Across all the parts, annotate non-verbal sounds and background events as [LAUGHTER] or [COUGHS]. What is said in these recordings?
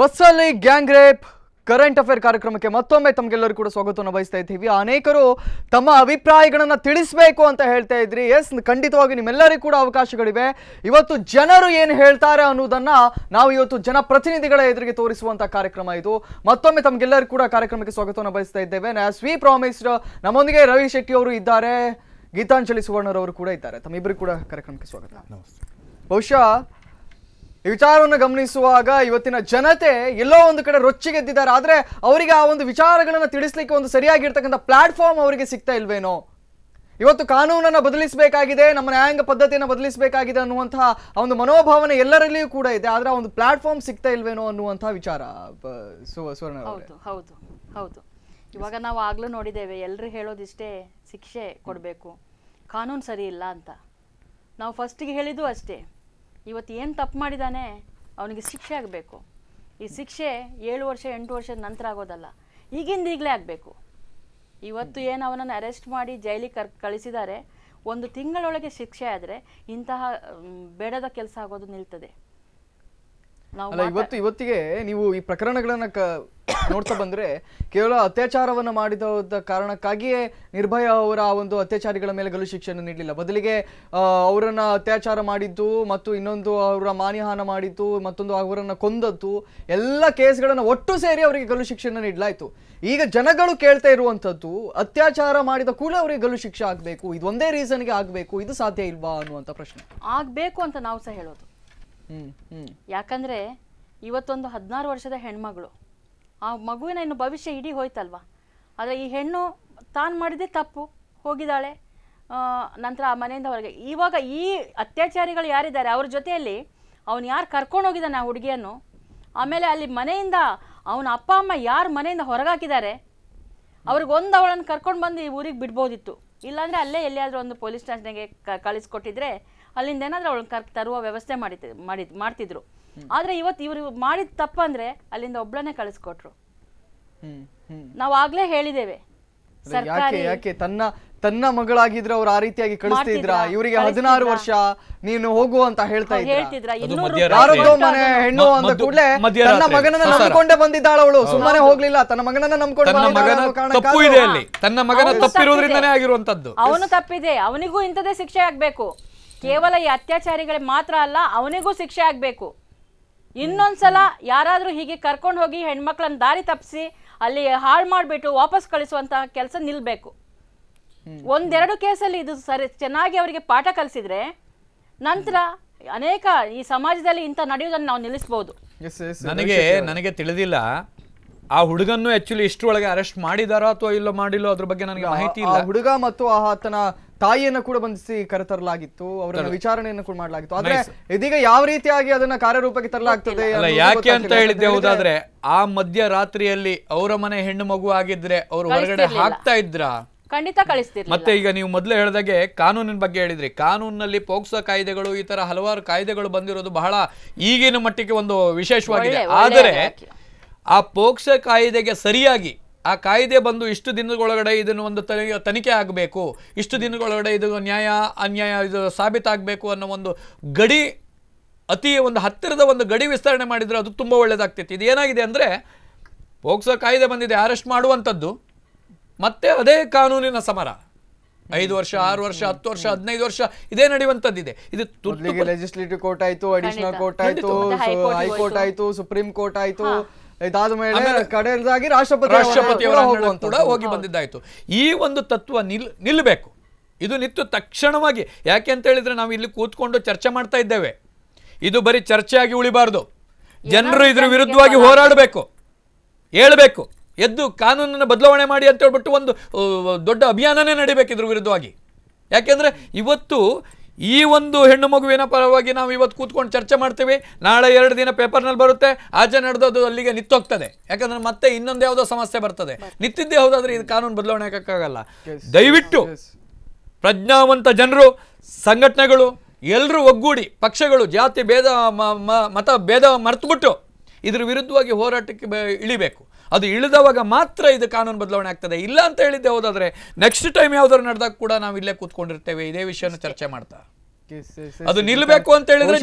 ಬಸ್ಸಲ್ಲಿ gang rape current affair ಕಾರ್ಯಕ್ರಮಕ್ಕೆ ಮತ್ತೊಮ್ಮೆ ತಮಗೆಲ್ಲರೂ ಕೂಡ ಸ್ವಾಗತವನ್ನು ಬಯಸ್ತಾ ಇದ್ದೀವಿ ಅನೇಕರು ತಮ್ಮ ಅಭಿಪ್ರಾಯಗಳನ್ನು ತಿಳಿಸಬೇಕು ಅಂತ ಹೇಳ್ತಾ ಇದ್ರಿ ಎಸ್ ಖಂಡಿತವಾಗಿ ನಿಮ್ಮೆಲ್ಲರಿಗೂ ಕೂಡ ಅವಕಾಶಗಳಿವೆ ಇವತ್ತು ಜನರು ಏನು ಹೇಳ್ತಾರೆ ಅನ್ನೋದನ್ನು ನಾವು ಇವತ್ತು ಜನಪ್ರತಿನಿಧಿಗಳ ಎದುರಿಗೆ ತೋರಿಸುವಂತ ಕಾರ್ಯಕ್ರಮ ಇದು ಮತ್ತೊಮ್ಮೆ ತಮಗೆಲ್ಲರಿಗೂ ಕೂಡ ಕಾರ್ಯಕ್ರಮಕ್ಕೆ ಸ್ವಾಗತವನ್ನು ಬಯಸ್ತಾ ಇದ್ದೇವೆ ವಿ ಪ್ರಾಮಿಸ್ಡ್ ನಮ್ಮೊಂದಿಗೆ ರವಿ ಶೆಟ್ಟಿ ಅವರು ಇದ್ದಾರೆ ಗೀತಾಂಜಲಿ ಸುವರ್ಣರವರು ಕೂಡ ಇದ್ದಾರೆ ತಮ್ಮಿಬ್ಬರಿಗೂ ಕೂಡ ಕಾರ್ಯಕ್ರಮಕ್ಕೆ ಸ್ವಾಗತ ನಮಸ್ತೆ ಬಹುಶಃ ಈ ವಿಚಾರವನ್ನು ಗಮನಿಸುವಾಗ ಇವತ್ತಿನ ಜನತೆ ಎಲ್ಲೋ ಒಂದು ಕಡೆ ರೊಚ್ಚಿಗೆದ್ದಿದ್ದಾರೆ ಆದರೆ ಅವರಿಗೆ ಆ ಒಂದು ವಿಚಾರಗಳನ್ನು ತಿಳಿಸ್ಲಿಕ್ಕೆ ಒಂದು ಸರಿಯಾಗಿರ್ತಕ್ಕಂಥ ಪ್ಲಾಟ್ಫಾರ್ಮ್ ಅವರಿಗೆ ಸಿಗ್ತಾ ಇಲ್ವೇನೋ ಇವತ್ತು ಕಾನೂನನ್ನು ಬದಲಿಸಬೇಕಾಗಿದೆ ನಮ್ಮ ನ್ಯಾಯಾಂಗ ಪದ್ಧತಿಯನ್ನು ಬದಲಿಸಬೇಕಾಗಿದೆ ಅನ್ನುವಂತಹ ಒಂದು ಮನೋಭಾವನೆ ಎಲ್ಲರಲ್ಲಿಯೂ ಕೂಡ ಇದೆ ಆದರೆ ಒಂದು ಪ್ಲಾಟ್ಫಾರ್ಮ್ ಸಿಗ್ತಾ ಇಲ್ವೇನೋ ಅನ್ನುವಂಥ ವಿಚಾರ ಸುವರ್ಣ ಹೌದು ಹೌದು ಹೌದು ಇವಾಗ ನಾವು ಆಗ್ಲೂ ನೋಡಿದ್ದೇವೆ ಎಲ್ಲರೂ ಹೇಳೋದಿಷ್ಟೇ ಶಿಕ್ಷೆ ಕೊಡಬೇಕು ಕಾನೂನು ಸರಿ ಇಲ್ಲ ಅಂತ ನಾವು ಫಸ್ಟಿಗೆ ಹೇಳಿದ್ದು ಅಷ್ಟೇ ಇವತ್ತು ಏನು ತಪ್ಪು ಮಾಡಿದ್ದಾನೆ ಅವನಿಗೆ ಶಿಕ್ಷೆ ಆಗಬೇಕು ಈ ಶಿಕ್ಷೆ ಏಳು ವರ್ಷ ಎಂಟು ವರ್ಷದ ನಂತರ ಆಗೋದಲ್ಲ ಈಗಿಂದ ಈಗಲೇ ಆಗಬೇಕು ಇವತ್ತು ಏನು ಅವನನ್ನು ಅರೆಸ್ಟ್ ಮಾಡಿ ಜೈಲಿಗೆ ಕರ್ ಕಳಿಸಿದ್ದಾರೆ ಒಂದು ತಿಂಗಳೊಳಗೆ ಶಿಕ್ಷೆ ಆದರೆ ಇಂತಹ ಬೇಡದ ಕೆಲಸ ಆಗೋದು ನಿಲ್ತದೆ ಇವತ್ತು ಇವತ್ತಿಗೆ ನೀವು ಈ ಪ್ರಕರಣಗಳನ್ನು ನೋಡ್ತಾ ಬಂದ್ರೆ ಕೇವಲ ಅತ್ಯಾಚಾರವನ್ನು ಮಾಡಿದ ಕಾರಣಕ್ಕಾಗಿಯೇ ನಿರ್ಭಯ ಅವರ ಒಂದು ಅತ್ಯಾಚಾರಿಗಳ ಮೇಲೆ ಗಲ್ಲು ಶಿಕ್ಷೆಯನ್ನು ನೀಡಲಿಲ್ಲ ಬದಲಿಗೆ ಅವರನ್ನ ಅತ್ಯಾಚಾರ ಮಾಡಿದ್ದು ಮತ್ತು ಇನ್ನೊಂದು ಅವರ ಮಾನ್ಯಹಾನ ಮಾಡಿದ್ದು ಮತ್ತೊಂದು ಅವರನ್ನ ಕೊಂದದ್ದು ಎಲ್ಲ ಕೇಸ್ಗಳನ್ನ ಒಟ್ಟು ಸೇರಿ ಅವರಿಗೆ ಗಲ್ಲು ಶಿಕ್ಷೆಯನ್ನು ನೀಡಲಾಯಿತು ಈಗ ಜನಗಳು ಕೇಳ್ತಾ ಇರುವಂತದ್ದು ಅತ್ಯಾಚಾರ ಮಾಡಿದ ಕೂಡ ಅವರಿಗೆ ಗಲ್ಲು ಶಿಕ್ಷೆ ಆಗಬೇಕು ಇದೊಂದೇ ರೀಸನ್ಗೆ ಆಗಬೇಕು ಇದು ಸಾಧ್ಯ ಇಲ್ವಾ ಅನ್ನುವಂಥ ಪ್ರಶ್ನೆ ಆಗಬೇಕು ಅಂತ ನಾವು ಸಹ ಹೇಳೋದು ಯಾಕಂದ್ರೆ ಇವತ್ತೊಂದು ಹದಿನಾರು ವರ್ಷದ ಹೆಣ್ಮಗಳು ಆ ಮಗುವಿನ ಇನ್ನು ಭವಿಷ್ಯ ಇಡೀ ಹೋಯ್ತಲ್ವ ಆದರೆ ಈ ಹೆಣ್ಣು ತಾನು ಮಾಡಿದ್ದೆ ತಪ್ಪು ಹೋಗಿದ್ದಾಳೆ ನಂತರ ಆ ಮನೆಯಿಂದ ಹೊರಗೆ ಇವಾಗ ಈ ಅತ್ಯಾಚಾರಿಗಳು ಯಾರಿದ್ದಾರೆ ಅವ್ರ ಜೊತೆಯಲ್ಲಿ ಅವನು ಯಾರು ಕರ್ಕೊಂಡು ಹೋಗಿದ್ದಾನೆ ಆ ಹುಡುಗಿಯನ್ನು ಆಮೇಲೆ ಅಲ್ಲಿ ಮನೆಯಿಂದ ಅವನ ಅಪ್ಪ ಅಮ್ಮ ಯಾರು ಮನೆಯಿಂದ ಹೊರಗಾಕಿದ್ದಾರೆ ಅವ್ರಿಗೊಂದು ಅವಳನ್ನು ಕರ್ಕೊಂಡು ಬಂದು ಈ ಊರಿಗೆ ಬಿಡ್ಬೋದಿತ್ತು ಇಲ್ಲಾಂದರೆ ಅಲ್ಲೇ ಎಲ್ಲಿಯಾದರೂ ಒಂದು ಪೊಲೀಸ್ ಸ್ಟೇಷನ್ಗೆ ಕಳಿಸ್ಕೊಟ್ಟಿದ್ರೆ ಅಲ್ಲಿಂದ ಏನಾದರೂ ಅವಳನ್ನು ಕರ್ ತರುವ ವ್ಯವಸ್ಥೆ ಮಾಡಿದ್ದು ಮಾಡಿದ್ ಮಾಡ್ತಿದ್ರು ಆದ್ರೆ ಇವತ್ತು ಇವರು ಮಾಡಿದ ತಪ್ಪಂದ್ರೆ ಅಲ್ಲಿಂದ ಒಬ್ಳನ್ನೇ ಕಳಿಸ್ಕೊಟ್ರು ನಾವು ಆಗ್ಲೇ ಹೇಳಿದ್ದೇವೆ ಯಾಕೆ ಯಾಕೆ ತನ್ನ ತನ್ನ ಮಗಳಾಗಿದ್ರೆ ಅವ್ರು ಆ ರೀತಿಯಾಗಿ ಕಳಿಸ್ತಿದ್ರ ಇವರಿಗೆ ಹದಿನಾರು ವರ್ಷ ನೀನು ಹೋಗು ಅಂತ ಹೇಳ್ತಾ ಇದ್ರು ಮನೆ ಹೆಣ್ಣು ಅಂತ ಕೂಡಲೇ ತನ್ನ ಮಗನನ್ನ ನಂಬಿಕೊಂಡೆ ಬಂದಿದ್ದಾಳ ಅವಳು ಸುಮ್ಮನೆ ಹೋಗ್ಲಿಲ್ಲ ತನ್ನ ಮಗನನ್ನ ನಂಬಿಕೊಂಡು ತಪ್ಪು ತನ್ನ ಮಗನ ತಪ್ಪಿರೋದ್ರಿಂದನೇ ಆಗಿರುವಂತದ್ದು ಅವನು ತಪ್ಪಿದೆ ಅವನಿಗೂ ಇಂಥದೇ ಶಿಕ್ಷೆ ಆಗ್ಬೇಕು ಕೇವಲ ಈ ಅತ್ಯಾಚಾರಿಗಳಿಗೆ ಮಾತ್ರ ಅಲ್ಲ ಅವನಿಗೂ ಶಿಕ್ಷೆ ಆಗ್ಬೇಕು ಇನ್ನೊಂದ್ಸಲ ಯಾರಾದರೂ ಹೀಗೆ ಕರ್ಕೊಂಡು ಹೋಗಿ ಹೆಣ್ಮಕ್ಳನ್ನ ದಾರಿ ತಪ್ಪಿಸಿ ಅಲ್ಲಿ ಹಾಳು ಮಾಡಿಬಿಟ್ಟು ವಾಪಸ್ ಕಳಿಸುವಂತಹ ಕೆಲಸ ನಿಲ್ಬೇಕು ಒಂದೆರಡು ಕೇಸಲ್ಲಿ ಇದು ಸರಿ ಚೆನ್ನಾಗಿ ಅವರಿಗೆ ಪಾಠ ಕಲಿಸಿದ್ರೆ ನಂತರ ಅನೇಕ ಈ ಸಮಾಜದಲ್ಲಿ ಇಂಥ ನಡೆಯುವುದನ್ನು ನಾವು ನಿಲ್ಲಿಸಬಹುದು ನನಗೆ ನನಗೆ ತಿಳಿದಿಲ್ಲ ಆ ಹುಡುಗನ್ನು ಆಕ್ಚುಲಿ ಒಳಗೆ ಅರೆಸ್ಟ್ ಮಾಡಿದಾರೋ ಅಥವಾ ಇಲ್ಲೋ ಮಾಡಿಲ್ಲೋ ಅದ್ರ ಬಗ್ಗೆ ನನಗೆ ಮಾಹಿತಿ ಇಲ್ಲ ಹುಡುಗ ಮತ್ತು ಆತನ ತಾಯಿಯನ್ನ ಕೂಡ ಬಂಧಿಸಿ ಕರೆತರಲಾಗಿತ್ತು ಅವರ ವಿಚಾರಣೆಯನ್ನು ಕೂಡ ಮಾಡಲಾಗಿತ್ತು ಆದ್ರೆ ಇದೀಗ ಯಾವ ರೀತಿಯಾಗಿ ಅದನ್ನ ಕಾರ್ಯರೂಪಕ್ಕೆ ತರಲಾಗ್ತದೆ ಯಾಕೆ ಅಂತ ಹೇಳಿದ್ದೆ ಹೌದಾದ್ರೆ ಆ ಮಧ್ಯ ರಾತ್ರಿಯಲ್ಲಿ ಅವರ ಮನೆ ಹೆಣ್ಣು ಮಗು ಆಗಿದ್ರೆ ಅವರು ಹೊರಗಡೆ ಹಾಕ್ತಾ ಇದ್ರ ಖಂಡಿತ ಕಳಿಸ್ತೀರಿ ಮತ್ತೆ ಈಗ ನೀವು ಮೊದಲೇ ಹೇಳಿದಾಗೆ ಕಾನೂನಿನ ಬಗ್ಗೆ ಹೇಳಿದ್ರಿ ಕಾನೂನಿನಲ್ಲಿ ಪೋಕ್ಸ ಕಾಯ್ದೆಗಳು ಈ ತರ ಹಲವಾರು ಕಾಯ್ದೆಗಳು ಬಂದಿರೋದು ಬಹಳ ಈಗಿನ ಮಟ್ಟಿಗೆ ಒಂದು ವಿಶೇಷವಾಗಿದೆ ಆದರೆ ಆ ಪೋಕ್ಸ ಕಾಯ್ದೆಗೆ ಸರಿಯಾಗಿ ಆ ಕಾಯ್ದೆ ಬಂದು ಇಷ್ಟು ದಿನಗಳೊಳಗಡೆ ಇದನ್ನು ಒಂದು ತನಿಖೆ ಆಗಬೇಕು ಇಷ್ಟು ದಿನಗಳೊಳಗಡೆ ಇದು ನ್ಯಾಯ ಅನ್ಯಾಯ ಇದು ಸಾಬೀತಾಗಬೇಕು ಅನ್ನೋ ಒಂದು ಗಡಿ ಅತಿ ಒಂದು ಹತ್ತಿರದ ಒಂದು ಗಡಿ ವಿಸ್ತರಣೆ ಮಾಡಿದರೆ ಅದು ತುಂಬ ಒಳ್ಳೆಯದಾಗ್ತಿತ್ತು ಇದು ಏನಾಗಿದೆ ಅಂದರೆ ಪೋಕ್ಸೋ ಕಾಯ್ದೆ ಬಂದಿದೆ ಅರೆಸ್ಟ್ ಮಾಡುವಂಥದ್ದು ಮತ್ತೆ ಅದೇ ಕಾನೂನಿನ ಸಮರ ಐದು ವರ್ಷ ಆರು ವರ್ಷ ಹತ್ತು ವರ್ಷ ಹದಿನೈದು ವರ್ಷ ಇದೇ ನಡೆಯುವಂತದ್ದಿದೆ ಇದು ತುರ್ತು ಲೆಜಿಸ್ಲೇಟಿವ್ ಕೋರ್ಟ್ ಆಯ್ತು ಅಡಿಷನಲ್ ಕೋರ್ಟ್ ಆಯಿತು ಹೈಕೋರ್ಟ್ ಆಯ್ತು ಸುಪ್ರೀಂ ಕೋರ್ಟ್ ಆಯ್ತು ಇದಾದ ಮೇಲೆ ರಾಷ್ಟ್ರಪತಿ ರಾಷ್ಟ್ರಪತಿ ಕೂಡ ಹೋಗಿ ಬಂದಿದ್ದಾಯಿತು ಈ ಒಂದು ತತ್ವ ನಿಲ್ ನಿಲ್ಲಬೇಕು ಇದು ನಿತ್ತು ತಕ್ಷಣವಾಗಿ ಯಾಕೆ ಅಂತ ಹೇಳಿದ್ರೆ ನಾವು ಇಲ್ಲಿ ಕೂತ್ಕೊಂಡು ಚರ್ಚೆ ಮಾಡ್ತಾ ಇದ್ದೇವೆ ಇದು ಬರೀ ಚರ್ಚೆಯಾಗಿ ಉಳಿಬಾರ್ದು ಜನರು ಇದ್ರ ವಿರುದ್ಧವಾಗಿ ಹೋರಾಡಬೇಕು ಹೇಳಬೇಕು ಎದ್ದು ಕಾನೂನನ್ನು ಬದಲಾವಣೆ ಮಾಡಿ ಅಂತ ಹೇಳ್ಬಿಟ್ಟು ಒಂದು ದೊಡ್ಡ ಅಭಿಯಾನನೇ ನಡಿಬೇಕು ಇದ್ರ ವಿರುದ್ಧವಾಗಿ ಯಾಕೆಂದ್ರೆ ಇವತ್ತು ಈ ಒಂದು ಹೆಣ್ಣು ಮಗುವಿನ ಪರವಾಗಿ ನಾವು ಇವತ್ತು ಕೂತ್ಕೊಂಡು ಚರ್ಚೆ ಮಾಡ್ತೀವಿ ನಾಳೆ ಎರಡು ದಿನ ಪೇಪರ್ನಲ್ಲಿ ಬರುತ್ತೆ ಆಚೆ ನಡೆದೋದು ಅಲ್ಲಿಗೆ ನಿತ್ತೋಗ್ತದೆ ಯಾಕಂದ್ರೆ ಮತ್ತೆ ಇನ್ನೊಂದು ಯಾವುದೋ ಸಮಸ್ಯೆ ಬರ್ತದೆ ನಿತ್ತಿದ್ದೇ ಹೌದಾದ್ರೆ ಇದು ಕಾನೂನು ಬದಲಾವಣೆ ಹಾಕೋಕ್ಕಾಗಲ್ಲ ದಯವಿಟ್ಟು ಪ್ರಜ್ಞಾವಂತ ಜನರು ಸಂಘಟನೆಗಳು ಎಲ್ಲರೂ ಒಗ್ಗೂಡಿ ಪಕ್ಷಗಳು ಜಾತಿ ಭೇದ ಮತ ಭೇದ ಮರೆತುಬಿಟ್ಟು ಇದ್ರ ವಿರುದ್ಧವಾಗಿ ಹೋರಾಟಕ್ಕೆ ಇಳಿಬೇಕು ಅದು ಇಳಿದವಾಗ ಮಾತ್ರ ಇದು ಕಾನೂನು ಬದಲಾವಣೆ ಆಗ್ತದೆ ಇಲ್ಲ ಅಂತ ಹೇಳಿದ್ದೆ ಹೋದಾದ್ರೆ ನೆಕ್ಸ್ಟ್ ಟೈಮ್ ಯಾವ್ದಾದ್ರು ನಡೆದಾಗ ಕೂಡ ನಾವು ಇಲ್ಲೇ ಕೂತ್ಕೊಂಡಿರ್ತೇವೆ ಇದೇ ವಿಷಯನ ಚರ್ಚೆ ಮಾಡ್ತಾ ಅದು ನಿಲ್ಬೇಕು ಅಂತ ಹೇಳಿದ್ರೆ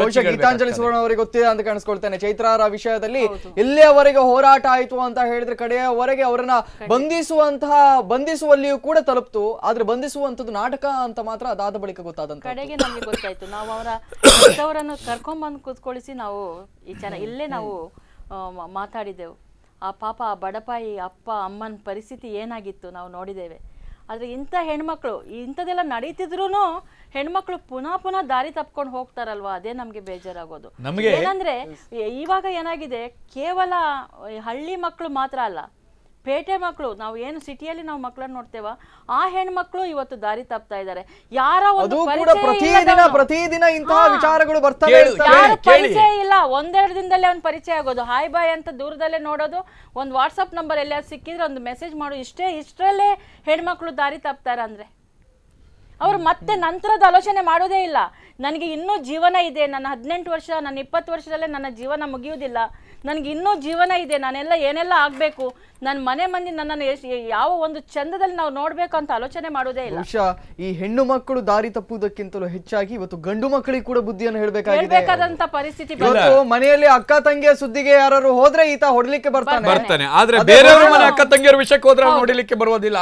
ಬಹುಶಃ ಗೀತಾಂಜಲಿ ಸುವರ್ಣ ಅವರಿಗೆ ಗೊತ್ತಿದೆ ಅಂತ ಕಾಣಿಸ್ಕೊಳ್ತೇನೆ ಚೈತ್ರಾರ ವಿಷಯದಲ್ಲಿ ಇಲ್ಲಿಯವರೆಗೆ ಹೋರಾಟ ಆಯ್ತು ಅಂತ ಹೇಳಿದ್ರೆ ಕಡೆಯವರೆಗೆ ಅವರನ್ನ ಬಂಧಿಸುವಂತಹ ಬಂಧಿಸುವಲ್ಲಿಯೂ ಕೂಡ ತಲುಪ್ತು ಆದ್ರೆ ಬಂಧಿಸುವಂತದ್ದು ನಾಟಕ ಅಂತ ಮಾತ್ರ ಅದಾದ ಬಳಿಕ ಗೊತ್ತಾದಂತ ಕಡೆಗೆ ನಮಗೆ ಗೊತ್ತಾಯ್ತು ನಾವು ಅವರ ಅವರನ್ನು [COUGHS] ಕರ್ಕೊಂಡ್ ಬಂದು ಕೂತ್ಕೊಳಿಸಿ ನಾವು ಈ ಚೆನ್ನ ಇಲ್ಲೇ ನಾವು ಮಾತಾಡಿದೆವು ಆ ಪಾಪ ಆ ಬಡಪಾಯಿ ಅಪ್ಪ ಅಮ್ಮನ ಪರಿಸ್ಥಿತಿ ಏನಾಗಿತ್ತು ನಾವು ನೋಡಿದ್ದೇವೆ ಆದರೆ ಇಂಥ ಹೆಣ್ಮಕ್ಳು ಇಂಥದೆಲ್ಲ ನಡೀತಿದ್ರು ಹೆಣ್ಮಕ್ಳು ಪುನಃ ಪುನಃ ದಾರಿ ತಪ್ಕೊಂಡು ಹೋಗ್ತಾರಲ್ವಾ ಅದೇ ನಮಗೆ ಬೇಜಾರಾಗೋದು ಏನಂದ್ರೆ ಇವಾಗ ಏನಾಗಿದೆ ಕೇವಲ ಹಳ್ಳಿ ಮಕ್ಕಳು ಮಾತ್ರ ಅಲ್ಲ ಪೇಟೆ ಮಕ್ಕಳು ನಾವು ಏನು ಸಿಟಿಯಲ್ಲಿ ನಾವು ಮಕ್ಕಳನ್ನ ನೋಡ್ತೇವ ಆ ಹೆಣ್ಮಕ್ಳು ಇವತ್ತು ದಾರಿ ತಾಪ್ತಾ ಇದ್ದಾರೆ ಯಾರ ಒಂದು ಪ್ರತಿದಿನ ಪ್ರತಿದಿನ ಇಂತಹ ವಿಚಾರಗಳು ಬರ್ತವೆ ಪರಿಚಯ ಇಲ್ಲ ಒಂದೆರಡು ದಿನದಲ್ಲೇ ಒಂದು ಪರಿಚಯ ಆಗೋದು ಹಾಯ್ ಬಾಯ್ ಅಂತ ದೂರದಲ್ಲೇ ನೋಡೋದು ಒಂದು ವಾಟ್ಸಪ್ ನಂಬರ್ ಎಲ್ಲ ಸಿಕ್ಕಿದ್ರೆ ಒಂದು ಮೆಸೇಜ್ ಮಾಡು ಇಷ್ಟೇ ಇಷ್ಟರಲ್ಲೇ ಹೆಣ್ಮಕ್ಳು ದಾರಿ ತಾಪ್ತಾರ ಅಂದ್ರೆ ಅವ್ರು ಮತ್ತೆ ನಂತರದ ಆಲೋಚನೆ ಮಾಡೋದೇ ಇಲ್ಲ ನನಗೆ ಇನ್ನೂ ಜೀವನ ಇದೆ ನನ್ನ ಹದಿನೆಂಟು ವರ್ಷ ನನ್ನ ಇಪ್ಪತ್ತು ವರ್ಷದಲ್ಲೇ ನನ್ನ ಜೀವನ ಮುಗಿಯುವುದಿಲ್ಲ ನನಗೆ ಇನ್ನೂ ಜೀವನ ಇದೆ ನಾನೆಲ್ಲ ಏನೆಲ್ಲ ಆಗಬೇಕು ನನ್ನ ಮನೆ ಮಂದಿ ನನ್ನನ್ನು ಯಾವ ಒಂದು ಚಂದದಲ್ಲಿ ನಾವು ನೋಡಬೇಕು ಅಂತ ಆಲೋಚನೆ ಮಾಡೋದೇ ಇಲ್ಲ ಈ ಹೆಣ್ಣು ಮಕ್ಕಳು ದಾರಿ ತಪ್ಪುವುದಕ್ಕಿಂತಲೂ ಹೆಚ್ಚಾಗಿ ಇವತ್ತು ಗಂಡು ಮಕ್ಕಳಿಗೆ ಕೂಡ ಬುದ್ಧಿಯನ್ನು ಹೇಳಬೇಕಾಗಿದೆ ಪರಿಸ್ಥಿತಿ ಮನೆಯಲ್ಲಿ ಅಕ್ಕ ತಂಗಿಯ ಸುದ್ದಿಗೆ ಯಾರು ಹೋದ್ರೆ ಈತ ಹೊಡಲಿಕ್ಕೆ ಬರ್ತಾನೆ ಬರ್ತಾನೆ ಆದ್ರೆ ಮನೆ ಅಕ್ಕ ತಂಗಿಯರ ವಿಷಯಕ್ಕೆ ಹೋದ್ರೆ ನೋಡಲಿಕ್ಕೆ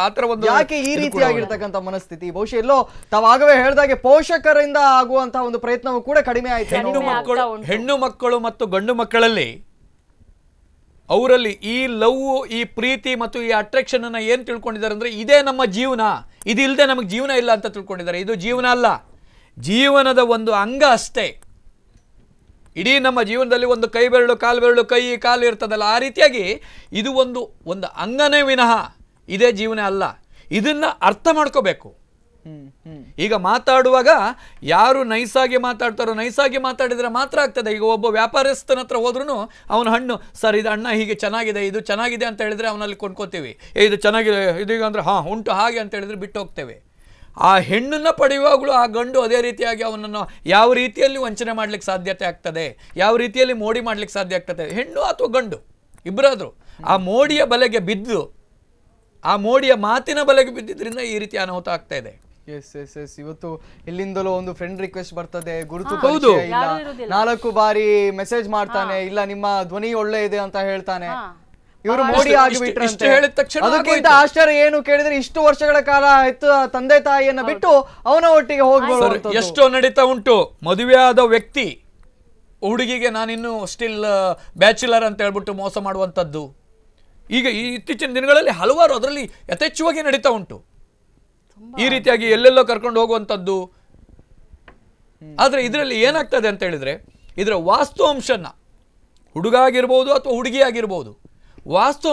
ಆತರ ಒಂದು ಯಾಕೆ ಈ ರೀತಿಯಾಗಿರ್ತಕ್ಕಂಥ ಮನಸ್ಥಿತಿ ಬಹುಶಃ ಎಲ್ಲೋ ತಾವಾಗವೇ ಹೇಳ್ದಾಗೆ ಪೋಷಕರಿಂದ ಆಗುವಂತಹ ಒಂದು ಪ್ರಯತ್ನವೂ ಕೂಡ ಕಡಿಮೆ ಆಯ್ತು ಮಕ್ಕಳು ಹೆಣ್ಣು ಮಕ್ಕಳು ಮತ್ತು ಗಂಡು ಮಕ್ಕಳಲ್ಲಿ ಅವರಲ್ಲಿ ಈ ಲವ್ ಈ ಪ್ರೀತಿ ಮತ್ತು ಈ ಅಟ್ರಾಕ್ಷನನ್ನು ಏನು ತಿಳ್ಕೊಂಡಿದ್ದಾರೆ ಅಂದರೆ ಇದೇ ನಮ್ಮ ಜೀವನ ಇಲ್ಲದೆ ನಮಗೆ ಜೀವನ ಇಲ್ಲ ಅಂತ ತಿಳ್ಕೊಂಡಿದ್ದಾರೆ ಇದು ಜೀವನ ಅಲ್ಲ ಜೀವನದ ಒಂದು ಅಂಗ ಅಷ್ಟೇ ಇಡೀ ನಮ್ಮ ಜೀವನದಲ್ಲಿ ಒಂದು ಕೈ ಬೆರಳು ಕಾಲು ಬೆರಳು ಕೈ ಕಾಲು ಇರ್ತದಲ್ಲ ಆ ರೀತಿಯಾಗಿ ಇದು ಒಂದು ಒಂದು ಅಂಗನೇ ವಿನಃ ಇದೇ ಜೀವನ ಅಲ್ಲ ಇದನ್ನು ಅರ್ಥ ಮಾಡ್ಕೋಬೇಕು ಈಗ ಮಾತಾಡುವಾಗ ಯಾರು ನೈಸಾಗಿ ಮಾತಾಡ್ತಾರೋ ನೈಸಾಗಿ ಮಾತಾಡಿದ್ರೆ ಮಾತ್ರ ಆಗ್ತದೆ ಈಗ ಒಬ್ಬ ವ್ಯಾಪಾರಸ್ಥನ ಹತ್ರ ಹೋದ್ರೂ ಅವನ ಹಣ್ಣು ಸರ್ ಇದು ಅಣ್ಣ ಹೀಗೆ ಚೆನ್ನಾಗಿದೆ ಇದು ಚೆನ್ನಾಗಿದೆ ಅಂತ ಹೇಳಿದ್ರೆ ಅವನಲ್ಲಿ ಕೊಂಡ್ಕೋತೀವಿ ಇದು ಚೆನ್ನಾಗಿದೆ ಇದೀಗ ಅಂದರೆ ಹಾಂ ಉಂಟು ಹಾಗೆ ಅಂತ ಹೇಳಿದ್ರೆ ಬಿಟ್ಟು ಹೋಗ್ತೇವೆ ಆ ಹೆಣ್ಣನ್ನು ಪಡೆಯುವಾಗಲೂ ಆ ಗಂಡು ಅದೇ ರೀತಿಯಾಗಿ ಅವನನ್ನು ಯಾವ ರೀತಿಯಲ್ಲಿ ವಂಚನೆ ಮಾಡ್ಲಿಕ್ಕೆ ಸಾಧ್ಯತೆ ಆಗ್ತದೆ ಯಾವ ರೀತಿಯಲ್ಲಿ ಮೋಡಿ ಮಾಡ್ಲಿಕ್ಕೆ ಸಾಧ್ಯ ಆಗ್ತದೆ ಹೆಣ್ಣು ಅಥವಾ ಗಂಡು ಇಬ್ಬರಾದ್ರು ಆ ಮೋಡಿಯ ಬಲೆಗೆ ಬಿದ್ದು ಆ ಮೋಡಿಯ ಮಾತಿನ ಬಲೆಗೆ ಬಿದ್ದಿದ್ದರಿಂದ ಈ ರೀತಿ ಅನಾಹುತ ಆಗ್ತಾ ಇದೆ ಎಸ್ ಎಸ್ ಎಸ್ ಇವತ್ತು ಇಲ್ಲಿಂದಲೂ ಒಂದು ಫ್ರೆಂಡ್ ರಿಕ್ವೆಸ್ಟ್ ಬರ್ತದೆ ಗುರುತು ಹೌದು ನಾಲ್ಕು ಬಾರಿ ಮೆಸೇಜ್ ಮಾಡ್ತಾನೆ ಇಲ್ಲ ನಿಮ್ಮ ಧ್ವನಿ ಒಳ್ಳೆ ಇದೆ ಅಂತ ಹೇಳ್ತಾನೆ ಇವರು ಮೋಡಿ ಆಗಿಬಿಟ್ರಂತೆ ಆಶ್ಚರ್ಯ ಏನು ಕೇಳಿದ್ರೆ ಇಷ್ಟು ವರ್ಷಗಳ ಕಾಲ ಇತ್ತು ತಂದೆ ತಾಯಿಯನ್ನ ಬಿಟ್ಟು ಅವನ ಒಟ್ಟಿಗೆ ಹೋಗ್ಬೋದು ಎಷ್ಟೋ ನಡೀತಾ ಉಂಟು ಆದ ವ್ಯಕ್ತಿ ಹುಡುಗಿಗೆ ನಾನಿನ್ನು ಸ್ಟಿಲ್ ಬ್ಯಾಚುಲರ್ ಅಂತ ಹೇಳ್ಬಿಟ್ಟು ಮೋಸ ಮಾಡುವಂಥದ್ದು ಈಗ ಈ ಇತ್ತೀಚಿನ ದಿನಗಳಲ್ಲಿ ಹಲವಾರು ಅದರಲ್ಲಿ ಯಥೇಚ್ಛವಾಗಿ ನಡೀತಾ ಉಂಟು ಈ ರೀತಿಯಾಗಿ ಎಲ್ಲೆಲ್ಲೋ ಕರ್ಕೊಂಡು ಹೋಗುವಂಥದ್ದು ಆದರೆ ಇದರಲ್ಲಿ ಏನಾಗ್ತದೆ ಅಂತ ಹೇಳಿದರೆ ಇದರ ಅಂಶನ ಹುಡುಗ ಆಗಿರ್ಬೋದು ಅಥವಾ ಹುಡುಗಿ ಆಗಿರ್ಬೋದು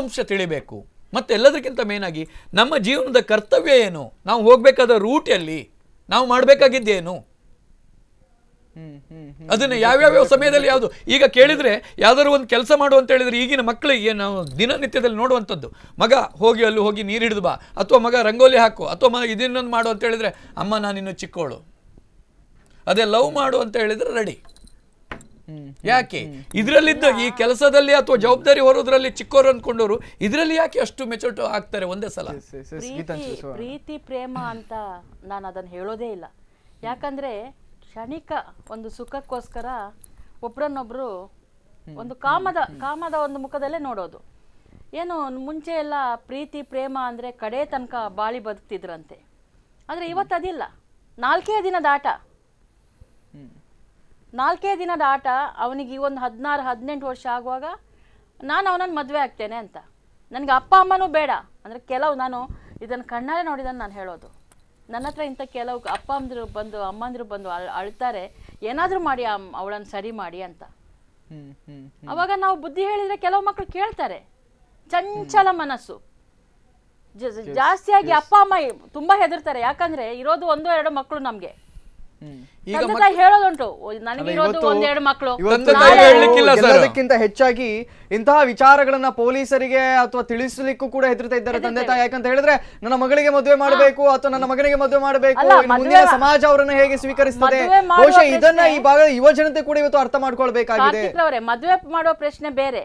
ಅಂಶ ತಿಳಿಬೇಕು ಮತ್ತು ಎಲ್ಲದಕ್ಕಿಂತ ಮೇನಾಗಿ ನಮ್ಮ ಜೀವನದ ಕರ್ತವ್ಯ ಏನು ನಾವು ಹೋಗಬೇಕಾದ ರೂಟಲ್ಲಿ ನಾವು ಮಾಡಬೇಕಾಗಿದ್ದೇನು ಅದನ್ನ ಯಾವ್ಯಾವ ಸಮಯದಲ್ಲಿ ಯಾವುದು ಈಗ ಕೇಳಿದ್ರೆ ಯಾವ್ದಾದ್ರು ಒಂದು ಕೆಲಸ ಮಾಡು ಅಂತ ಹೇಳಿದ್ರೆ ಈಗಿನ ಮಕ್ಕಳಿಗೆ ನಾವು ದಿನನಿತ್ಯದಲ್ಲಿ ನೋಡುವಂಥದ್ದು ಮಗ ಹೋಗಿ ಅಲ್ಲಿ ಹೋಗಿ ನೀರು ಹಿಡಿದು ಬಾ ಅಥವಾ ಮಗ ರಂಗೋಲಿ ಹಾಕು ಅಥವಾ ಮಗ ಇದನ್ನೊಂದು ಮಾಡು ಅಂತ ಹೇಳಿದ್ರೆ ಅಮ್ಮ ನಾನಿನ್ನು ಚಿಕ್ಕೋಳು ಅದೇ ಲವ್ ಮಾಡು ಅಂತ ಹೇಳಿದ್ರೆ ರೆಡಿ ಯಾಕೆ ಇದರಲ್ಲಿದ್ದ ಈ ಕೆಲಸದಲ್ಲಿ ಅಥವಾ ಜವಾಬ್ದಾರಿ ಹೊರೋದ್ರಲ್ಲಿ ಚಿಕ್ಕೋರು ಅಂದ್ಕೊಂಡವರು ಇದರಲ್ಲಿ ಯಾಕೆ ಅಷ್ಟು ಮೆಚೂರ್ಟ್ ಆಗ್ತಾರೆ ಒಂದೇ ಸಲ ಪ್ರೀತಿ ಪ್ರೇಮ ಅಂತ ನಾನು ಅದನ್ನು ಹೇಳೋದೇ ಇಲ್ಲ ಯಾಕಂದ್ರೆ ಕ್ಷಣಿಕ ಒಂದು ಸುಖಕ್ಕೋಸ್ಕರ ಒಬ್ರನ್ನೊಬ್ರು ಒಂದು ಕಾಮದ ಕಾಮದ ಒಂದು ಮುಖದಲ್ಲೇ ನೋಡೋದು ಏನು ಮುಂಚೆ ಎಲ್ಲ ಪ್ರೀತಿ ಪ್ರೇಮ ಅಂದರೆ ಕಡೆ ತನಕ ಬಾಳಿ ಬದುಕ್ತಿದ್ರಂತೆ ಆದರೆ ಇವತ್ತು ಅದಿಲ್ಲ ನಾಲ್ಕೇ ದಿನದ ಆಟ ನಾಲ್ಕೇ ದಿನದ ಆಟ ಅವನಿಗೆ ಈ ಒಂದು ಹದಿನಾರು ಹದಿನೆಂಟು ವರ್ಷ ಆಗುವಾಗ ನಾನು ಅವನನ್ನು ಮದುವೆ ಆಗ್ತೇನೆ ಅಂತ ನನಗೆ ಅಪ್ಪ ಅಮ್ಮನೂ ಬೇಡ ಅಂದರೆ ಕೆಲವು ನಾನು ಇದನ್ನು ಕಣ್ಣಾರೆ ನೋಡಿದನ್ನು ನಾನು ಹೇಳೋದು ನನ್ನ ಹತ್ರ ಇಂಥ ಕೆಲವು ಅಪ್ಪ ಅಂದ್ರು ಬಂದು ಅಮ್ಮಂದ್ರು ಬಂದು ಅಳ್ತಾರೆ ಏನಾದರೂ ಮಾಡಿ ಅವಳನ್ನು ಸರಿ ಮಾಡಿ ಅಂತ ಅವಾಗ ನಾವು ಬುದ್ಧಿ ಹೇಳಿದ್ರೆ ಕೆಲವು ಮಕ್ಕಳು ಕೇಳ್ತಾರೆ ಚಂಚಲ ಮನಸ್ಸು ಜಾಸ್ತಿಯಾಗಿ ಅಪ್ಪ ಅಮ್ಮ ತುಂಬಾ ಹೆದರ್ತಾರೆ ಯಾಕಂದ್ರೆ ಇರೋದು ಒಂದು ಎರಡು ಮಕ್ಕಳು ನಮ್ಗೆ ಹೆಚ್ಚಾಗಿ ಇಂತಹ ವಿಚಾರಗಳನ್ನ ಪೊಲೀಸರಿಗೆ ಅಥವಾ ತಿಳಿಸಲಿಕ್ಕೂ ಕೂಡ ಹೆದರ್ತಾ ಇದ್ದಾರೆ ತಂದೆ ತಾಯಿ ಯಾಕಂತ ಹೇಳಿದ್ರೆ ನನ್ನ ಮಗಳಿಗೆ ಮದುವೆ ಮಾಡಬೇಕು ಅಥವಾ ನನ್ನ ಮಗನಿಗೆ ಮದುವೆ ಮಾಡಬೇಕು ಮುಂದಿನ ಸಮಾಜ ಅವರನ್ನು ಹೇಗೆ ಸ್ವೀಕರಿಸ್ತದೆ ಬಹುಶಃ ಇದನ್ನ ಈ ಭಾಗದ ಯುವ ಜನತೆ ಕೂಡ ಇವತ್ತು ಅರ್ಥ ಮಾಡ್ಕೊಳ್ಬೇಕಾಗಿದೆ ಮದುವೆ ಮಾಡುವ ಪ್ರಶ್ನೆ ಬೇರೆ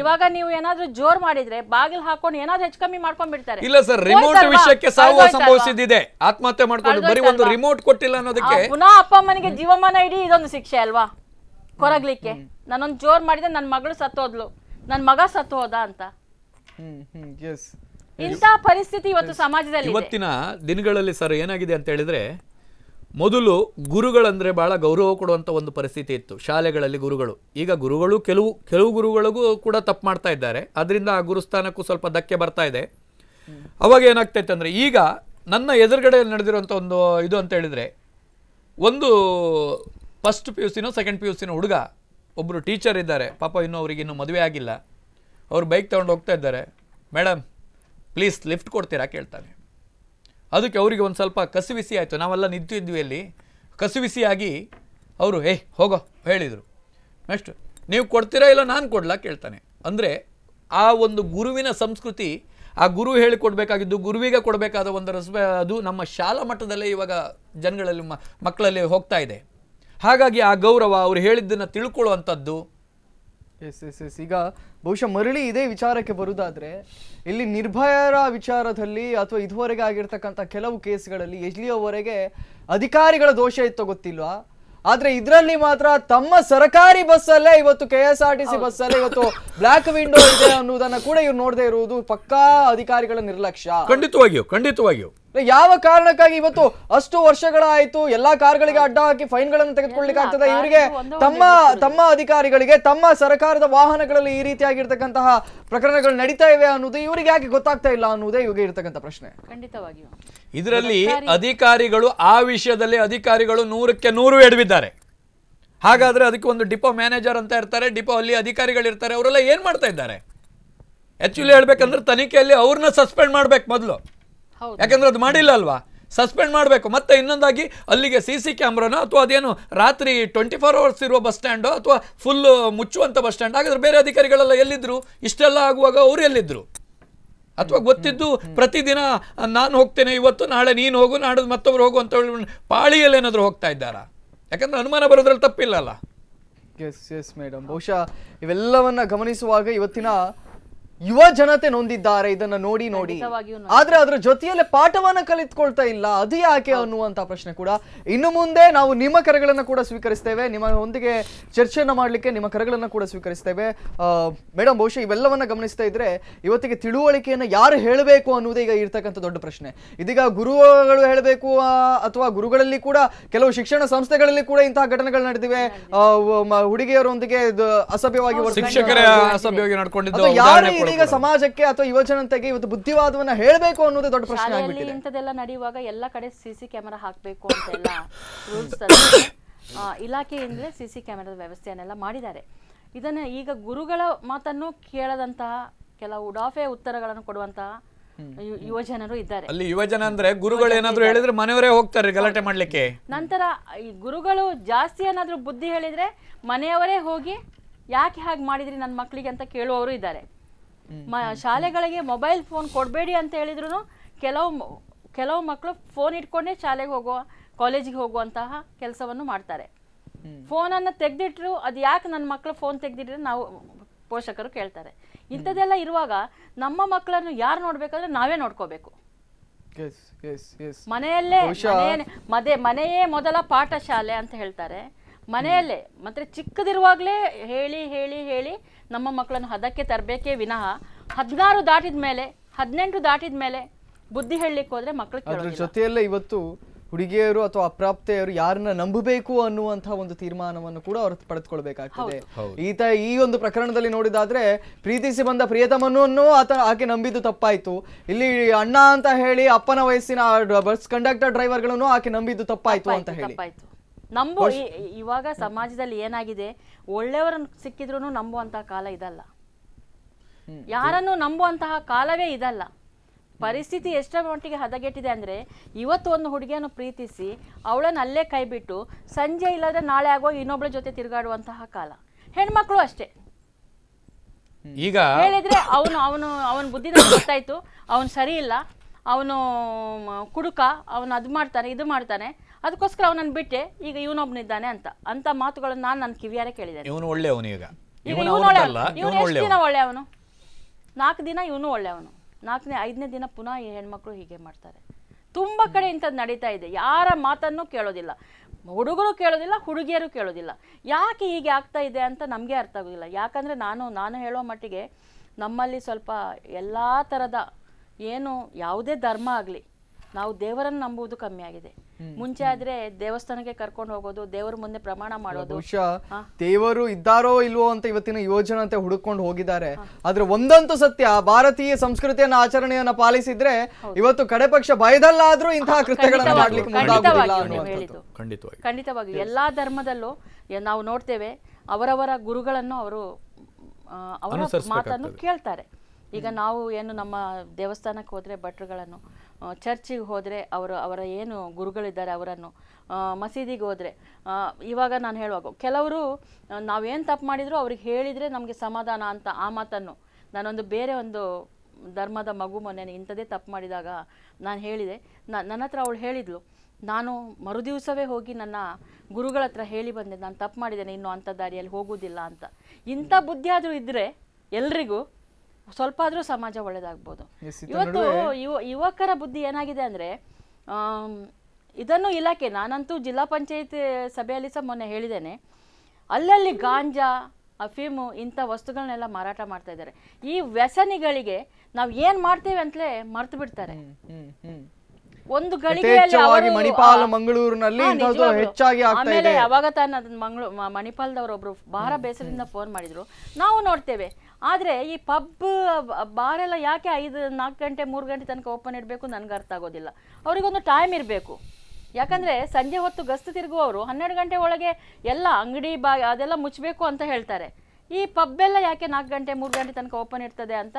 ಇವಾಗ ನೀವು ಏನಾದ್ರೂ ಜೋರ್ ಮಾಡಿದ್ರೆ ಬಾಗಿಲು ಹಾಕೊಂಡು ಏನಾದ್ರು ಹೆಚ್ಚು ಕಮ್ಮಿ ಮಾಡ್ಕೊಂಡ್ಬಿಡ್ತಾರೆ ಇಲ್ಲ ಸರ್ ರಿಮೋಟ್ ವಿಷಯಕ್ಕೆ ಸಾವು ಸಂಭವಿಸಿದ್ದಿದೆ ಆತ್ಮಹತ್ಯೆ ಮಾಡ್ಕೊಂಡು ಬರೀ ಒಂದು ರಿಮೋಟ್ ಕೊಟ್ಟಿಲ್ಲ ಅನ್ನೋದಕ್ಕೆ ಪುನಃ ಅಪ್ಪ ಅಮ್ಮನಿಗೆ ಜೀವಮಾನ ಇಡೀ ಇದೊಂದು ಶಿಕ್ಷೆ ಅಲ್ವಾ ಕೊರಗ್ಲಿಕ್ಕೆ ನಾನೊಂದು ಜೋರ್ ಮಾಡಿದ್ರೆ ನನ್ನ ಮಗಳು ಸತ್ತೋದ್ಲು ನನ್ನ ಮಗ ಸತ್ತು ಹೋದ ಅಂತ ಇಂತಹ ಪರಿಸ್ಥಿತಿ ಇವತ್ತು ಸಮಾಜದಲ್ಲಿ ಇವತ್ತಿನ ದಿನಗಳಲ್ಲಿ ಸರ್ ಏನಾಗಿದೆ ಅಂತ ಹೇಳಿದ್ರೆ ಮೊದಲು ಗುರುಗಳಂದರೆ ಭಾಳ ಗೌರವ ಕೊಡುವಂಥ ಒಂದು ಪರಿಸ್ಥಿತಿ ಇತ್ತು ಶಾಲೆಗಳಲ್ಲಿ ಗುರುಗಳು ಈಗ ಗುರುಗಳು ಕೆಲವು ಕೆಲವು ಗುರುಗಳಿಗೂ ಕೂಡ ತಪ್ಪು ಮಾಡ್ತಾ ಇದ್ದಾರೆ ಅದರಿಂದ ಆ ಗುರುಸ್ಥಾನಕ್ಕೂ ಸ್ವಲ್ಪ ಧಕ್ಕೆ ಬರ್ತಾ ಇದೆ ಅವಾಗ ಏನಾಗ್ತೈತೆ ಅಂದರೆ ಈಗ ನನ್ನ ಎದುರುಗಡೆಯಲ್ಲಿ ನಡೆದಿರುವಂಥ ಒಂದು ಇದು ಅಂತ ಹೇಳಿದರೆ ಒಂದು ಫಸ್ಟ್ ಪಿ ಯು ಸಿನೋ ಸೆಕೆಂಡ್ ಪಿ ಯು ಸಿನೋ ಹುಡುಗ ಒಬ್ಬರು ಟೀಚರ್ ಇದ್ದಾರೆ ಪಾಪ ಇನ್ನೂ ಅವ್ರಿಗೆ ಇನ್ನೂ ಮದುವೆ ಆಗಿಲ್ಲ ಅವ್ರು ಬೈಕ್ ತೊಗೊಂಡು ಹೋಗ್ತಾ ಇದ್ದಾರೆ ಮೇಡಮ್ ಪ್ಲೀಸ್ ಲಿಫ್ಟ್ ಕೊಡ್ತೀರಾ ಕೇಳ್ತಾನೆ ಅದಕ್ಕೆ ಅವರಿಗೆ ಒಂದು ಸ್ವಲ್ಪ ಕಸುವಿಸಿ ಆಯಿತು ನಾವೆಲ್ಲ ನಿಂತಿದ್ವಿ ಅಲ್ಲಿ ಕಸುವಿಸಿಯಾಗಿ ಅವರು ಏಯ್ ಹೋಗೋ ಹೇಳಿದರು ನೆಕ್ಸ್ಟ್ ನೀವು ಕೊಡ್ತೀರಾ ಇಲ್ಲ ನಾನು ಕೊಡಲ ಕೇಳ್ತಾನೆ ಅಂದರೆ ಆ ಒಂದು ಗುರುವಿನ ಸಂಸ್ಕೃತಿ ಆ ಗುರು ಹೇಳಿಕೊಡ್ಬೇಕಾಗಿದ್ದು ಗುರುವಿಗೆ ಕೊಡಬೇಕಾದ ಒಂದು ರಸ ಅದು ನಮ್ಮ ಶಾಲಾ ಮಟ್ಟದಲ್ಲೇ ಇವಾಗ ಜನಗಳಲ್ಲಿ ಮಕ್ಕಳಲ್ಲಿ ಹೋಗ್ತಾ ಇದೆ ಹಾಗಾಗಿ ಆ ಗೌರವ ಅವರು ಹೇಳಿದ್ದನ್ನು ತಿಳ್ಕೊಳ್ಳುವಂಥದ್ದು ಎಸ್ ಎಸ್ ಎಸ್ ಈಗ ಬಹುಶಃ ಮರಳಿ ಇದೇ ವಿಚಾರಕ್ಕೆ ಬರುವುದಾದ್ರೆ ಇಲ್ಲಿ ನಿರ್ಭಯರ ವಿಚಾರದಲ್ಲಿ ಅಥವಾ ಇದುವರೆಗೆ ಆಗಿರ್ತಕ್ಕಂಥ ಕೆಲವು ಕೇಸ್ಗಳಲ್ಲಿ ಎಲ್ಲಿಯವರೆಗೆ ಅಧಿಕಾರಿಗಳ ದೋಷ ಇತ್ತು ಗೊತ್ತಿಲ್ವಾ ಆದ್ರೆ ಇದರಲ್ಲಿ ಮಾತ್ರ ತಮ್ಮ ಸರ್ಕಾರಿ ಬಸ್ ಅಲ್ಲೇ ಇವತ್ತು K S R T C bus ಅಲ್ಲೇ ಇವತ್ತು ಬ್ಲಾಕ್ ವಿಂಡೋ ಇದೆ ಅನ್ನೋದನ್ನ ಕೂಡ ಇವ್ರು ನೋಡದೆ ಇರುವುದು ಪಕ್ಕಾ ಅಧಿಕಾರಿಗಳ ನಿರ್ಲಕ್ಷ್ಯ ಖಂಡಿತವಾಗಿಯೂ ಖಂಡಿತವಾಗಿಯೂ ಯಾವ ಕಾರಣಕ್ಕಾಗಿ ಇವತ್ತು ಅಷ್ಟು ವರ್ಷಗಳ ಆಯ್ತು ಎಲ್ಲಾ ಕಾರ್ಗಳಿಗೆ ಅಡ್ಡ ಹಾಕಿ ಫೈನ್ ಗಳನ್ನು ತೆಗೆದುಕೊಳ್ಳಿಕ್ಕೆ ಆಗ್ತದೆ ಇವರಿಗೆ ತಮ್ಮ ತಮ್ಮ ಅಧಿಕಾರಿಗಳಿಗೆ ತಮ್ಮ ಸರ್ಕಾರದ ವಾಹನಗಳಲ್ಲಿ ಈ ರೀತಿಯಾಗಿರ್ತಕ್ಕಂತಹ ಪ್ರಕರಣಗಳು ನಡೀತಾ ಇವೆ ಅನ್ನೋದು ಇವರಿಗೆ ಯಾಕೆ ಗೊತ್ತಾಗ್ತಾ ಇಲ್ಲ ಅನ್ನೋದೇ ಇವಾಗ ಇರ್ತಕ್ಕಂಥ ಪ್ರಶ್ನೆ ಖಂಡಿತವಾಗಿಯೂ ಇದರಲ್ಲಿ ಅಧಿಕಾರಿಗಳು ಆ ವಿಷಯದಲ್ಲಿ ಅಧಿಕಾರಿಗಳು ನೂರಕ್ಕೆ ನೂರು ಎಡವಿದ್ದಾರೆ ಹಾಗಾದ್ರೆ ಅದಕ್ಕೆ ಒಂದು ಡಿಪೋ ಮ್ಯಾನೇಜರ್ ಅಂತ ಇರ್ತಾರೆ ಡಿಪೋ ಅಲ್ಲಿ ಅಧಿಕಾರಿಗಳು ಇರ್ತಾರೆ ಅವರೆಲ್ಲ ಏನ್ ಮಾಡ್ತಾ ಇದ್ದಾರೆ ಆಕ್ಚುಲಿ ಹೇಳ್ಬೇಕಂದ್ರೆ ತನಿಖೆಯಲ್ಲಿ ಅವ್ರನ್ನ ಸಸ್ಪೆಂಡ್ ಮಾಡ್ಬೇಕು ಮೊದಲು ಯಾಕಂದ್ರೆ ಅದು ಮಾಡಿಲ್ಲ ಅಲ್ವಾ ಸಸ್ಪೆಂಡ್ ಮಾಡಬೇಕು ಮತ್ತೆ ಇನ್ನೊಂದಾಗಿ ಅಲ್ಲಿಗೆ ಸಿ ಸಿ ಕ್ಯಾಮ್ರಾನೋ ಅಥವಾ ಅದೇನು ರಾತ್ರಿ ಟ್ವೆಂಟಿ ಫೋರ್ ಅವರ್ಸ್ ಇರುವ ಬಸ್ ಸ್ಟ್ಯಾಂಡು ಅಥವಾ ಫುಲ್ ಮುಚ್ಚುವಂಥ ಬಸ್ ಸ್ಟ್ಯಾಂಡ್ ಹಾಗಾದ್ರೆ ಬೇರೆ ಅಧಿಕಾರಿಗಳೆಲ್ಲ ಎಲ್ಲಿದ್ರು ಇಷ್ಟೆಲ್ಲ ಆಗುವಾಗ ಅವರು ಎಲ್ಲಿದ್ರು ಅಥವಾ ಗೊತ್ತಿದ್ದು ಪ್ರತಿದಿನ ನಾನು ಹೋಗ್ತೇನೆ ಇವತ್ತು ನಾಳೆ ನೀನು ಹೋಗು ನಾಡ ಮತ್ತೊಬ್ರು ಹೋಗು ಅಂತ ಹೇಳಿ ಪಾಳಿಯಲ್ಲಿ ಏನಾದರೂ ಹೋಗ್ತಾ ಇದ್ದಾರಾ ಯಾಕಂದ್ರೆ ಅನುಮಾನ ಬರೋದ್ರಲ್ಲಿ ಅಲ್ಲ ಎಸ್ ಎಸ್ ಮೇಡಮ್ ಬಹುಶಃ ಇವೆಲ್ಲವನ್ನ ಗಮನಿಸುವಾಗ ಇವತ್ತಿನ ಯುವ ಜನತೆ ನೊಂದಿದ್ದಾರೆ ಇದನ್ನ ನೋಡಿ ನೋಡಿ ಆದ್ರೆ ಅದ್ರ ಜೊತೆಯಲ್ಲೇ ಪಾಠವನ್ನ ಕಲಿತ್ಕೊಳ್ತಾ ಇಲ್ಲ ಅದು ಯಾಕೆ ಅನ್ನುವಂತ ಪ್ರಶ್ನೆ ಕೂಡ ಇನ್ನು ಮುಂದೆ ನಾವು ನಿಮ್ಮ ಕರೆಗಳನ್ನ ಕೂಡ ಸ್ವೀಕರಿಸ್ತೇವೆ ನಿಮ್ಮ ಒಂದಿಗೆ ಚರ್ಚೆಯನ್ನ ಮಾಡ್ಲಿಕ್ಕೆ ನಿಮ್ಮ ಕರೆಗಳನ್ನ ಕೂಡ ಸ್ವೀಕರಿಸ್ತೇವೆ ಮೇಡಮ್ ಬಹುಶಃ ಇವೆಲ್ಲವನ್ನ ಗಮನಿಸ್ತಾ ಇದ್ರೆ ಇವತ್ತಿಗೆ ತಿಳುವಳಿಕೆಯನ್ನ ಯಾರು ಹೇಳಬೇಕು ಅನ್ನೋದೇ ಈಗ ಇರ್ತಕ್ಕಂಥ ದೊಡ್ಡ ಪ್ರಶ್ನೆ ಇದೀಗ ಗುರುಗಳು ಹೇಳಬೇಕು ಅಥವಾ ಗುರುಗಳಲ್ಲಿ ಕೂಡ ಕೆಲವು ಶಿಕ್ಷಣ ಸಂಸ್ಥೆಗಳಲ್ಲಿ ಕೂಡ ಇಂತಹ ಘಟನೆಗಳು ನಡೆದಿವೆ ಹುಡುಗಿಯರೊಂದಿಗೆ ಅಸಭ್ಯವಾಗಿ ಯಾರು ಈಗ ಸಮಾಜಕ್ಕೆ ಅಥವಾ ಯುವಜನತೆಗೆ ಇವತ್ತು ಬುದ್ಧಿವಾದವನ್ನ ಹೇಳಬೇಕು ಅನ್ನೋದು ದೊಡ್ಡ ಪ್ರಶ್ನೆ ಆಗ್ಬಿಟ್ಟಿದೆ ಇಂಥದ್ದೆಲ್ಲ ನಡೆಯುವಾಗ ಎಲ್ಲ ಕಡೆ ಸಿಸಿ ಕ್ಯಾಮೆರಾ ಹಾಕಬೇಕು ಅಂತ ಎಲ್ಲ ರೂಲ್ಸ್ ಇಲಾಖೆಯಿಂದಲೇ ಸಿಸಿ ಕ್ಯಾಮೆರಾದ ವ್ಯವಸ್ಥೆಯನ್ನೆಲ್ಲ ಮಾಡಿದ್ದಾರೆ ಇದನ್ನ ಈಗ ಗುರುಗಳ ಮಾತನ್ನು ಕೇಳದಂತಹ ಕೆಲವು ಉಡಾಫೆ ಉತ್ತರಗಳನ್ನು ಕೊಡುವಂತಹ ಯುವಜನರು ಇದ್ದಾರೆ ಅಲ್ಲಿ ಯುವ ಅಂದ್ರೆ ಗುರುಗಳು ಏನಾದ್ರು ಹೇಳಿದ್ರೆ ಮನೆಯವರೇ ಹೋಗ್ತಾರೆ ಗಲಾಟೆ ಮಾಡ್ಲಿಕ್ಕೆ ನಂತರ ಈ ಗುರುಗಳು ಜಾಸ್ತಿ ಏನಾದ್ರು ಬುದ್ಧಿ ಹೇಳಿದ್ರೆ ಮನೆಯವರೇ ಹೋಗಿ ಯಾಕೆ ಹಾಗೆ ಮಾಡಿದ್ರಿ ನನ್ನ ಮಕ್ಕಳಿಗೆ ಅಂತ ಕೇಳುವವರು ಇದ್ದಾರೆ ಶಾಲೆಗಳಿಗೆ ಮೊಬೈಲ್ ಫೋನ್ ಕೊಡಬೇಡಿ ಅಂತ ಹೇಳಿದ್ರು ಕೆಲವು ಕೆಲವು ಮಕ್ಕಳು ಫೋನ್ ಇಟ್ಕೊಂಡೇ ಶಾಲೆಗೆ ಹೋಗುವ ಕಾಲೇಜಿಗೆ ಹೋಗುವಂತಹ ಕೆಲಸವನ್ನು ಮಾಡ್ತಾರೆ ಫೋನನ್ನು ತೆಗೆದಿಟ್ರು ಅದು ಯಾಕೆ ನನ್ನ ಮಕ್ಕಳು ಫೋನ್ ತೆಗೆದಿಟ್ರೆ ನಾವು ಪೋಷಕರು ಕೇಳ್ತಾರೆ ಇಂಥದ್ದೆಲ್ಲ ಇರುವಾಗ ನಮ್ಮ ಮಕ್ಕಳನ್ನು ಯಾರು ನೋಡ್ಬೇಕಾದ್ರೆ ನಾವೇ ನೋಡ್ಕೋಬೇಕು ಮನೆಯಲ್ಲೇ ಮದೆ ಮನೆಯೇ ಮೊದಲ ಪಾಠ ಶಾಲೆ ಅಂತ ಹೇಳ್ತಾರೆ ಮನೆಯಲ್ಲೇ ಮತ್ತೆ ಚಿಕ್ಕದಿರುವಾಗಲೇ ಹೇಳಿ ಹೇಳಿ ಹೇಳಿ ನಮ್ಮ ಮಕ್ಕಳನ್ನು ಹದಕ್ಕೆ ತರಬೇಕೇ ವಿನಃ ಹದಿನಾರು ದಾಟಿದ ಮೇಲೆ ಹದಿನೆಂಟು ದಾಟಿದ ಮೇಲೆ ಬುದ್ಧಿ ಹೇಳಲಿಕ್ಕೆ ಹೋದ್ರೆ ಮಕ್ಕಳು ಅದ್ರ ಜೊತೆಯಲ್ಲೇ ಇವತ್ತು ಹುಡುಗಿಯರು ಅಥವಾ ಅಪ್ರಾಪ್ತೆಯರು ಯಾರನ್ನ ನಂಬಬೇಕು ಅನ್ನುವಂತಹ ಒಂದು ತೀರ್ಮಾನವನ್ನು ಕೂಡ ಅವರು ಪಡೆದುಕೊಳ್ಬೇಕಾಗ್ತದೆ ಈತ ಈ ಒಂದು ಪ್ರಕರಣದಲ್ಲಿ ನೋಡಿದಾದ್ರೆ ಪ್ರೀತಿಸಿ ಬಂದ ಪ್ರಿಯತಮನನ್ನು ಆತ ಆಕೆ ನಂಬಿದ್ದು ತಪ್ಪಾಯ್ತು ಇಲ್ಲಿ ಅಣ್ಣ ಅಂತ ಹೇಳಿ ಅಪ್ಪನ ವಯಸ್ಸಿನ ಬಸ್ ಕಂಡಕ್ಟರ್ ಡ್ರೈವರ್ ಗಳನ್ನು ಆಕೆ ನಂಬಿದ್ದು ತಪ್ಪಾಯ್ತು ಅಂತ ಹೇಳಿ ನಂಬು ಇವಾಗ ಸಮಾಜದಲ್ಲಿ ಏನಾಗಿದೆ ಒಳ್ಳೆಯವರನ್ನು ಸಿಕ್ಕಿದ್ರು ನಂಬುವಂತಹ ಕಾಲ ಇದಲ್ಲ ಯಾರನ್ನು ನಂಬುವಂತಹ ಕಾಲವೇ ಇದಲ್ಲ ಪರಿಸ್ಥಿತಿ ಎಷ್ಟರ ಮಟ್ಟಿಗೆ ಹದಗೆಟ್ಟಿದೆ ಅಂದರೆ ಇವತ್ತು ಒಂದು ಹುಡುಗಿಯನ್ನು ಪ್ರೀತಿಸಿ ಅವಳನ್ನು ಅಲ್ಲೇ ಕೈಬಿಟ್ಟು ಸಂಜೆ ಇಲ್ಲದೆ ನಾಳೆ ಆಗೋ ಇನ್ನೊಬ್ಳ ಜೊತೆ ತಿರುಗಾಡುವಂತಹ ಕಾಲ ಹೆಣ್ಮಕ್ಳು ಅಷ್ಟೇ ಈಗ ಹೇಳಿದ್ರೆ ಅವನು ಅವನು ಅವನ ಬುದ್ಧಿ [COUGHS] ಗೊತ್ತಾಯ್ತು ಅವನು ಸರಿ ಇಲ್ಲ ಅವನು ಕುಡುಕ ಅವನು ಅದು ಮಾಡ್ತಾನೆ ಇದು ಮಾಡ್ತಾನೆ ಅದಕ್ಕೋಸ್ಕರ ಅವನನ್ನು ಬಿಟ್ಟೆ ಈಗ ಇವನೊಬ್ಬನಿದ್ದಾನೆ ಅಂತ ಅಂತ ಮಾತುಗಳನ್ನು ನಾನು ನನ್ನ ಕಿವಿಯಾರೆ ಕೇಳಿದೆ ಇವನು ಒಳ್ಳೆ ಈಗ ದಿನ ಒಳ್ಳೆ ನಾಲ್ಕು ದಿನ ಇವನು ಒಳ್ಳೆ ಅವನು ನಾಲ್ಕನೇ ಐದನೇ ದಿನ ಪುನಃ ಈ ಹೆಣ್ಮಕ್ಳು ಹೀಗೆ ಮಾಡ್ತಾರೆ ತುಂಬ ಕಡೆ ಇಂಥದ್ದು ನಡೀತಾ ಇದೆ ಯಾರ ಮಾತನ್ನು ಕೇಳೋದಿಲ್ಲ ಹುಡುಗರು ಕೇಳೋದಿಲ್ಲ ಹುಡುಗಿಯರು ಕೇಳೋದಿಲ್ಲ ಯಾಕೆ ಹೀಗೆ ಆಗ್ತಾ ಇದೆ ಅಂತ ನಮಗೆ ಅರ್ಥ ಆಗೋದಿಲ್ಲ ಯಾಕಂದರೆ ನಾನು ನಾನು ಹೇಳೋ ಮಟ್ಟಿಗೆ ನಮ್ಮಲ್ಲಿ ಸ್ವಲ್ಪ ಎಲ್ಲ ಥರದ ಏನು ಯಾವುದೇ ಧರ್ಮ ಆಗಲಿ ನಾವು ದೇವರನ್ನ ನಂಬುವುದು ಕಮ್ಮಿ ಆಗಿದೆ ಮುಂಚೆ ಆದ್ರೆ ದೇವಸ್ಥಾನಕ್ಕೆ ಕರ್ಕೊಂಡು ಹೋಗೋದು ದೇವರ ಮುಂದೆ ಪ್ರಮಾಣ ಮಾಡೋದು ದೇವರು ಇದ್ದಾರೋ ಇಲ್ವೋ ಅಂತ ಇವತ್ತಿನ ಅಂತ ಹುಡುಕೊಂಡು ಹೋಗಿದ್ದಾರೆ ಆದ್ರೆ ಒಂದಂತೂ ಸತ್ಯ ಭಾರತೀಯ ಸಂಸ್ಕೃತಿಯನ್ನ ಆಚರಣೆಯನ್ನ ಪಾಲಿಸಿದ್ರೆ ಇವತ್ತು ಕಡೆ ಪಕ್ಷ ಭಯದಲ್ಲಾದ್ರೂ ಇಂತಹ ಕೃತ್ಯಗಳನ್ನ ಮಾಡ್ಲಿಕ್ಕೆ ಖಂಡಿತವಾಗಿ ಎಲ್ಲಾ ಧರ್ಮದಲ್ಲೂ ನಾವು ನೋಡ್ತೇವೆ ಅವರವರ ಗುರುಗಳನ್ನು ಅವರು ಅವರ ಮಾತನ್ನು ಕೇಳ್ತಾರೆ ಈಗ ನಾವು ಏನು ನಮ್ಮ ದೇವಸ್ಥಾನಕ್ಕೆ ಹೋದ್ರೆ ಭಟ್ರುಗಳನ್ನು ಚರ್ಚಿಗೆ ಹೋದರೆ ಅವರು ಅವರ ಏನು ಗುರುಗಳಿದ್ದಾರೆ ಅವರನ್ನು ಮಸೀದಿಗೆ ಹೋದರೆ ಇವಾಗ ನಾನು ಹೇಳುವಾಗ ಕೆಲವರು ನಾವೇನು ತಪ್ಪು ಮಾಡಿದರೂ ಅವ್ರಿಗೆ ಹೇಳಿದರೆ ನಮಗೆ ಸಮಾಧಾನ ಅಂತ ಆ ಮಾತನ್ನು ನಾನೊಂದು ಬೇರೆ ಒಂದು ಧರ್ಮದ ಮಗು ಮೊನ್ನೆ ಇಂಥದ್ದೇ ತಪ್ಪು ಮಾಡಿದಾಗ ನಾನು ಹೇಳಿದೆ ನನ್ನ ಹತ್ರ ಅವಳು ಹೇಳಿದ್ಳು ನಾನು ಮರುದಿವಸವೇ ಹೋಗಿ ನನ್ನ ಗುರುಗಳ ಹತ್ರ ಹೇಳಿ ಬಂದೆ ನಾನು ತಪ್ಪು ಮಾಡಿದ್ದೇನೆ ಇನ್ನು ಅಂಥ ದಾರಿಯಲ್ಲಿ ಹೋಗುವುದಿಲ್ಲ ಅಂತ ಇಂಥ ಬುದ್ಧಿ ಆದರೂ ಇದ್ದರೆ ಎಲ್ರಿಗೂ ಸ್ವಲ್ಪ ಆದರೂ ಸಮಾಜ ಒಳ್ಳೇದಾಗ್ಬೋದು ಇವತ್ತು ಯುವ ಯುವಕರ ಬುದ್ಧಿ ಏನಾಗಿದೆ ಅಂದರೆ ಇದನ್ನು ಇಲಾಖೆ ನಾನಂತೂ ಜಿಲ್ಲಾ ಪಂಚಾಯತ್ ಸಭೆಯಲ್ಲಿ ಸಹ ಮೊನ್ನೆ ಹೇಳಿದ್ದೇನೆ ಅಲ್ಲಲ್ಲಿ ಗಾಂಜಾ ಅಫೀಮು ಇಂಥ ವಸ್ತುಗಳನ್ನೆಲ್ಲ ಮಾರಾಟ ಮಾಡ್ತಾ ಇದ್ದಾರೆ ಈ ವ್ಯಸನಿಗಳಿಗೆ ನಾವು ಏನು ಮಾಡ್ತೇವೆ ಅಂತಲೇ ಮರ್ತು ಬಿಡ್ತಾರೆ ಒಂದು ಗಳಿಗೆಯಲ್ಲಿ ಮಣಿಪಾಲ್ ಮಂಗಳೂರಿನಲ್ಲಿ ಹೆಚ್ಚಾಗಿ ಆಮೇಲೆ ಯಾವಾಗ ತಾನ ಮಂಗಳೂ ಒಬ್ರು ಬಹಳ ಬೇಸರದಿಂದ ಫೋನ್ ಮಾಡಿದ್ರು ನಾವು ನೋಡ್ತೇವೆ ಆದರೆ ಈ ಪಬ್ ಎಲ್ಲ ಯಾಕೆ ಐದು ನಾಲ್ಕು ಗಂಟೆ ಮೂರು ಗಂಟೆ ತನಕ ಓಪನ್ ಇಡಬೇಕು ನನಗೆ ಅರ್ಥ ಆಗೋದಿಲ್ಲ ಅವರಿಗೊಂದು ಟೈಮ್ ಇರಬೇಕು ಯಾಕಂದರೆ ಸಂಜೆ ಹೊತ್ತು ಗಸ್ತು ತಿರುಗುವವರು ಹನ್ನೆರಡು ಗಂಟೆ ಒಳಗೆ ಎಲ್ಲ ಅಂಗಡಿ ಬಾ ಅದೆಲ್ಲ ಮುಚ್ಚಬೇಕು ಅಂತ ಹೇಳ್ತಾರೆ ಈ ಪಬ್ ಎಲ್ಲ ಯಾಕೆ ನಾಲ್ಕು ಗಂಟೆ ಮೂರು ಗಂಟೆ ತನಕ ಓಪನ್ ಇರ್ತದೆ ಅಂತ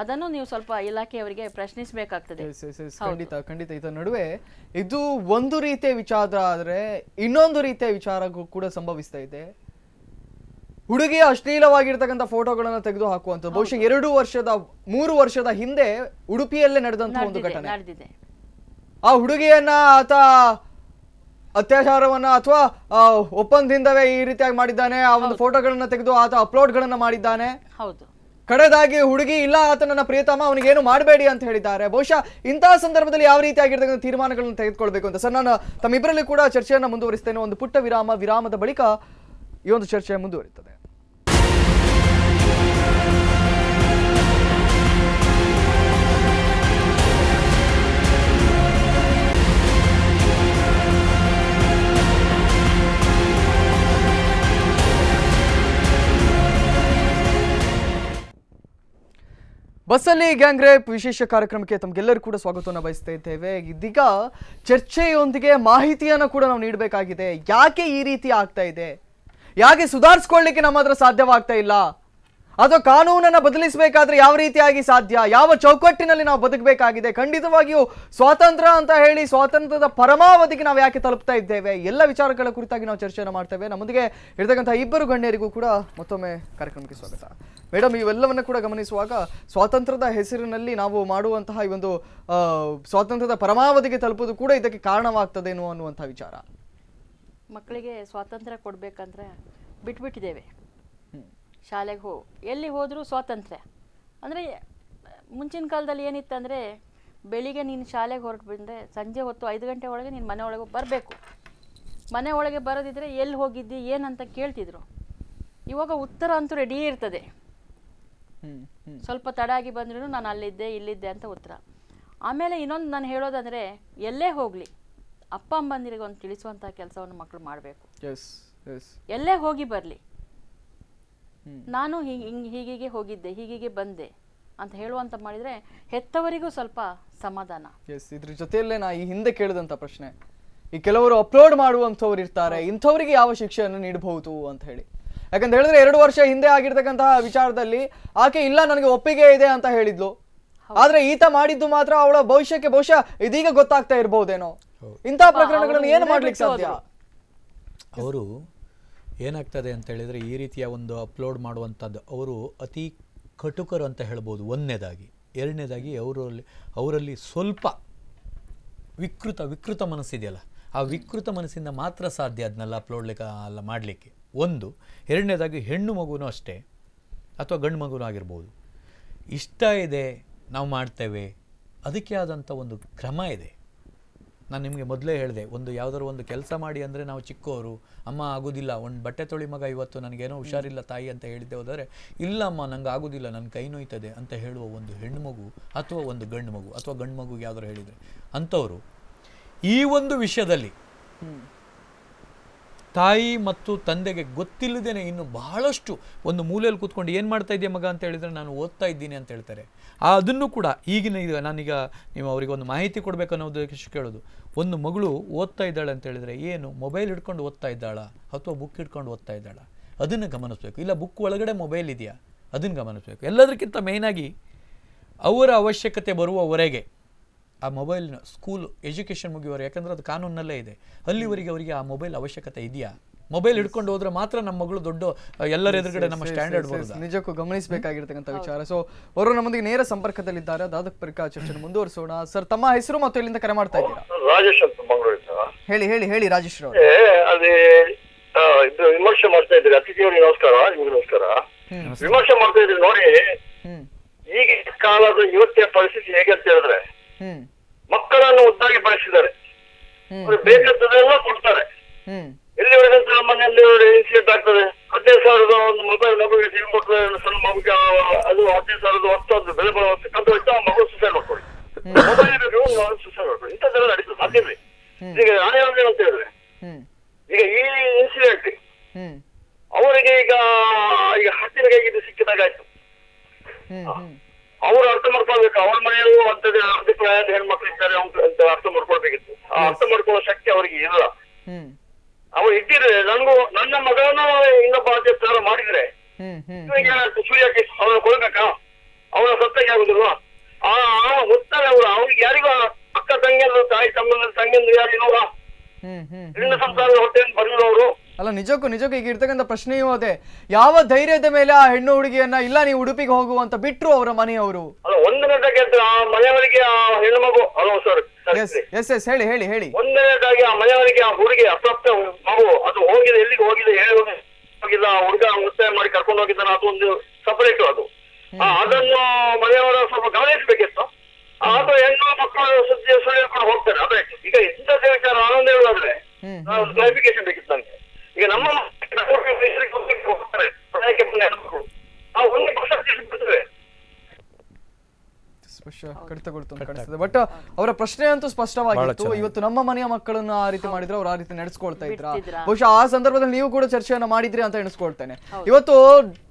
ಅದನ್ನು ನೀವು ಸ್ವಲ್ಪ ಇಲಾಖೆಯವರಿಗೆ ಪ್ರಶ್ನಿಸಬೇಕಾಗ್ತದೆ ಖಂಡಿತ ಖಂಡಿತ ಇದರ ನಡುವೆ ಇದು ಒಂದು ರೀತಿಯ ವಿಚಾರ ಆದರೆ ಇನ್ನೊಂದು ರೀತಿಯ ವಿಚಾರಕ್ಕೂ ಕೂಡ ಸಂಭವಿಸ್ತಾ ಇದೆ ಹುಡುಗಿಯ ಅಶ್ಲೀಲವಾಗಿರ್ತಕ್ಕಂಥ ಫೋಟೋಗಳನ್ನು ತೆಗೆದು ಹಾಕುವಂತ ಬಹುಶಃ ಎರಡು ವರ್ಷದ ಮೂರು ವರ್ಷದ ಹಿಂದೆ ಉಡುಪಿಯಲ್ಲೇ ನಡೆದಂತ ಒಂದು ಘಟನೆ ಆ ಹುಡುಗಿಯನ್ನ ಆತ ಅತ್ಯಾಚಾರವನ್ನ ಅಥವಾ ಒಪ್ಪಂದದಿಂದವೇ ಈ ರೀತಿಯಾಗಿ ಮಾಡಿದ್ದಾನೆ ಆ ಒಂದು ಫೋಟೋಗಳನ್ನ ತೆಗೆದು ಆತ ಅಪ್ಲೋಡ್ ಗಳನ್ನ ಮಾಡಿದ್ದಾನೆ ಹೌದು ಕಡೆದಾಗಿ ಹುಡುಗಿ ಇಲ್ಲ ಆತ ನನ್ನ ಪ್ರಿಯತಮ ಅವನಿಗೇನು ಮಾಡಬೇಡಿ ಅಂತ ಹೇಳಿದ್ದಾರೆ ಬಹುಶಃ ಇಂತಹ ಸಂದರ್ಭದಲ್ಲಿ ಯಾವ ರೀತಿಯಾಗಿರ್ತಕ್ಕಂಥ ತೀರ್ಮಾನಗಳನ್ನು ತೆಗೆದುಕೊಳ್ಬೇಕು ಅಂತ ಸರ್ ನಾನು ತಮ್ಮಿಬ್ಬರಲ್ಲಿ ಕೂಡ ಚರ್ಚೆಯನ್ನು ಮುಂದುವರಿಸ್ತೇನೆ ಒಂದು ಪುಟ್ಟ ವಿರಾಮ ವಿರಾಮದ ಬಳಿಕ ಈ ಒಂದು ಚರ್ಚೆ ಮುಂದುವರಿಯುತ್ತದೆ ಬಸ್ಸಲ್ಲಿ ಗ್ಯಾಂಗ್ ರೇಪ್ ವಿಶೇಷ ಕಾರ್ಯಕ್ರಮಕ್ಕೆ ತಮ್ಗೆಲ್ಲರೂ ಕೂಡ ಸ್ವಾಗತವನ್ನು ಬಯಸ್ತಾ ಇದ್ದೇವೆ ಇದೀಗ ಚರ್ಚೆಯೊಂದಿಗೆ ಮಾಹಿತಿಯನ್ನು ಕೂಡ ನಾವು ನೀಡಬೇಕಾಗಿದೆ ಯಾಕೆ ಈ ರೀತಿ ಆಗ್ತಾ ಇದೆ ಯಾಕೆ ಸುಧಾರಿಸ್ಕೊಳ್ಳಿಕ್ಕೆ ನಮ್ಮ ಹತ್ರ ಸಾಧ್ಯವಾಗ್ತಾ ಇಲ್ಲ ಅಥವಾ ಕಾನೂನನ್ನು ಬದಲಿಸಬೇಕಾದ್ರೆ ಯಾವ ರೀತಿಯಾಗಿ ಸಾಧ್ಯ ಯಾವ ಚೌಕಟ್ಟಿನಲ್ಲಿ ನಾವು ಬದುಕಬೇಕಾಗಿದೆ ಖಂಡಿತವಾಗಿಯೂ ಸ್ವಾತಂತ್ರ್ಯ ಅಂತ ಹೇಳಿ ಸ್ವಾತಂತ್ರ್ಯದ ಪರಮಾವಧಿಗೆ ನಾವು ಯಾಕೆ ತಲುಪ್ತಾ ಇದ್ದೇವೆ ಎಲ್ಲ ವಿಚಾರಗಳ ಕುರಿತಾಗಿ ನಾವು ಚರ್ಚೆಯನ್ನು ಮಾಡ್ತೇವೆ ನಮ್ಮೊಂದಿಗೆ ಇರ್ತಕ್ಕಂಥ ಇಬ್ಬರು ಗಣ್ಯರಿಗೂ ಕೂಡ ಮತ್ತೊಮ್ಮೆ ಕಾರ್ಯಕ್ರಮಕ್ಕೆ ಸ್ವಾಗತ ಮೇಡಮ್ ಇವೆಲ್ಲವನ್ನ ಕೂಡ ಗಮನಿಸುವಾಗ ಸ್ವಾತಂತ್ರ್ಯದ ಹೆಸರಿನಲ್ಲಿ ನಾವು ಮಾಡುವಂತಹ ಈ ಒಂದು ಸ್ವಾತಂತ್ರ್ಯದ ಪರಮಾವಧಿಗೆ ತಲುಪೋದು ಕೂಡ ಇದಕ್ಕೆ ಕಾರಣವಾಗ್ತದೇನೋ ಅನ್ನುವಂಥ ವಿಚಾರ ಮಕ್ಕಳಿಗೆ ಸ್ವಾತಂತ್ರ್ಯ ಕೊಡಬೇಕಂದ್ರೆ ಬಿಟ್ಬಿಟ್ಟಿದ್ದೇವೆ ಶಾಲೆಗೆ ಹೋ ಎಲ್ಲಿ ಹೋದರೂ ಸ್ವಾತಂತ್ರ್ಯ ಅಂದರೆ ಮುಂಚಿನ ಕಾಲದಲ್ಲಿ ಏನಿತ್ತಂದರೆ ಬೆಳಿಗ್ಗೆ ನೀನು ಶಾಲೆಗೆ ಹೊರಟು ಬಂದರೆ ಸಂಜೆ ಹೊತ್ತು ಐದು ಗಂಟೆ ಒಳಗೆ ನೀನು ಮನೆ ಒಳಗೆ ಬರಬೇಕು ಮನೆ ಒಳಗೆ ಬರೋದಿದ್ರೆ ಎಲ್ಲಿ ಹೋಗಿದ್ದಿ ಏನಂತ ಕೇಳ್ತಿದ್ರು ಇವಾಗ ಉತ್ತರ ಅಂತೂ ರೆಡಿಯೇ ಇರ್ತದೆ ಸ್ವಲ್ಪ ತಡ ಆಗಿ ಬಂದ್ರೂ ನಾನು ಅಲ್ಲಿದ್ದೆ ಇಲ್ಲಿದ್ದೆ ಅಂತ ಉತ್ತರ ಆಮೇಲೆ ಇನ್ನೊಂದು ನಾನು ಹೇಳೋದಂದ್ರೆ ಎಲ್ಲೇ ಹೋಗ್ಲಿ ಅಪ್ಪ ಅಮ್ಮಂದಿರಿಗೆ ಒಂದು ತಿಳಿಸುವಂತ ಕೆಲಸವನ್ನು ಮಕ್ಕಳು ಮಾಡಬೇಕು ಎಲ್ಲೇ ಹೋಗಿ ಬರಲಿ ನಾನು ಹಿಂಗೆ ಹೀಗೀಗೆ ಹೋಗಿದ್ದೆ ಹೀಗೀಗೆ ಬಂದೆ ಅಂತ ಹೇಳುವಂತ ಮಾಡಿದ್ರೆ ಹೆತ್ತವರಿಗೂ ಸ್ವಲ್ಪ ಸಮಾಧಾನ ಎಸ್ ಇದ್ರ ಜೊತೆಯಲ್ಲೇ ನಾ ಈ ಹಿಂದೆ ಕೇಳಿದಂತ ಪ್ರಶ್ನೆ ಈ ಕೆಲವರು ಅಪ್ಲೋಡ್ ಮಾಡುವಂಥವ್ರು ಇರ್ತಾರೆ ಇಂಥವ್ರಿಗೆ ಯಾವ ಶಿಕ್ಷೆಯನ್ನು ನೀಡಬಹುದು ಅಂತ ಹೇಳಿ ಯಾಕಂತ ಹೇಳಿದ್ರೆ ಎರಡು ವರ್ಷ ಹಿಂದೆ ಆಗಿರ್ತಕ್ಕಂತಹ ವಿಚಾರದಲ್ಲಿ ಆಕೆ ಇಲ್ಲ ನನಗೆ ಒಪ್ಪಿಗೆ ಇದೆ ಅಂತ ಹೇಳಿದ್ಲು ಆದ್ರೆ ಈತ ಮಾಡಿದ್ದು ಮಾತ್ರ ಅವಳ ಭವಿಷ್ಯಕ್ಕೆ ಬಹುಶಃ ಇದೀಗ ಗೊತ್ತಾಗ್ತಾ ಇರಬಹುದೇನೋ ಇಂತಹ ಪ್ರಕರಣಗಳನ್ನು ಏನು ಮಾಡ್ಲಿಕ್ಕೆ ಸಾಧ್ಯ ಅವರು ಏನಾಗ್ತದೆ ಅಂತ ಹೇಳಿದ್ರೆ ಈ ರೀತಿಯ ಒಂದು ಅಪ್ಲೋಡ್ ಮಾಡುವಂಥದ್ದು ಅವರು ಅತಿ ಕಟುಕರು ಅಂತ ಹೇಳ್ಬೋದು ಒಂದನೇದಾಗಿ ಎರಡನೇದಾಗಿ ಅವರಲ್ಲಿ ಅವರಲ್ಲಿ ಸ್ವಲ್ಪ ವಿಕೃತ ವಿಕೃತ ಮನಸ್ಸಿದೆಯಲ್ಲ ಆ ವಿಕೃತ ಮನಸ್ಸಿಂದ ಮಾತ್ರ ಸಾಧ್ಯ ಅದನ್ನೆಲ್ಲ ಅಪ್ಲೋಡ್ಲಿಕ್ಕೆ ಅಲ್ಲ ಮಾಡಲಿಕ್ಕೆ ಒಂದು ಎರಡನೇದಾಗಿ ಹೆಣ್ಣು ಮಗುನೂ ಅಷ್ಟೇ ಅಥವಾ ಗಂಡು ಮಗುನೂ ಆಗಿರ್ಬೋದು ಇಷ್ಟ ಇದೆ ನಾವು ಮಾಡ್ತೇವೆ ಅದಕ್ಕೆ ಆದಂಥ ಒಂದು ಕ್ರಮ ಇದೆ ನಾನು ನಿಮಗೆ ಮೊದಲೇ ಹೇಳಿದೆ ಒಂದು ಯಾವುದಾದ್ರು ಒಂದು ಕೆಲಸ ಮಾಡಿ ಅಂದರೆ ನಾವು ಚಿಕ್ಕವರು ಅಮ್ಮ ಆಗೋದಿಲ್ಲ ಒಂದು ಬಟ್ಟೆ ತೊಳಿ ಮಗ ಇವತ್ತು ನನಗೇನೋ ಹುಷಾರಿಲ್ಲ ತಾಯಿ ಅಂತ ಹೇಳಿದ್ದೆ ಹೋದರೆ ಇಲ್ಲ ಅಮ್ಮ ನಂಗೆ ಆಗೋದಿಲ್ಲ ನನ್ನ ಕೈ ನೋಯ್ತದೆ ಅಂತ ಹೇಳುವ ಒಂದು ಹೆಣ್ಣು ಮಗು ಅಥವಾ ಒಂದು ಗಂಡು ಮಗು ಅಥವಾ ಗಂಡು ಮಗುಗೆ ಯಾವ್ದಾದ್ರು ಹೇಳಿದರೆ ಅಂಥವರು ಈ ಒಂದು ವಿಷಯದಲ್ಲಿ ತಾಯಿ ಮತ್ತು ತಂದೆಗೆ ಗೊತ್ತಿಲ್ಲದೇನೆ ಇನ್ನು ಬಹಳಷ್ಟು ಒಂದು ಮೂಲೆಯಲ್ಲಿ ಕೂತ್ಕೊಂಡು ಏನು ಮಾಡ್ತಾ ಇದೆಯಾ ಮಗ ಅಂತ ಹೇಳಿದರೆ ನಾನು ಓದ್ತಾ ಇದ್ದೀನಿ ಅಂತ ಹೇಳ್ತಾರೆ ಆ ಅದನ್ನು ಕೂಡ ಈಗಿನ ಈಗ ನಾನೀಗ ನೀವು ಅವರಿಗೆ ಒಂದು ಮಾಹಿತಿ ಕೊಡಬೇಕು ಅನ್ನೋದಕ್ಕೆ ಕೇಳೋದು ಒಂದು ಮಗಳು ಓದ್ತಾ ಇದ್ದಾಳೆ ಅಂತ ಹೇಳಿದರೆ ಏನು ಮೊಬೈಲ್ ಹಿಡ್ಕೊಂಡು ಓದ್ತಾ ಇದ್ದಾಳಾ ಅಥವಾ ಬುಕ್ ಹಿಡ್ಕೊಂಡು ಓದ್ತಾ ಇದ್ದಾಳ ಅದನ್ನು ಗಮನಿಸಬೇಕು ಇಲ್ಲ ಬುಕ್ ಒಳಗಡೆ ಮೊಬೈಲ್ ಇದೆಯಾ ಅದನ್ನು ಗಮನಿಸಬೇಕು ಎಲ್ಲದಕ್ಕಿಂತ ಮೇಯ್ನಾಗಿ ಅವರ ಅವಶ್ಯಕತೆ ಬರುವವರೆಗೆ ಆ ಮೊಬೈಲ್ನ ಸ್ಕೂಲ್ ಎಜುಕೇಶನ್ ಮುಗಿಯೋರು ಯಾಕಂದ್ರೆ ಅದು ಕಾನೂನಲ್ಲೇ ಇದೆ ಅಲ್ಲಿವರೆಗೆ ಅವರಿಗೆ ಆ ಮೊಬೈಲ್ ಅವಶ್ಯಕತೆ ಇದೆಯಾ ಮೊಬೈಲ್ ಹಿಡ್ಕೊಂಡು ಹೋದ್ರೆ ಮಾತ್ರ ನಮ್ಮ ಮಗಳು ದೊಡ್ಡ ಎಲ್ಲರ ಎದುರುಗಡೆ ನಮ್ಮ ಸ್ಟ್ಯಾಂಡರ್ಡ್ ಬರುತ್ತೆ ನಿಜಕ್ಕೂ ಗಮನಿಸಬೇಕಾಗಿರ್ತಕ್ಕಂಥ ವಿಚಾರ ಸೊ ಅವರು ನಮ್ಮೊಂದಿಗೆ ನೇರ ಸಂಪರ್ಕದಲ್ಲಿದ್ದಾರೆ ದಾದಕ್ ಪರಿಕ ಚರ್ಚೆ ಮುಂದುವರಿಸೋಣ ಸರ್ ತಮ್ಮ ಹೆಸರು ಮತ್ತು ಇಲ್ಲಿಂದ ಕರೆ ಮಾಡ್ತಾ ಇದ್ದೀರಾ ರಾಜೇಶ್ ಅಂತ ಮಂಗಳೂರು ಹೇಳಿ ಹೇಳಿ ಹೇಳಿ ರಾಜೇಶ್ ಅದೇ ಇದು ವಿಮರ್ಶೆ ಮಾಡ್ತಾ ಇದ್ದೀರಿ ಅತಿಥಿಯವರಿಗೆ ನಮಸ್ಕಾರ ನಮಸ್ಕಾರ ವಿಮರ್ಶೆ ಮಾಡ್ತಾ ಇದ್ದೀರಿ ನೋಡಿ ಈಗಿನ ಕಾಲದ ಇವತ್ತಿನ ಪರಿಸ್ಥಿತಿ ಹೇಗೆ ಅಂತ ಹೇಳಿದ್ರೆ ಮಕ್ಕಳನ್ನು ಉದ್ದಾಗಿ ಬಳಸಿದ್ದಾರೆ ಬೇಕಾದದೆಲ್ಲ ಕೊಡ್ತಾರೆ ಎಲ್ಲಿವರೆಗೆ ನಮ್ಮ ಮನೆಯಲ್ಲಿ ಇನ್ಸಿಡೆಂಟ್ ಆಗ್ತದೆ ಹದಿನೈದು ಸಾವಿರದ ಒಂದು ಮೊಬೈಲ್ ಮಗುವಿಗೆ ಸಿಗ್ಬಿಟ್ಟು ಸಣ್ಣ ಮಗುಗೆ ಅದು ಹದಿನೈದು ಸಾವಿರದ ಹತ್ತು ಬೆಲೆ ಬರುವಂತ ಕಂಡು ಹೋಯ್ತು ಆ ಮಗು ಸುಸೈಡ್ ಮಾಡ್ಕೊಳ್ಳಿ ಮೊಬೈಲ್ ಸುಸೈಡ್ ಮಾಡ್ಕೊಳ್ಳಿ ಇಂಥದ್ದೆಲ್ಲ ನಡೀತದೆ ಸಾಧ್ಯವೇ ಈಗ ಒಂದು ಏನಂತ ಹೇಳಿದ್ರೆ ಈಗ ಈ ಇನ್ಸಿಡೆಂಟ್ ಅವರಿಗೆ ಈಗ ಈಗ ಹತ್ತಿರಗಾಗಿ ಸಿಕ್ಕಿದಾಗ ಆಯ್ತು ಅವ್ರು ಅರ್ಥ ಮಾಡ್ಕೊಳ್ಬೇಕು ಅವ್ರ ಮನೆಯವರು ಅಂತದೇ ಆರ್ಥಿಕ ಹೆಣ್ಮಕ್ಳು ಇದ್ದಾರೆ ಅಂತ ಅರ್ಥ ಮಾಡ್ಕೊಳ್ಬೇಕಿತ್ತು ಆ ಅರ್ಥ ಮಾಡ್ಕೊಳ್ಳೋ ಶಕ್ತಿ ಅವ್ರಿಗೆ ಇಲ್ಲ ಅವ್ರು ಇದ್ದಿದ್ರೆ ನನ್ಗೂ ನನ್ನ ಮಗನ ಇನ್ನೊಬ್ಬ ಅಧ್ಯಕ್ಷ ಮಾಡಿದ್ರೆ ಸೂರ್ಯ ಅವ್ರ ಕೊಡ್ಬೇಕಾ ಅವನ ಸತ್ತಾಗಿ ಆಗುದಿಲ್ವ ಆ ಹೊತ್ತಾರೆ ಅವರು ಅವ್ರಿಗೆ ಯಾರಿಗೂ ಅಕ್ಕ ತಂಗಿಯರು ತಾಯಿ ತಮ್ಮಂದ್ರ ಯಾರು ಯಾರಿಗೂ ಹಿಂದ ಸಂಸಾರದ ಹೊಟ್ಟೆಯನ್ನು ಬರಲಿಲ್ಲ ಅವ್ರು ಅಲ್ಲ ನಿಜಕ್ಕೂ ನಿಜಕ್ಕೂ ಈಗ ಇರ್ತಕ್ಕಂಥ ಪ್ರಶ್ನೆಯೂ ಅದೇ ಯಾವ ಧೈರ್ಯದ ಮೇಲೆ ಆ ಹೆಣ್ಣು ಹುಡುಗಿಯನ್ನ ಇಲ್ಲ ನೀವು ಉಡುಪಿಗೆ ಹೋಗುವಂತ ಬಿಟ್ರು ಅವರ ಮನೆಯವರು ಮನೆಯವರಿಗೆ ಹೆಣ್ಣು ಮಗು ಹಲೋ ಸರ್ ಎಸ್ ಎಸ್ ಹೇಳಿ ಹೇಳಿ ಹೇಳಿ ಒಂದನೇದಾಗಿ ಆ ಮನೆಯವರಿಗೆ ಆ ಹುಡುಗಿ ಅಪ್ರಾಪ್ತ ಮಗು ಅದು ಹೋಗಿದೆ ಎಲ್ಲಿಗೆ ಹೋಗಿದೆ ಹೇಳಿ ಹೋಗಿಲ್ಲ ಹುಡುಗ ಮುಕ್ತಾಯ ಮಾಡಿ ಕರ್ಕೊಂಡು ಹೋಗಿದ್ದಾನೆ ಅದು ಒಂದು ಸಪರೇಟ್ ಅದು ಅದನ್ನು ಮನೆಯವರ ಸ್ವಲ್ಪ ಗಮನಿಸಬೇಕಿತ್ತು ಅದು ಹೆಣ್ಣು ಮಕ್ಕಳು ಸುದ್ದಿ ಕೂಡ ಹೋಗ್ತಾರೆ ಅದೇ ಈಗ ಇಂಥ ವಿಚಾರ ಆನಂದ ಹೇಳುವಾದ್ರೆ ಕ್ಲಾರಿಫಿಕೇಶನ್ ಬೇಕಿತ್ತು ಬಟ್ ಅವರ ಪ್ರಶ್ನೆ ಅಂತೂ ಸ್ಪಷ್ಟವಾಗಿತ್ತು ಇವತ್ತು ನಮ್ಮ ಮನೆಯ ಮಕ್ಕಳನ್ನ ಆ ರೀತಿ ಮಾಡಿದ್ರೆ ಅವ್ರು ಆ ರೀತಿ ನಡೆಸ್ಕೊಳ್ತಾ ಇದ್ರ ಬಹುಶಃ ಆ ಸಂದರ್ಭದಲ್ಲಿ ನೀವು ಕೂಡ ಚರ್ಚೆಯನ್ನ ಮಾಡಿದ್ರಿ ಅಂತ ಎಣಿಸ್ಕೊಳ್ತೇನೆ ಇವತ್ತು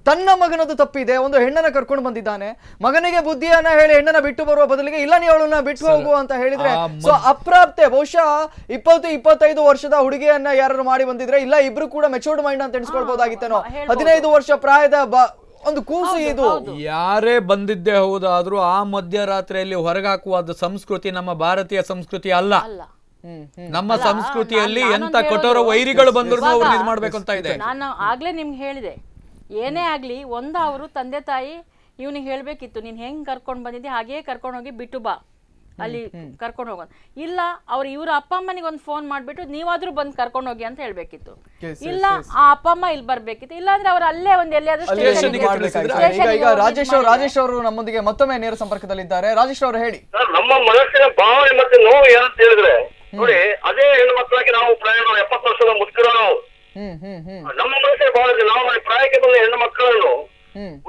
ತನ್ನ ಮಗನದು ತಪ್ಪಿದೆ ಒಂದು ಹೆಣ್ಣನ ಕರ್ಕೊಂಡು ಬಂದಿದ್ದಾನೆ ಮಗನಿಗೆ ಬುದ್ಧಿಯನ್ನ ಹೇಳಿ ಹೆಣ್ಣನ ಬಿಟ್ಟು ಬರುವ ಬದಲಿಗೆ ಇಲ್ಲ ನೀವು ಅವಳನ್ನ ಬಿಟ್ಟು ಹೋಗು ಅಂತ ಹೇಳಿದ್ರೆ ಸೊ ಅಪ್ರಾಪ್ತೆ ಬಹುಶಃ ಇಪ್ಪತ್ತು ಇಪ್ಪತ್ತೈದು ವರ್ಷದ ಹುಡುಗಿಯನ್ನ ಯಾರು ಮಾಡಿ ಬಂದಿದ್ರೆ ಇಲ್ಲ ಇಬ್ರು ಕೂಡ ಮೆಚೂರ್ಡ್ ಮೈಂಡ್ ಅಂತ ಎಣಿಸ್ಕೊಳ್ಬಹುದಾಗಿತ್ತೇನೋ ಹದಿನೈದು ವರ್ಷ ಪ್ರಾಯದ ಒಂದು ಕೂಸು ಇದು ಯಾರೇ ಬಂದಿದ್ದೇ ಹೌದಾದ್ರೂ ಆ ಮಧ್ಯರಾತ್ರಿಯಲ್ಲಿ ಹೊರಗಾಕುವ ಸಂಸ್ಕೃತಿ ನಮ್ಮ ಭಾರತೀಯ ಸಂಸ್ಕೃತಿ ಅಲ್ಲ ನಮ್ಮ ಸಂಸ್ಕೃತಿಯಲ್ಲಿ ಎಂತ ಕಠೋರ ವೈರಿಗಳು ಬಂದ್ರು ಮಾಡ್ಬೇಕು ಅಂತ ಇದೆ ನಾನು ಆಗ್ಲೇ ನಿಮ್ಗೆ ಹೇಳಿದೆ ಏನೇ ಆಗ್ಲಿ ಒಂದ ಅವರು ತಂದೆ ತಾಯಿ ಇವನಿಗೆ ಹೇಳ್ಬೇಕಿತ್ತು ನೀನ್ ಹೆಂಗ್ ಕರ್ಕೊಂಡ್ ಬಂದಿದ್ದೆ ಹಾಗೇ ಕರ್ಕೊಂಡು ಹೋಗಿ ಬಿಟ್ಟು ಬಾ ಅಲ್ಲಿ ಕರ್ಕೊಂಡು ಹೋಗೋದು ಇಲ್ಲ ಅವ್ರ ಇವ್ರ ಅಪ್ಪ ಅಮ್ಮನಿಗೆ ಒಂದು ಫೋನ್ ಮಾಡ್ಬಿಟ್ಟು ನೀವಾದ್ರೂ ಬಂದು ಕರ್ಕೊಂಡು ಹೋಗಿ ಅಂತ ಹೇಳ್ಬೇಕಿತ್ತು ಇಲ್ಲ ಆ ಅಪ್ಪ ಅಮ್ಮ ಇಲ್ಲಿ ಬರ್ಬೇಕಿತ್ತು ಇಲ್ಲಾಂದ್ರೆ ಅವ್ರ ಅಲ್ಲೇ ಒಂದು ಎಲ್ಲಿಯಾದ್ರೂ ರಾಜೇಶ್ ಅವರು ರಾಜೇಶ್ ಅವರು ನಮ್ಮೊಂದಿಗೆ ಮತ್ತೊಮ್ಮೆ ನೇರ ಸಂಪರ್ಕದಲ್ಲಿದ್ದಾರೆ ರಾಜೇಶ್ ಅವರು ಹೇಳಿ ನಮ್ಮ ಮನಸ್ಸಿನ ಭಾವನೆ ಮತ್ತೆ ನೋವು ಏನಂತ ಹೇಳಿದ್ರೆ ನೋಡಿ ಅದೇ ಮಕ್ಕಳಾಗಿ ನಾವು ಪ್ರಾಯ ಎಪ್ಪತ್ತು ವರ್ಷದ ಮುಸ್ಕರ ನಾವು ನಮ್ಮ ಮನಸ್ಸಿನ ಭಾವನೆ ನಾವು ಪ್ರಾಯಕ್ಕೆ ಬಂದ ಹೆಣ್ಣು ಮಕ್ಕಳನ್ನು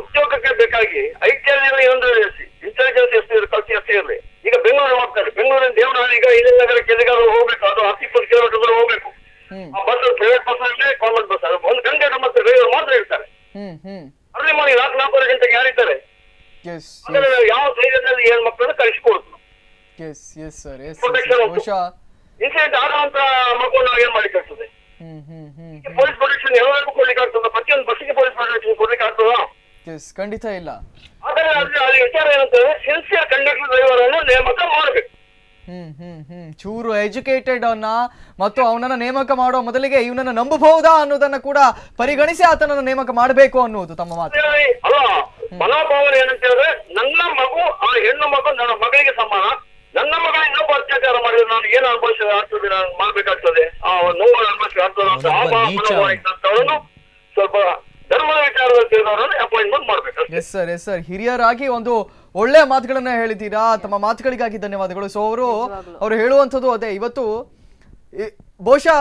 ಉದ್ಯೋಗಕ್ಕೆ ಬೇಕಾಗಿ ಐ ಇಂಟೆಲಿಜೆನ್ಸ್ ಎಷ್ಟು ಸರ್ ಎಸ್ ಬಹುಶಃ ಇನ್ಸಿಡೆಂಟ್ ಆದಂತ ಮಗುವನ್ನು ನಾವು ಏನ್ ಮಾಡ್ಲಿಕ್ಕೆ ಆಗ್ತದೆ ಪೊಲೀಸ್ ಪ್ರೊಟೆಕ್ಷನ್ ಎಲ್ಲರಿಗೂ ಕೊಡ್ಲಿಕ್ಕೆ ಆಗ್ತದ ಪ್ರತಿಯೊಂದು ಬಸ್ಸಿಗೆ ಪೊಲೀಸ್ ಪ್ರೊಟೆಕ್ಷನ್ ಕೊಡ್ಲಿಕ್ಕೆ ಆಗ್ತದ ಎಸ್ ಖಂಡಿತ ಇಲ್ಲ ಆದರೆ ಅಲ್ಲಿ ವಿಚಾರ ಏನಂತಂದ್ರೆ ಸಿನ್ಸಿಯರ್ ಕಂಡಕ್ಟರ್ ಡ್ರೈವರ್ ಅನ್ನು ನೇಮಕ ಮಾಡಬೇಕು ಹ್ಮ್ ಹ್ಮ್ ಹ್ಮ್ ಚೂರು ಎಜುಕೇಟೆಡ್ ಅವನ್ನ ಮತ್ತು ಅವನನ್ನ ನೇಮಕ ಮಾಡೋ ಮೊದಲಿಗೆ ಇವನನ್ನ ನಂಬಬಹುದಾ ಅನ್ನೋದನ್ನ ಕೂಡ ಪರಿಗಣಿಸಿ ಆತನನ್ನ ನೇಮಕ ಮಾಡಬೇಕು ಅನ್ನುವುದು ತಮ್ಮ ಮಾತು ಅಲ್ಲ ಮನೋಭಾವನೆ ಏನಂತ ಹೇಳಿದ್ರೆ ನನ್ನ ಮಗು ಆ ಹೆಣ್ಣು ಮಗು ನನ್ನ ಮಗಳಿಗೆ ಸಮಾನ ನನ್ನ ಮಗಳ ಇನ್ನೊಬ್ಬ ಅತ್ಯಾಚಾರ ಮಾಡಿದ್ರೆ ನಾನು ಏನು ಅನುಭವಿಸ ಆಗ್ತದೆ ನಾನು ಮಾಡ್ಬೇಕಾಗ್ತದೆ ಆ ನೋವು ಅನುಭವಿಸಿ ಸ್ವಲ್ಪ appointment yes sir yes sir ಹಿರಿಯರಾಗಿ ಒಂದು ಒಳ್ಳೆ ಮಾತುಗಳನ್ನ ಹೇಳಿದ್ದೀರಾ ತಮ್ಮ ಮಾತುಗಳಿಗಾಗಿ ಧನ್ಯವಾದಗಳು ಸೊ ಅವರು ಅವರು ಹೇಳುವಂಥದ್ದು ಅದೇ ಇವತ್ತು ಬಹುಶಃ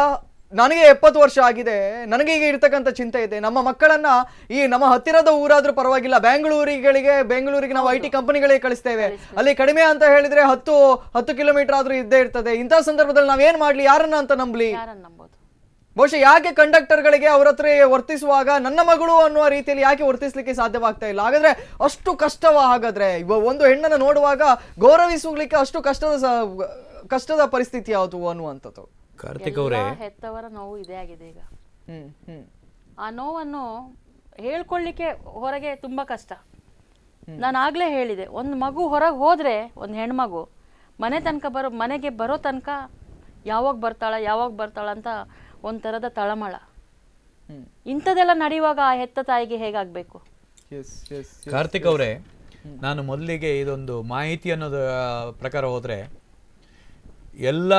ನನಗೆ ಎಪ್ಪತ್ತು ವರ್ಷ ಆಗಿದೆ ನನಗೆ ಈಗ ಇರ್ತಕ್ಕಂಥ ಚಿಂತೆ ಇದೆ ನಮ್ಮ ಮಕ್ಕಳನ್ನ ಈ ನಮ್ಮ ಹತ್ತಿರದ ಊರಾದ್ರೂ ಪರವಾಗಿಲ್ಲ ಬೆಂಗಳೂರಿಗಳಿಗೆ ಬೆಂಗಳೂರಿಗೆ ನಾವು ಐ ಟಿ ಕಂಪನಿಗಳಿಗೆ ಕಳಿಸ್ತೇವೆ ಅಲ್ಲಿ ಕಡಿಮೆ ಅಂತ ಹೇಳಿದ್ರೆ ಹತ್ತು ಹತ್ತು ಕಿಲೋಮೀಟರ್ ಆದ್ರೂ ಇದ್ದೇ ಇರ್ತದೆ ಇಂಥ ಸಂದರ್ಭದಲ್ಲಿ ನಾವೇನ್ ಮಾಡ್ಲಿ ಯಾರನ್ನ ಅಂತ ನಂಬ್ಲಿ ಬಹುಶಃ ಯಾಕೆ ಕಂಡಕ್ಟರ್ ಗಳಿಗೆ ಅವ್ರ ಹತ್ರ ವರ್ತಿಸುವಾಗ ನನ್ನ ಮಗಳು ಅನ್ನುವ ರೀತಿಯಲ್ಲಿ ಯಾಕೆ ವರ್ತಿಸ್ಲಿಕ್ಕೆ ಸಾಧ್ಯವಾಗ್ತಾ ಇಲ್ಲ ಹಾಗಾದ್ರೆ ಅಷ್ಟು ಕಷ್ಟವ ಹಾಗಾದ್ರೆ ಒಂದು ಹೆಣ್ಣನ್ನು ನೋಡುವಾಗ ಗೌರವಿಸಲಿಕ್ಕೆ ಅಷ್ಟು ಕಷ್ಟದ ಕಷ್ಟದ ಪರಿಸ್ಥಿತಿ ಯಾವುದು ಅನ್ನುವಂಥದ್ದು ಕಾರ್ತಿಕ್ ಅವರೇ ಹೆತ್ತವರ ನೋವು ಇದೇ ಆಗಿದೆ ಈಗ ಆ ನೋವನ್ನು ಹೇಳ್ಕೊಳ್ಳಿಕ್ಕೆ ಹೊರಗೆ ತುಂಬಾ ಕಷ್ಟ ನಾನು ಆಗ್ಲೇ ಹೇಳಿದೆ ಒಂದು ಮಗು ಹೊರಗೆ ಹೋದ್ರೆ ಒಂದು ಹೆಣ್ಮಗು ಮನೆ ತನಕ ಬರೋ ಮನೆಗೆ ಬರೋ ತನಕ ಯಾವಾಗ ಬರ್ತಾಳ ಯಾವಾಗ ಬರ್ತಾಳ ಅಂತ ಒಂಥರದ ತಳಮಳ ಇಂಥದೆಲ್ಲ ನಡೆಯುವಾಗ ಆ ಹೆತ್ತ ತಾಯಿಗೆ ಹೇಗಾಗಬೇಕು ಕಾರ್ತಿಕ್ ಅವರೇ ನಾನು ಮೊದಲಿಗೆ ಇದೊಂದು ಮಾಹಿತಿ ಅನ್ನೋದು ಪ್ರಕಾರ ಹೋದರೆ ಎಲ್ಲ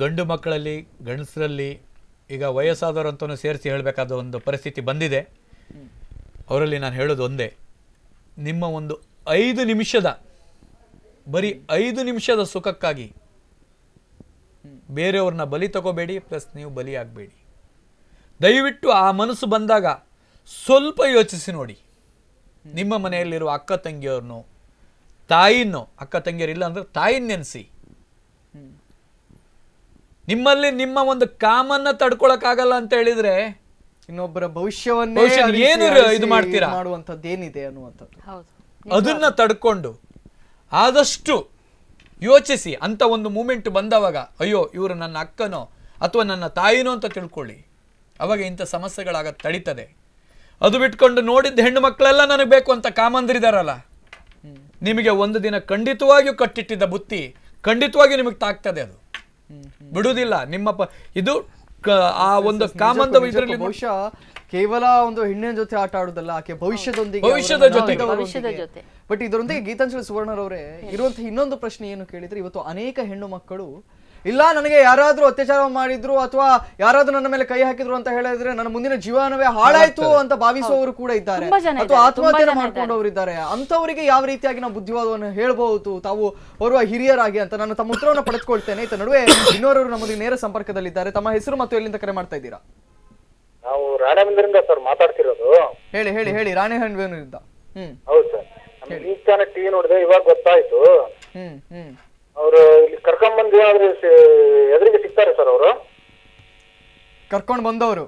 ಗಂಡು ಮಕ್ಕಳಲ್ಲಿ ಗಂಡಸರಲ್ಲಿ ಈಗ ವಯಸ್ಸಾದವರಂತೂ ಸೇರಿಸಿ ಹೇಳಬೇಕಾದ ಒಂದು ಪರಿಸ್ಥಿತಿ ಬಂದಿದೆ ಅವರಲ್ಲಿ ನಾನು ಹೇಳೋದು ಒಂದೇ ನಿಮ್ಮ ಒಂದು ಐದು ನಿಮಿಷದ ಬರೀ ಐದು ನಿಮಿಷದ ಸುಖಕ್ಕಾಗಿ ಬೇರೆಯವ್ರನ್ನ ಬಲಿ ತಗೋಬೇಡಿ ಪ್ಲಸ್ ನೀವು ಬಲಿಯಾಗಬೇಡಿ ದಯವಿಟ್ಟು ಆ ಮನಸ್ಸು ಬಂದಾಗ ಸ್ವಲ್ಪ ಯೋಚಿಸಿ ನೋಡಿ ನಿಮ್ಮ ಮನೆಯಲ್ಲಿರುವ ಅಕ್ಕ ತಂಗಿಯವ್ರನ್ನೂ ತಾಯಿನೋ ಅಕ್ಕ ತಂಗಿಯರು ಇಲ್ಲ ಅಂದರೆ ತಾಯಿನ ನೆನೆಸಿ ನಿಮ್ಮಲ್ಲಿ ನಿಮ್ಮ ಒಂದು ಕಾಮನ್ನ ಆಗಲ್ಲ ಅಂತ ಹೇಳಿದ್ರೆ ಇನ್ನೊಬ್ಬರ ಭವಿಷ್ಯವನ್ನ ಇದು ಮಾಡ್ತೀರಾ ಏನಿದೆ ಅನ್ನುವಂಥದ್ದು ಅದನ್ನ ತಡ್ಕೊಂಡು ಆದಷ್ಟು ಯೋಚಿಸಿ ಅಂತ ಒಂದು ಮೂಮೆಂಟ್ ಬಂದವಾಗ ಅಯ್ಯೋ ಇವರು ನನ್ನ ಅಕ್ಕನೋ ಅಥವಾ ನನ್ನ ತಾಯಿನೋ ಅಂತ ತಿಳ್ಕೊಳ್ಳಿ ಅವಾಗ ಇಂಥ ಸಮಸ್ಯೆಗಳಾಗ ತಡೀತದೆ ಅದು ಬಿಟ್ಕೊಂಡು ನೋಡಿದ್ದ ಹೆಣ್ಣು ಮಕ್ಕಳೆಲ್ಲ ನನಗೆ ಬೇಕು ಅಂತ ಕಾಮಂದ್ರಿದಾರಲ್ಲ ನಿಮಗೆ ಒಂದು ದಿನ ಖಂಡಿತವಾಗಿಯೂ ಕಟ್ಟಿಟ್ಟಿದ್ದ ಬುತ್ತಿ ಖಂಡಿತವಾಗಿಯೂ ನಿಮಗೆ ತಾಕ್ತದೆ ಅದು ಬಿಡುವುದಿಲ್ಲ ನಿಮ್ಮ ಇದು ಆ ಒಂದು ಕಾಮಂದ ಇದರಲ್ಲಿ ಬಹುಶಃ ಕೇವಲ ಒಂದು ಹೆಣ್ಣಿನ ಜೊತೆ ಆಟ ಆಡುದಲ್ಲ ಆಕೆ ಭವಿಷ್ಯದೊಂದಿಗೆ ಭವಿಷ್ಯದ ಜೊತೆ ಬಟ್ ಇದರೊಂದಿಗೆ ಗೀತಾಂಜಲಿ ಸುವರ್ಣರವರೇ ಇರುವಂತಹ ಇನ್ನೊಂದು ಪ್ರಶ್ನೆ ಏನು ಕೇಳಿದ್ರೆ ಇವತ್ತು ಅನೇಕ ಹೆಣ್ಣು ಮಕ್ಕಳು ಇಲ್ಲ ನನಗೆ ಯಾರಾದರೂ ಅತ್ಯಾಚಾರ ಮಾಡಿದ್ರು ಅಥವಾ ಯಾರಾದ್ರೂ ನನ್ನ ಮೇಲೆ ಕೈ ಹಾಕಿದ್ರು ಅಂತ ಹೇಳಿದ್ರೆ ನನ್ನ ಮುಂದಿನ ಜೀವನವೇ ಹಾಳಾಯ್ತು ಅಂತ ಭಾವಿಸುವವರು ಕೂಡ ಇದ್ದಾರೆ ಅಥವಾ ಆತ್ಮಹತ್ಯೆ ಮಾಡ್ಕೊಂಡವರು ಇದ್ದಾರೆ ಅಂತವರಿಗೆ ಯಾವ ರೀತಿಯಾಗಿ ನಾವು ಬುದ್ಧಿವಾದವನ್ನು ಹೇಳ್ಬಹುದು ತಾವು ಓರ್ವ ಹಿರಿಯರಾಗಿ ಅಂತ ನಾನು ತಮ್ಮ ಉತ್ತರವನ್ನು ಪಡೆದುಕೊಳ್ತೇನೆ ಇತ ನಡುವೆ ಇನ್ನೋರವರು ನಮ್ಮೊಂದಿಗೆ ನೇರ ಸಂಪರ್ಕದಲ್ಲಿದ್ದಾರೆ ತಮ್ಮ ಹೆಸರು ಮತ್ತು ಎಲ್ಲಿಂದ ಕರೆ ಮಾಡ್ತಾ ಇದ್ದೀರಾ ನಾವು ರಾಣೆಬೆನ್ನೂರಿಂದ ಸರ್ ಮಾತಾಡ್ತಿರೋದು ಹೇಳಿ ಹೇಳಿ ಹೇಳಿ ರಾಣೆಬೆನ್ನೂರಿಂದ ಹ್ಮ್ ಹೌದು ಸರ್ ಟಿವಿ ನೋಡಿದೆ ಇವಾಗ ಗೊತ್ತಾಯ್ತು ಹ್ಮ್ ಹ್ಮ್ ಅವರು ಇಲ್ಲಿ ಕರ್ಕೊಂಡ್ ಬಂದ್ ಆದ್ರೆ ಎದುರಿಗೆ ಸಿಗ್ತಾರೆ ಸರ್ ಅವರು ಕರ್ಕೊಂಡ್ ಬಂದವರು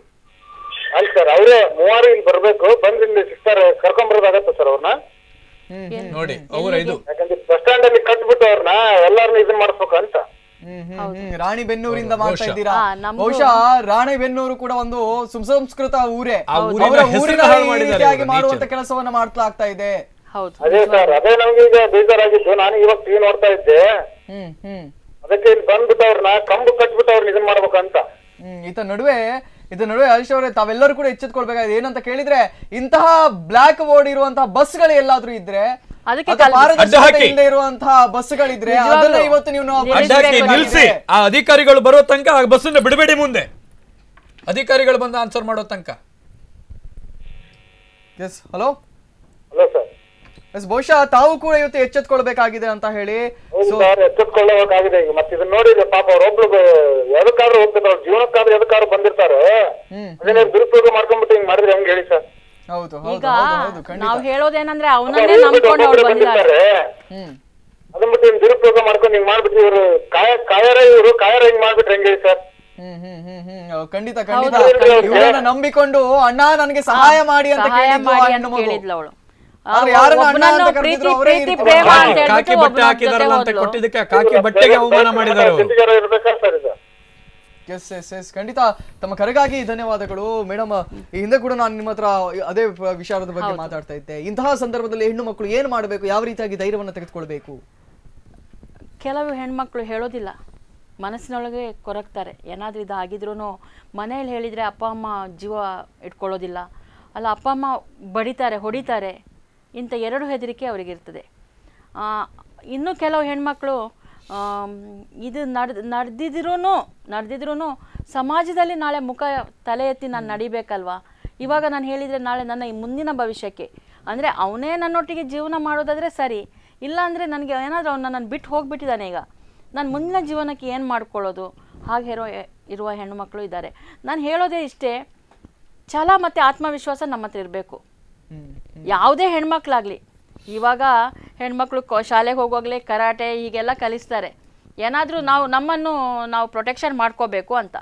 ಅಲ್ಲಿ ಸರ್ ಅವರೇ ಮೂವರು ಇಲ್ಲಿ ಬರ್ಬೇಕು ಬಂದ್ ಇಲ್ಲಿ ಸಿಗ್ತಾರೆ ಕರ್ಕೊಂಡ್ ಬರೋದಾಗತ್ತೆ ಸರ್ ಅವ್ರನ್ನ ನೋಡಿ ಅವ್ರ ಇದು ಯಾಕಂದ್ರೆ ಬಸ್ ಸ್ಟ್ಯಾಂಡ್ ಅಲ್ಲಿ ಕಟ್ಬಿಟ್ಟು ಅವ್ರನ್ನ ಎಲ್ಲಾರನ್ನ ಇದನ್ನ ಮಾಡ್ಬೇಕು ಅಂತ ರಾಣಿ ಬೆನ್ನೂರಿಂದ ಮಾತಾಡ್ತಾ ಇದ್ದೀರಾ ಬಹುಶಃ ಬೆನ್ನೂರು ಕೂಡ ಒಂದು ಸುಸಂಸ್ಕೃತ ಊರೇ ಊರಿನ ಮಾಡುವಂತ ಕೆಲಸವನ್ನ ಮಾಡ್ತಾ ಆಗ್ತಾ ಇದೆ ಅದೇ ಸರ್ ಅದೇ ನಮ್ಗೆ ಈಗ ಬೇಜಾರಾಗಿತ್ತು ನಾನು ಇವಾಗ ಟಿವಿ ನೋಡ್ತಾ ಇದ್ದೆ ಅದಕ್ಕೆ ಇಲ್ಲಿ ಬಂದ್ಬಿಟ್ಟವ್ರನ್ನ ಕಂಬು ಕಟ್ಬಿಟ್ಟವ್ರನ್ನ ಇದನ್ ಮಾಡ್ಬೇಕಂತ ಈತ ನಡುವೆ ಇದ್ರ ನಡುವೆ ಹರೀಶ್ ಅವರೇ ತಾವೆಲ್ಲರೂ ಕೂಡ ಎಚ್ಚೆತ್ಕೊಳ್ಬೇಕಾಗಿದೆ ಏನಂತ ಕೇಳಿದ್ರೆ ಇಂತಹ ಬ್ಲಾಕ್ ಬೋರ್ಡ್ ಇರುವಂತಹ ಗಳು ಎಲ್ಲಾದ್ರೂ ಇದ್ರೆ ಅದನ್ನ ಇವತ್ತು ನೀವು ನಿಲ್ಸಿ ಆ ಅಧಿಕಾರಿಗಳು ಬರೋ ತನಕ ಆ ಬಸ್ಸನ್ನ ಬಿಡಬೇಡಿ ಮುಂದೆ ಅಧಿಕಾರಿಗಳು ಬಂದು ಆನ್ಸರ್ ಮಾಡೋ ತನಕ ಎಸ್ ಹಲೋ ಹಲೋ ಸರ್ ಬಹುಶಃ ತಾವು ಕೂಡ ಇವತ್ತು ಎಚ್ಚೆತ್ಕೊಳ್ಬೇಕಾಗಿದೆ ಅಂತ ಹೇಳಿ ಎಚ್ಚೆತ್ಕೊಳ್ಳಬೇಕಾಗಿದೆ ಈಗ ಮತ್ತೆ ಇದನ್ನ ನೋಡಿದ್ರೆ ಪಾಪ ಅವ್ರೊಬ್ಳು ಎದಕ್ಕಾದ್ರೂ ಹೋಗ್ತಿರ್ತಾರ ಜೀವನಕ್ಕಾದ್ರೂ ಎದಕ್ಕಾದ್ರೂ ಬಂದಿರ್ತಾರೆ ಅದನ್ನೇ ದುರುಪಯೋಗ ಮಾಡ್ಕೊಂಡ್ಬಿಟ್ಟು ಹಿಂಗ್ ಮಾಡಿದ್ರೆ ಹೆಂಗ್ ಹೇಳಿ ಸರ್ ಹೌದು ಈಗ ನಾವು ಹೇಳೋದೇನಂದ್ರೆ ಅವನನ್ನೇ ನಂಬ್ಕೊಂಡು ಅವ್ರು ಬಂದಿದ್ದಾರೆ ಅದನ್ನ ಬಿಟ್ಟು ಹಿಂಗ್ ದುರುಪಯೋಗ ಮಾಡ್ಕೊಂಡು ಹಿಂಗ್ ಮಾಡ್ಬಿಟ್ರಿ ಇವರು ಕಾಯ ಕಾಯರ ಇವರು ಕಾಯರ ಹಿಂಗ್ ಮಾಡ್ಬಿಟ್ರೆ ಹೆಂಗ್ ಹೇಳಿ ಸರ್ ಖಂಡಿತ ಖಂಡಿತ ನಂಬಿಕೊಂಡು ಅಣ್ಣ ನನಗೆ ಸಹಾಯ ಮಾಡಿ ಅಂತ ಕೇಳಿದ್ಲು ಅವಳು ಕಾಕಿ ಬಟ್ಟೆ ಹಾಕಿದಾರಲ್ಲ ಅಂತ ಕೊಟ್ಟಿದ್ದಕ್ಕೆ ಕಾಕಿ ಬಟ್ಟೆಗೆ ಅವಮಾನ ಮಾಡಿದ್ದಾರೆ ಎಸ್ ಎಸ್ ಎಸ್ ಖಂಡಿತ ತಮ್ಮ ಕರೆಗಾಗಿ ಧನ್ಯವಾದಗಳು ಮೇಡಮ್ ಈ ಹಿಂದೆ ಕೂಡ ನಾನು ನಿಮ್ಮ ಹತ್ರ ಅದೇ ವಿಚಾರದ ಬಗ್ಗೆ ಮಾತಾಡ್ತಾ ಇದ್ದೆ ಇಂತಹ ಸಂದರ್ಭದಲ್ಲಿ ಹೆಣ್ಣು ಮಕ್ಕಳು ಏನ್ ಮಾಡಬೇಕು ಯಾವ ರೀತಿಯಾಗಿ ಧೈರ್ಯವನ್ನು ತೆಗೆದುಕೊಳ್ಬೇಕು ಕೆಲವು ಹೆಣ್ಮಕ್ಳು ಹೇಳೋದಿಲ್ಲ ಮನಸ್ಸಿನೊಳಗೆ ಕೊರಗ್ತಾರೆ ಏನಾದ್ರೂ ಇದು ಆಗಿದ್ರು ಮನೆಯಲ್ಲಿ ಹೇಳಿದ್ರೆ ಅಪ್ಪ ಅಮ್ಮ ಜೀವ ಇಟ್ಕೊಳ್ಳೋದಿಲ್ಲ ಅಲ್ಲ ಅಪ್ಪ ಅಮ್ಮ ಬಡಿತಾರೆ ಹೊಡಿತಾರೆ ಇಂಥ ಎರಡು ಹೆದರಿಕೆ ಅವರಿಗಿರ್ತದೆ ಇನ್ನೂ ಕೆಲವು ಹೆಣ್ಮಕ್ಳು ಇದು ನಡ್ ನಡೆದಿದ್ರೂ ನಡೆದಿದ್ರೂ ಸಮಾಜದಲ್ಲಿ ನಾಳೆ ಮುಖ ತಲೆ ಎತ್ತಿ ನಾನು ನಡಿಬೇಕಲ್ವಾ ಇವಾಗ ನಾನು ಹೇಳಿದರೆ ನಾಳೆ ನನ್ನ ಈ ಮುಂದಿನ ಭವಿಷ್ಯಕ್ಕೆ ಅಂದರೆ ಅವನೇ ನನ್ನೊಟ್ಟಿಗೆ ಜೀವನ ಮಾಡೋದಾದರೆ ಸರಿ ಇಲ್ಲಾಂದರೆ ನನಗೆ ಏನಾದರೂ ಅವನು ನನ್ನನ್ನು ಬಿಟ್ಟು ಹೋಗಿಬಿಟ್ಟಿದ್ದಾನೆ ಈಗ ನಾನು ಮುಂದಿನ ಜೀವನಕ್ಕೆ ಏನು ಮಾಡ್ಕೊಳ್ಳೋದು ಹಾಗೆ ಇರೋ ಇರುವ ಹೆಣ್ಣುಮಕ್ಕಳು ಇದ್ದಾರೆ ನಾನು ಹೇಳೋದೇ ಇಷ್ಟೇ ಛಲ ಮತ್ತು ಆತ್ಮವಿಶ್ವಾಸ ನಮ್ಮ ಹತ್ರ ಇರಬೇಕು ಯಾವುದೇ ಹೆಣ್ಮಕ್ಳಾಗಲಿ ಇವಾಗ ಹೆಣ್ಮಕ್ಳು ಶಾಲೆಗೆ ಹೋಗುವಾಗಲೇ ಕರಾಟೆ ಹೀಗೆಲ್ಲ ಕಲಿಸ್ತಾರೆ ಏನಾದರೂ ನಾವು ನಮ್ಮನ್ನು ನಾವು ಪ್ರೊಟೆಕ್ಷನ್ ಮಾಡ್ಕೋಬೇಕು ಅಂತ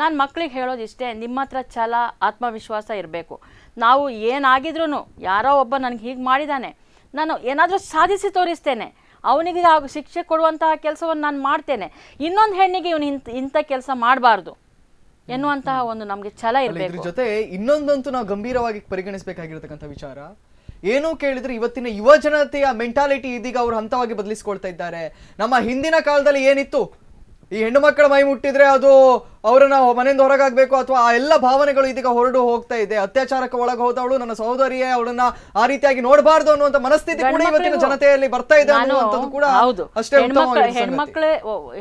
ನಾನು ಮಕ್ಳಿಗೆ ಹೇಳೋದು ಇಷ್ಟೇ ನಿಮ್ಮ ಹತ್ರ ಛಲ ಆತ್ಮವಿಶ್ವಾಸ ಇರಬೇಕು ನಾವು ಏನಾಗಿದ್ರೂ ಯಾರೋ ಒಬ್ಬ ನನಗೆ ಹೀಗೆ ಮಾಡಿದ್ದಾನೆ ನಾನು ಏನಾದರೂ ಸಾಧಿಸಿ ತೋರಿಸ್ತೇನೆ ಅವನಿಗೆ ಶಿಕ್ಷೆ ಕೊಡುವಂತಹ ಕೆಲಸವನ್ನು ನಾನು ಮಾಡ್ತೇನೆ ಇನ್ನೊಂದು ಹೆಣ್ಣಿಗೆ ಇವನು ಇಂಥ ಇಂಥ ಕೆಲಸ ಮಾಡಬಾರ್ದು ಎನ್ನುವಂತಹ ಒಂದು ನಮಗೆ ಛಲ ಇರಬೇಕು ಇದ್ರ ಜೊತೆ ಇನ್ನೊಂದಂತೂ ನಾವು ಗಂಭೀರವಾಗಿ ಪರಿಗಣಿಸಬೇಕಾಗಿರತಕ್ಕಂಥ ವಿಚಾರ ಏನು ಕೇಳಿದ್ರೆ ಇವತ್ತಿನ ಯುವ ಜನತೆಯ ಮೆಂಟಾಲಿಟಿ ಇದೀಗ ಅವರು ಹಂತವಾಗಿ ಬದಲಿಸ್ಕೊಳ್ತಾ ಇದ್ದಾರೆ ನಮ್ಮ ಹಿಂದಿನ ಕಾಲದಲ್ಲಿ ಏನಿತ್ತು ಈ ಹೆಣ್ಣು ಮಕ್ಕಳ ಮೈ ಮುಟ್ಟಿದ್ರೆ ಅದು ಅವರನ್ನ ಮನೆಯಿಂದ ಹೊರಗಾಗಬೇಕು ಅಥವಾ ಆ ಎಲ್ಲ ಭಾವನೆಗಳು ಇದೀಗ ಹೊರಡು ಹೋಗ್ತಾ ಇದೆ ಅತ್ಯಾಚಾರಕ್ಕೆ ಹೋದವಳು ನನ್ನ ಸಹೋದರಿಯೇ ಅವಳನ್ನ ಆ ರೀತಿಯಾಗಿ ನೋಡಬಾರ್ದು ಅನ್ನುವಂತ ಮನಸ್ಥಿತಿ ಕೂಡ ಇವತ್ತಿನ ಜನತೆಯಲ್ಲಿ ಬರ್ತಾ ಇದೆ ಅನ್ನುವಂಥದ್ದು ಕೂಡ ಅಷ್ಟೇ ಹೆಣ್ಮಕ್ಳೇ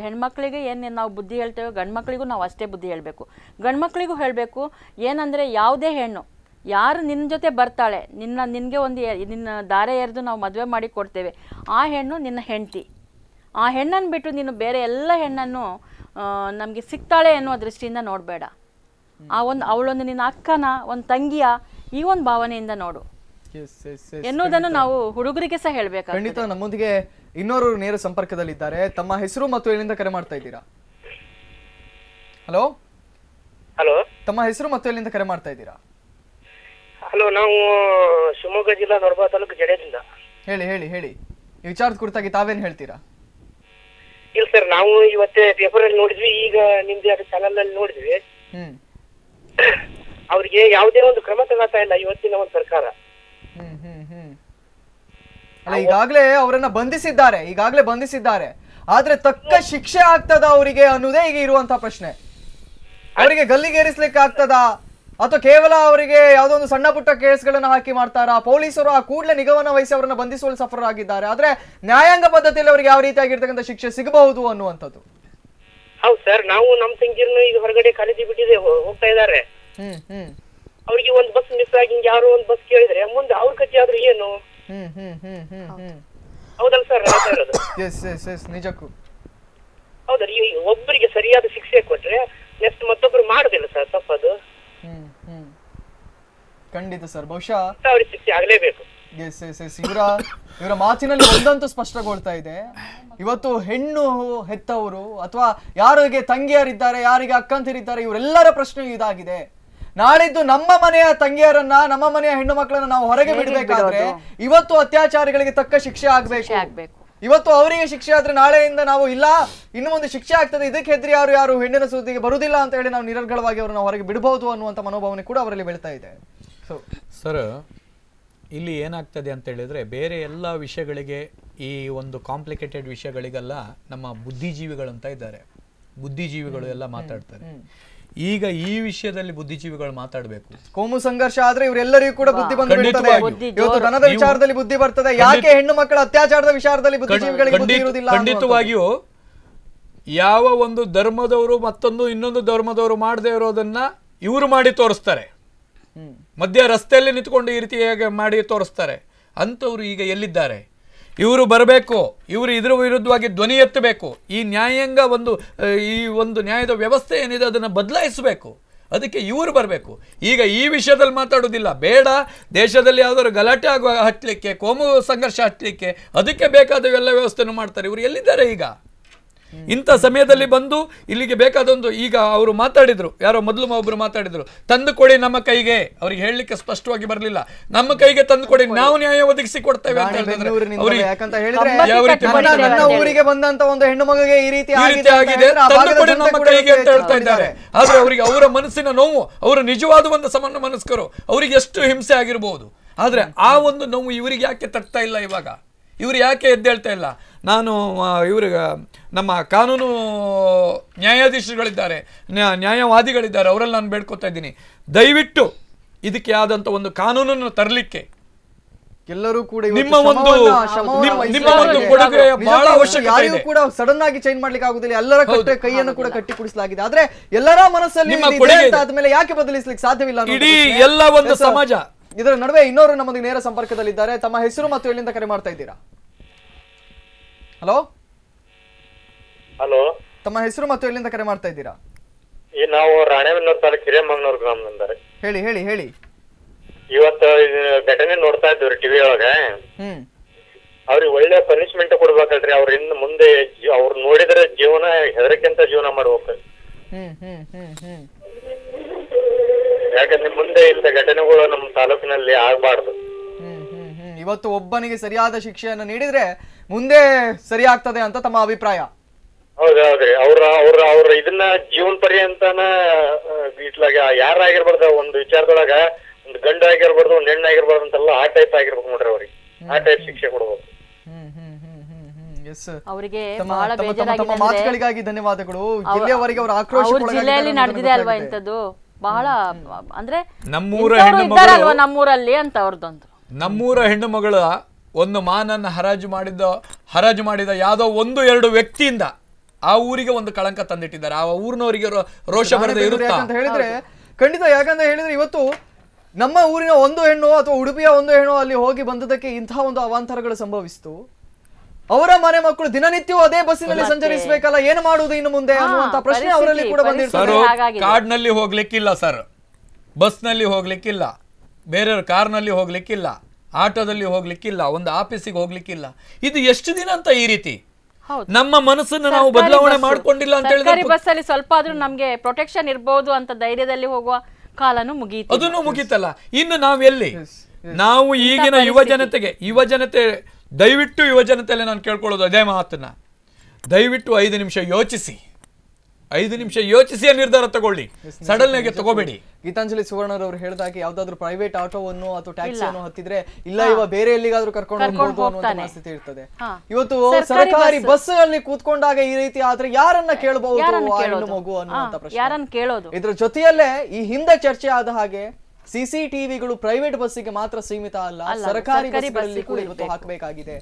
ಹೆಣ್ಮಕ್ಳಿಗೆ ಏನ್ ನಾವು ಬುದ್ಧಿ ಹೇಳ್ತೇವೆ ಗಂಡ್ಮಕ್ಳಿಗೂ ನಾವು ಅಷ್ಟೇ ಬುದ್ಧಿ ಹೇಳ್ಬೇಕು ಗಂಡ್ಮಕ್ಳಿಗೂ ಹೇಳ್ಬೇಕು ಏನಂದ್ರೆ ಯಾವುದೇ ಹೆಣ್ಣು ಯಾರು ನಿನ್ನ ಜೊತೆ ಬರ್ತಾಳೆ ನಿನ್ನ ನಿನಗೆ ಒಂದು ನಿನ್ನ ದಾರೆ ಎರೆದು ನಾವು ಮದುವೆ ಮಾಡಿ ಕೊಡ್ತೇವೆ ಆ ಹೆಣ್ಣು ನಿನ್ನ ಹೆಂಡತಿ ಆ ಹೆಣ್ಣನ್ನು ಬಿಟ್ಟು ನೀನು ಬೇರೆ ಎಲ್ಲ ಹೆಣ್ಣನ್ನು ನಮಗೆ ಸಿಗ್ತಾಳೆ ಅನ್ನೋ ದೃಷ್ಟಿಯಿಂದ ನೋಡಬೇಡ ಆ ಒಂದು ಅವಳೊಂದು ನಿನ್ನ ಅಕ್ಕನ ಒಂದು ತಂಗಿಯ ಈ ಒಂದು ಭಾವನೆಯಿಂದ ನೋಡು ಎನ್ನುವುದನ್ನು ನಾವು ಹುಡುಗರಿಗೆ ಸಹ ಹೇಳಬೇಕು ಖಂಡಿತ ನಮ್ಮೊಂದಿಗೆ ಇನ್ನೋರು ನೇರ ಸಂಪರ್ಕದಲ್ಲಿದ್ದಾರೆ ತಮ್ಮ ಹೆಸರು ಮತ್ತು ಎಲ್ಲಿಂದ ಕರೆ ಮಾಡ್ತಾ ಇದ್ದೀರಾ ಹಲೋ ಹಲೋ ತಮ್ಮ ಹೆಸರು ಮತ್ತು ಎಲ್ಲಿಂದ ಕರೆ ಮಾಡ್ತಾ ಇದ್ದೀರಾ ಹಲೋ ನಾವು ಶಿವಮೊಗ್ಗ ಜಿಲ್ಲಾ ನೋರ್ಬಾ ತಾಲೂಕು ಜಡೆಯಿಂದ ಹೇಳಿ ಹೇಳಿ ಹೇಳಿ ವಿಚಾರದ ಕುರಿತಾಗಿ ತಾವೇನು ಹೇಳ್ತೀರಾ ಇಲ್ಲ ಸರ್ ನಾವು ಇವತ್ತೇ ಪೇಪರ್ ಅಲ್ಲಿ ನೋಡಿದ್ವಿ ಈಗ ನಿಮ್ದು ಯಾವ ಚಾನಲ್ ಅಲ್ಲಿ ನೋಡಿದ್ವಿ ಅವ್ರಿಗೆ ಯಾವುದೇ ಒಂದು ಕ್ರಮ ತಗೋತಾ ಇಲ್ಲ ಇವತ್ತಿನ ಒಂದು ಸರ್ಕಾರ ಈಗಾಗಲೇ ಅವರನ್ನ ಬಂಧಿಸಿದ್ದಾರೆ ಈಗಾಗಲೇ ಬಂಧಿಸಿದ್ದಾರೆ ಆದ್ರೆ ತಕ್ಕ ಶಿಕ್ಷೆ ಆಗ್ತದ ಅವರಿಗೆ ಅನ್ನೋದೇ ಈಗ ಇರುವಂತ ಪ್ರಶ್ನೆ ಅವರಿಗೆ ಗಲ್ಲಿಗೇರಿಸ್ಲಿಕ್ಕೆ ಆಗ್ತದಾ ಅಥವಾ ಕೇವಲ ಅವರಿಗೆ ಯಾವುದೋ ಒಂದು ಸಣ್ಣ ಪುಟ್ಟ ಕೇಸ್ಗಳನ್ನು ಹಾಕಿ ಮಾಡ್ತಾರಾ ಪೊಲೀಸರು ಆ ಕೂಡಲೇ ನಿಗಮನ ವಹಿಸಿ ಅವರನ್ನು ಬಂಧಿಸುವಲ್ಲಿ ಸಫಲರಾಗಿದ್ದಾರೆ ಆದ್ರೆ ನ್ಯಾಯಾಂಗ ಪದ್ಧತಿಯಲ್ಲಿ ಅವರಿಗೆ ಯಾವ ರೀತಿಯಾಗಿರ್ತಕ್ಕಂಥ ಶಿಕ್ಷೆ ಸಿಗಬಹುದು ಅನ್ನುವಂಥದ್ದು ಹೌದು ಸರ್ ನಾವು ನಮ್ಮ ತಂಗಿರ್ನ ಈಗ ಹೊರಗಡೆ ಕಾಲೇಜಿ ಬಿಟ್ಟಿದೆ ಹೋಗ್ತಾ ಇದ್ದಾರೆ ಅವ್ರಿಗೆ ಒಂದ್ ಬಸ್ ಮಿಸ್ ಆಗಿ ಹಿಂಗೆ ಯಾರು ಒಂದ್ ಬಸ್ ಕೇಳಿದ್ರೆ ಮುಂದೆ ಅವ್ರ ಕಥೆ ಆದ್ರೆ ಏನು ಹೌದಲ್ಲ ಸರ್ ನಿಜಕ್ಕೂ ಹೌದಲ್ಲ ಒಬ್ಬರಿಗೆ ಸರಿಯಾದ ಶಿಕ್ಷೆ ಕೊಟ್ರೆ ನೆಕ್ಸ್ಟ್ ಮತ್ತೊಬ್ರು ಮಾಡುದಿಲ್ಲ ಸರ್ ತಪ್ಪದು ಖಂಡಿತ ಸರ್ ಬಹುಶಃ ಎಸ್ ಎಸ್ ಇವರ ಇವರ ಮಾತಿನಲ್ಲಿ ಒಂದಂತೂ ಸ್ಪಷ್ಟಗೊಳ್ತಾ ಇದೆ ಇವತ್ತು ಹೆಣ್ಣು ಹೆತ್ತವರು ಅಥವಾ ಯಾರಿಗೆ ತಂಗಿಯರಿದ್ದಾರೆ ಯಾರಿಗೆ ಅಕ್ಕಂತಿರಿದ್ದಾರೆ ಇವರೆಲ್ಲರ ಪ್ರಶ್ನೆ ಇದಾಗಿದೆ ನಾಳಿದ್ದು ನಮ್ಮ ಮನೆಯ ತಂಗಿಯರನ್ನ ನಮ್ಮ ಮನೆಯ ಹೆಣ್ಣು ಮಕ್ಕಳನ್ನ ನಾವು ಹೊರಗೆ ಬಿಡಬೇಕಾದ್ರೆ ಇವತ್ತು ಅತ್ಯಾಚಾರಿಗಳಿಗೆ ತಕ್ಕ ಶಿಕ್ಷೆ ಆಗ್ಬೇಕು ಇವತ್ತು ಅವರಿಗೆ ಶಿಕ್ಷೆ ಆದ್ರೆ ನಾಳೆಯಿಂದ ನಾವು ಇಲ್ಲ ಇನ್ನು ಒಂದು ಶಿಕ್ಷೆ ಆಗ್ತದೆ ಇದಕ್ಕೆ ಹೆದ್ರಿ ಯಾರು ಯಾರು ಹೆಣ್ಣಿನ ಸುದ್ದಿಗೆ ಬರುವುದಿಲ್ಲ ಅಂತ ಹೇಳಿ ನಾವು ನಿರರ್ಗಳವಾಗಿ ಅವರನ್ನ ಹೊರಗೆ ಬಿಡಬಹುದು ಅನ್ನುವಂತ ಮನೋಭಾವನೆ ಕೂಡ ಅವರಲ್ಲಿ ಬೆಳೀತಾ ಇದೆ ಸರ್ ಇಲ್ಲಿ ಏನಾಗ್ತದೆ ಅಂತ ಹೇಳಿದ್ರೆ ಬೇರೆ ಎಲ್ಲ ವಿಷಯಗಳಿಗೆ ಈ ಒಂದು ಕಾಂಪ್ಲಿಕೇಟೆಡ್ ವಿಷಯಗಳಿಗೆಲ್ಲ ನಮ್ಮ ಬುದ್ಧಿಜೀವಿಗಳಂತ ಇದ್ದಾರೆ ಬುದ್ಧಿಜೀವಿಗಳು ಎಲ್ಲ ಮಾತಾಡ್ತಾರೆ ಈಗ ಈ ವಿಷಯದಲ್ಲಿ ಬುದ್ಧಿಜೀವಿಗಳು ಮಾತಾಡಬೇಕು ಕೋಮು ಸಂಘರ್ಷ ಆದ್ರೆ ಇವರೆಲ್ಲರಿಗೂ ಕೂಡ ಬುದ್ಧಿ ಬಂದು ವಿಚಾರದಲ್ಲಿ ಬುದ್ಧಿ ಬರ್ತದೆ ಯಾಕೆ ಹೆಣ್ಣು ಮಕ್ಕಳ ಅತ್ಯಾಚಾರದ ವಿಚಾರದಲ್ಲಿ ಬುದ್ಧಿಜೀವಿಗಳಿಗೆ ಬುದ್ಧಿ ಇರುವುದಿಲ್ಲ ಖಂಡಿತವಾಗಿಯೂ ಯಾವ ಒಂದು ಧರ್ಮದವರು ಮತ್ತೊಂದು ಇನ್ನೊಂದು ಧರ್ಮದವರು ಮಾಡದೆ ಇರೋದನ್ನ ಇವರು ಮಾಡಿ ತೋರಿಸ್ತಾರೆ ಮಧ್ಯ ರಸ್ತೆಯಲ್ಲಿ ನಿಂತ್ಕೊಂಡು ಈ ರೀತಿಯಾಗಿ ಮಾಡಿ ತೋರಿಸ್ತಾರೆ ಅಂಥವ್ರು ಈಗ ಎಲ್ಲಿದ್ದಾರೆ ಇವರು ಬರಬೇಕು ಇವರು ಇದರ ವಿರುದ್ಧವಾಗಿ ಧ್ವನಿ ಎತ್ತಬೇಕು ಈ ನ್ಯಾಯಾಂಗ ಒಂದು ಈ ಒಂದು ನ್ಯಾಯದ ವ್ಯವಸ್ಥೆ ಏನಿದೆ ಅದನ್ನು ಬದಲಾಯಿಸಬೇಕು ಅದಕ್ಕೆ ಇವರು ಬರಬೇಕು ಈಗ ಈ ವಿಷಯದಲ್ಲಿ ಮಾತಾಡೋದಿಲ್ಲ ಬೇಡ ದೇಶದಲ್ಲಿ ಯಾವ್ದಾದ್ರು ಗಲಾಟೆ ಆಗುವ ಹಚ್ಚಲಿಕ್ಕೆ ಕೋಮು ಸಂಘರ್ಷ ಹಚ್ಚಲಿಕ್ಕೆ ಅದಕ್ಕೆ ಬೇಕಾದ ಎಲ್ಲ ವ್ಯವಸ್ಥೆಯನ್ನು ಮಾಡ್ತಾರೆ ಇವರು ಎಲ್ಲಿದ್ದಾರೆ ಈಗ ಇಂಥ ಸಮಯದಲ್ಲಿ ಬಂದು ಇಲ್ಲಿಗೆ ಬೇಕಾದೊಂದು ಈಗ ಅವರು ಮಾತಾಡಿದರು ಯಾರೋ ಮೊದಲು ಒಬ್ಬರು ಮಾತಾಡಿದರು ತಂದು ಕೊಡಿ ನಮ್ಮ ಕೈಗೆ ಅವ್ರಿಗೆ ಹೇಳಲಿಕ್ಕೆ ಸ್ಪಷ್ಟವಾಗಿ ಬರಲಿಲ್ಲ ನಮ್ಮ ಕೈಗೆ ತಂದು ಕೊಡಿ ನಾವು ನ್ಯಾಯ ಒದಗಿಸಿ ಕೊಡ್ತೇವೆ ಅಂತ ಹೇಳಿದ್ರೆ ಬಂದಂತ ಒಂದು ಹೆಣ್ಣು ಈ ರೀತಿ ಆಗಿದೆ ತಂದು ಕೊಡಿ ನಮ್ಮ ಕೈಗೆ ಅಂತ ಹೇಳ್ತಾ ಇದ್ದಾರೆ ಆದ್ರೆ ಅವರಿಗೆ ಅವರ ಮನಸ್ಸಿನ ನೋವು ಅವರು ನಿಜವಾದ ಒಂದು ಸಮನ್ನ ಮನಸ್ಕರು ಅವರಿಗೆ ಎಷ್ಟು ಹಿಂಸೆ ಆಗಿರಬಹುದು ಆದ್ರೆ ಆ ಒಂದು ನೋವು ಇವರಿಗೆ ಯಾಕೆ ತಟ್ತಾ ಇಲ್ಲ ಇವಾಗ ಇವರು ಯಾಕೆ ಎದ್ದೇಳ್ತಾ ಇಲ್ಲ ನಾನು ಇವ್ರಿಗೆ ನಮ್ಮ ಕಾನೂನು ನ್ಯಾಯಾಧೀಶರುಗಳಿದ್ದಾರೆ ನ್ಯಾಯವಾದಿಗಳಿದ್ದಾರೆ ಅವರಲ್ಲಿ ನಾನು ಬೇಡ್ಕೊತಾ ಇದ್ದೀನಿ ದಯವಿಟ್ಟು ಇದಕ್ಕೆ ಆದಂಥ ಒಂದು ಕಾನೂನನ್ನು ತರಲಿಕ್ಕೆ ಎಲ್ಲರೂ ಕೂಡ ನಿಮ್ಮ ಒಂದು ನಿಮ್ಮ ಒಂದು ಕೊಡುಗೆ ಬಹಳ ಅವಶ್ಯಕ ಯಾರಿಗೂ ಕೂಡ ಸಡನ್ ಆಗಿ ಚೇಂಜ್ ಮಾಡ್ಲಿಕ್ಕೆ ಆಗುದಿಲ್ಲ ಎಲ್ಲರ ಕಟ್ಟೆ ಕೈಯನ್ನು ಕೂಡ ಕಟ್ಟಿ ಕುಡಿಸಲಾಗಿದೆ ಆದ್ರೆ ಎಲ್ಲರ ಮನಸ್ಸಲ್ಲಿ ಯಾಕೆ ಬದಲಿಸ್ಲಿಕ್ಕೆ ಸಾಧ್ಯವಿಲ್ಲ ಇಡೀ ಎಲ್ಲ ಒಂದು ಸಮಾಜ ಇದರ ನಡುವೆ ಇನ್ನೋರು ನಮ್ಮೊಂದಿಗೆ ನೇರ ಸಂಪರ್ಕದಲ್ಲಿದ್ದಾರೆ ತಮ್ಮ ಹೆಸರು ಮತ್ತು ಎಲ್ಲಿಂದ ಕರೆ ಮಾಡ್ತಾ ಇದ್ದೀರಾ ಹಲೋ ಹಲೋ ತಮ್ಮ ಹೆಸರು ಮತ್ತು ಎಲ್ಲಿಂದ ಕರೆ ಮಾಡ್ತಾ ಇದ್ದೀರಾ ನಾವು ರಾಣೆಬೆನ್ನೂರು ತಾಲೂಕು ಹಿರೇಮಂಗನೂರು ಗ್ರಾಮದಿಂದ ಹೇಳಿ ಹೇಳಿ ಹೇಳಿ ಇವತ್ತು ಘಟನೆ ನೋಡ್ತಾ ಇದ್ದೀವಿ ಟಿವಿ ಒಳಗ ಹ್ಮ್ ಅವ್ರಿಗೆ ಒಳ್ಳೆ ಪನಿಷ್ಮೆಂಟ್ ಕೊಡ್ಬೇಕಲ್ರಿ ಅವ್ರ ಇನ್ನು ಮುಂದೆ ಅವ್ರು ನೋಡಿದ್ರೆ ಜೀವನ ಹೆದರಿಕೆಂತ ಜೀವನ ಮಾಡ್ಬೇಕು ಹ್ಮ್ ಹ್ಮ್ ಹ್ಮ್ ಯಾಕಂದ್ರೆ ಮುಂದೆ ಇಂಥ ಘಟನೆಗಳು ನಮ್ಮ ತಾಲೂಕಿನಲ್ಲಿ ಆಗಬಾರ್ದು ಇವತ್ತು ಒಬ್ಬನಿಗೆ ಸರಿಯಾದ ಶಿಕ್ಷೆಯನ್ನು ನೀಡಿದ್ರೆ ಮುಂದೆ ಸರಿ ಆಗ್ತದೆ ಅಂತ ತಮ್ಮ ಅಭಿಪ್ರಾಯ ಹೌದೌದ್ರಿ ಅವ್ರ ಅವ್ರ ಅವ್ರ ಇದನ್ನ ಜೀವನ ಪರ್ಯಂತನ ಇಟ್ಲಾಗ ಯಾರಾಗಿರ್ಬಾರ್ದ ಒಂದು ವಿಚಾರದೊಳಗ ಒಂದು ಗಂಡ ಆಗಿರ್ಬಾರ್ದು ಒಂದ್ ಹೆಣ್ಣು ಆಗಿರ್ಬಾರ್ದು ಅಂತೆಲ್ಲ ಆ ಟೈಪ್ ಆಗಿರ್ಬೇಕು ನೋಡ್ರಿ ಅವ್ರಿಗೆ ಆ ಟೈಪ್ ಶಿಕ್ಷೆ ಕೊಡ್ಬೋದು ಅವರಿಗೆ ಬಹಳ ಬೇಜಾರಾಗಿದೆ ಧನ್ಯವಾದಗಳು ಜಿಲ್ಲೆಯವರೆಗೆ ಅವರ ಆಕ್ರೋಶ ಜಿಲ್ಲೆಯಲ್ಲಿ ನಡೆದಿದೆ ಅಲ್ವಾ ಇಂಥದ್ದು ಬಹಳ ಅಂದ್ರೆ ನಮ್ಮೂರ ಹೆಣ್ಣು ನಮ್ಮೂರಲ್ಲಿ ಅಂತ ಅವ್ರದ್ದೊಂದು ನಮ್ಮೂರ ಹೆಣ್ಣು ಮಗಳ ಒಂದು ಮಾನನ್ನ ಹರಾಜು ಮಾಡಿದ ಹರಾಜು ಮಾಡಿದ ಯಾವ್ದೋ ಒಂದು ಎರಡು ವ್ಯಕ್ತಿಯಿಂದ ಆ ಊರಿಗೆ ಒಂದು ಕಳಂಕ ತಂದಿಟ್ಟಿದ್ದಾರೆ ಆ ಊರಿನವರಿಗೆ ರೋಷ ಬರದೆ ಅಂತ ಹೇಳಿದ್ರೆ ಖಂಡಿತ ಯಾಕಂತ ಹೇಳಿದ್ರೆ ಇವತ್ತು ನಮ್ಮ ಊರಿನ ಒಂದು ಹೆಣ್ಣು ಅಥವಾ ಉಡುಪಿಯ ಒಂದು ಹೆಣ್ಣು ಅಲ್ಲಿ ಹೋಗಿ ಬಂದದಕ್ಕೆ ಇಂತಹ ಒಂದು ಅವಾಂತರಗಳು ಸಂಭವಿಸ್ತು ಅವರ ಮನೆ ಮಕ್ಕಳು ದಿನನಿತ್ಯವೂ ಅದೇ ಬಸ್ಸಿನಲ್ಲಿ ಸಂಚರಿಸಬೇಕಲ್ಲ ಏನು ಮಾಡುವುದು ಇನ್ನು ಮುಂದೆ ಅನ್ನುವಂತ ಪ್ರಶ್ನೆ ಅವರಲ್ಲಿ ಕೂಡ ಬಂದಿರ್ತಾರೆ ಕಾರ್ಡ್ನಲ್ಲಿ ಹೋಗ್ಲಿಕ್ಕಿಲ್ಲ ಸರ್ ಬಸ್ನಲ್ಲಿ ಹೋಗ್ಲಿಕ್ಕಿಲ್ಲ ಬೇರೆಯವ್ರ ಕಾರ್ನಲ್ಲಿ ಹೋಗ್ಲಿಕ್ಕಿಲ್ಲ ಆಟೋದಲ್ಲಿ ಹೋಗ್ಲಿಕ್ಕಿಲ್ಲ ಒಂದು ಆಫೀಸಿಗೆ ಹೋಗ್ಲಿಕ್ಕಿಲ್ಲ ಇದು ಎಷ್ಟು ದಿನ ಅಂತ ಈ ರೀತಿ ನಮ್ಮ ಮನಸ್ಸನ್ನ ನಾವು ಬದಲಾವಣೆ ಮಾಡ್ಕೊಂಡಿಲ್ಲ ಅಂತ ಹೇಳಿದ್ರೆ ಬಸ್ಸಲ್ಲಿ ಸ್ವಲ್ಪ ಆದ್ರೂ ನಮಗೆ ಪ್ರೊಟೆಕ್ಷನ್ ಇರಬಹುದು ಅಂತ ಧೈರ್ಯದಲ್ಲಿ ಹೋಗುವ ಕಾಲನು ಮುಗೀತು ಅದನ್ನು ಮುಗೀತಲ್ಲ ಇನ್ನು ನಾವು ಎಲ್ಲಿ ನಾವು ಈಗಿನ ಯುವ ಜನತೆಗೆ ಯುವ ಜನತೆ ದಯವಿಟ್ಟು ಯುವಜನತೆಯಲ್ಲಿ ನಾನು ಕೇಳ್ಕೊಳ್ಳೋದು ಅದೇ ಮಾತನ್ನು ದಯವಿಟ್ಟು ಐದು ನಿಮಿಷ ಯೋಚಿಸಿ ಐದು ನಿಮಿಷ ಯೋಚಿಸಿ ನಿರ್ಧಾರ ತಗೊಳ್ಳಿ ಸಡನ್ ಆಗಿ ತಗೋಬೇಡಿ ಗೀತಾಂಜಲಿ ಸುವರ್ಣರವರು ಹೇಳಿದಾಗೆ ಯಾವ್ದಾದ್ರು ಪ್ರೈವೇಟ್ ಆಟೋವನ್ನು ಅಥವಾ ಟ್ಯಾಕ್ಸಿಯನ್ನು ಹತ್ತಿದ್ರೆ ಇಲ್ಲ ಇವ ಬೇರೆ ಎಲ್ಲಿಗಾದ್ರೂ ಕರ್ಕೊಂಡು ಹೋಗ್ಬೋದು ಅನ್ನೋ ಸ್ಥಿತಿ ಇರ್ತದೆ ಇವತ್ತು ಸರ್ಕಾರಿ ಬಸ್ ಅಲ್ಲಿ ಕೂತ್ಕೊಂಡಾಗ ಈ ರೀತಿ ಆದ್ರೆ ಯಾರನ್ನ ಕೇಳಬಹುದು ಮಗು ಅನ್ನುವಂತ ಪ್ರಶ್ನೆ ಇದ್ರ ಜೊತೆಯಲ್ಲೇ ಈ ಹಿಂದೆ ಚರ್ಚೆ ಆದ ಹಾಗೆ ಸಿಸಿಟಿವಿಗಳು ಪ್ರೈವೇಟ್ ಬಸ್ಸಿಗೆ ಮಾತ್ರ ಸೀಮಿತ ಅಲ್ಲ ಸರ್ಕಾರಿ ಬಸ್ಗಳಲ್ಲಿ ಕೂಡ ಇವತ್ತು ಹಾಕಬೇಕಾಗಿದೆ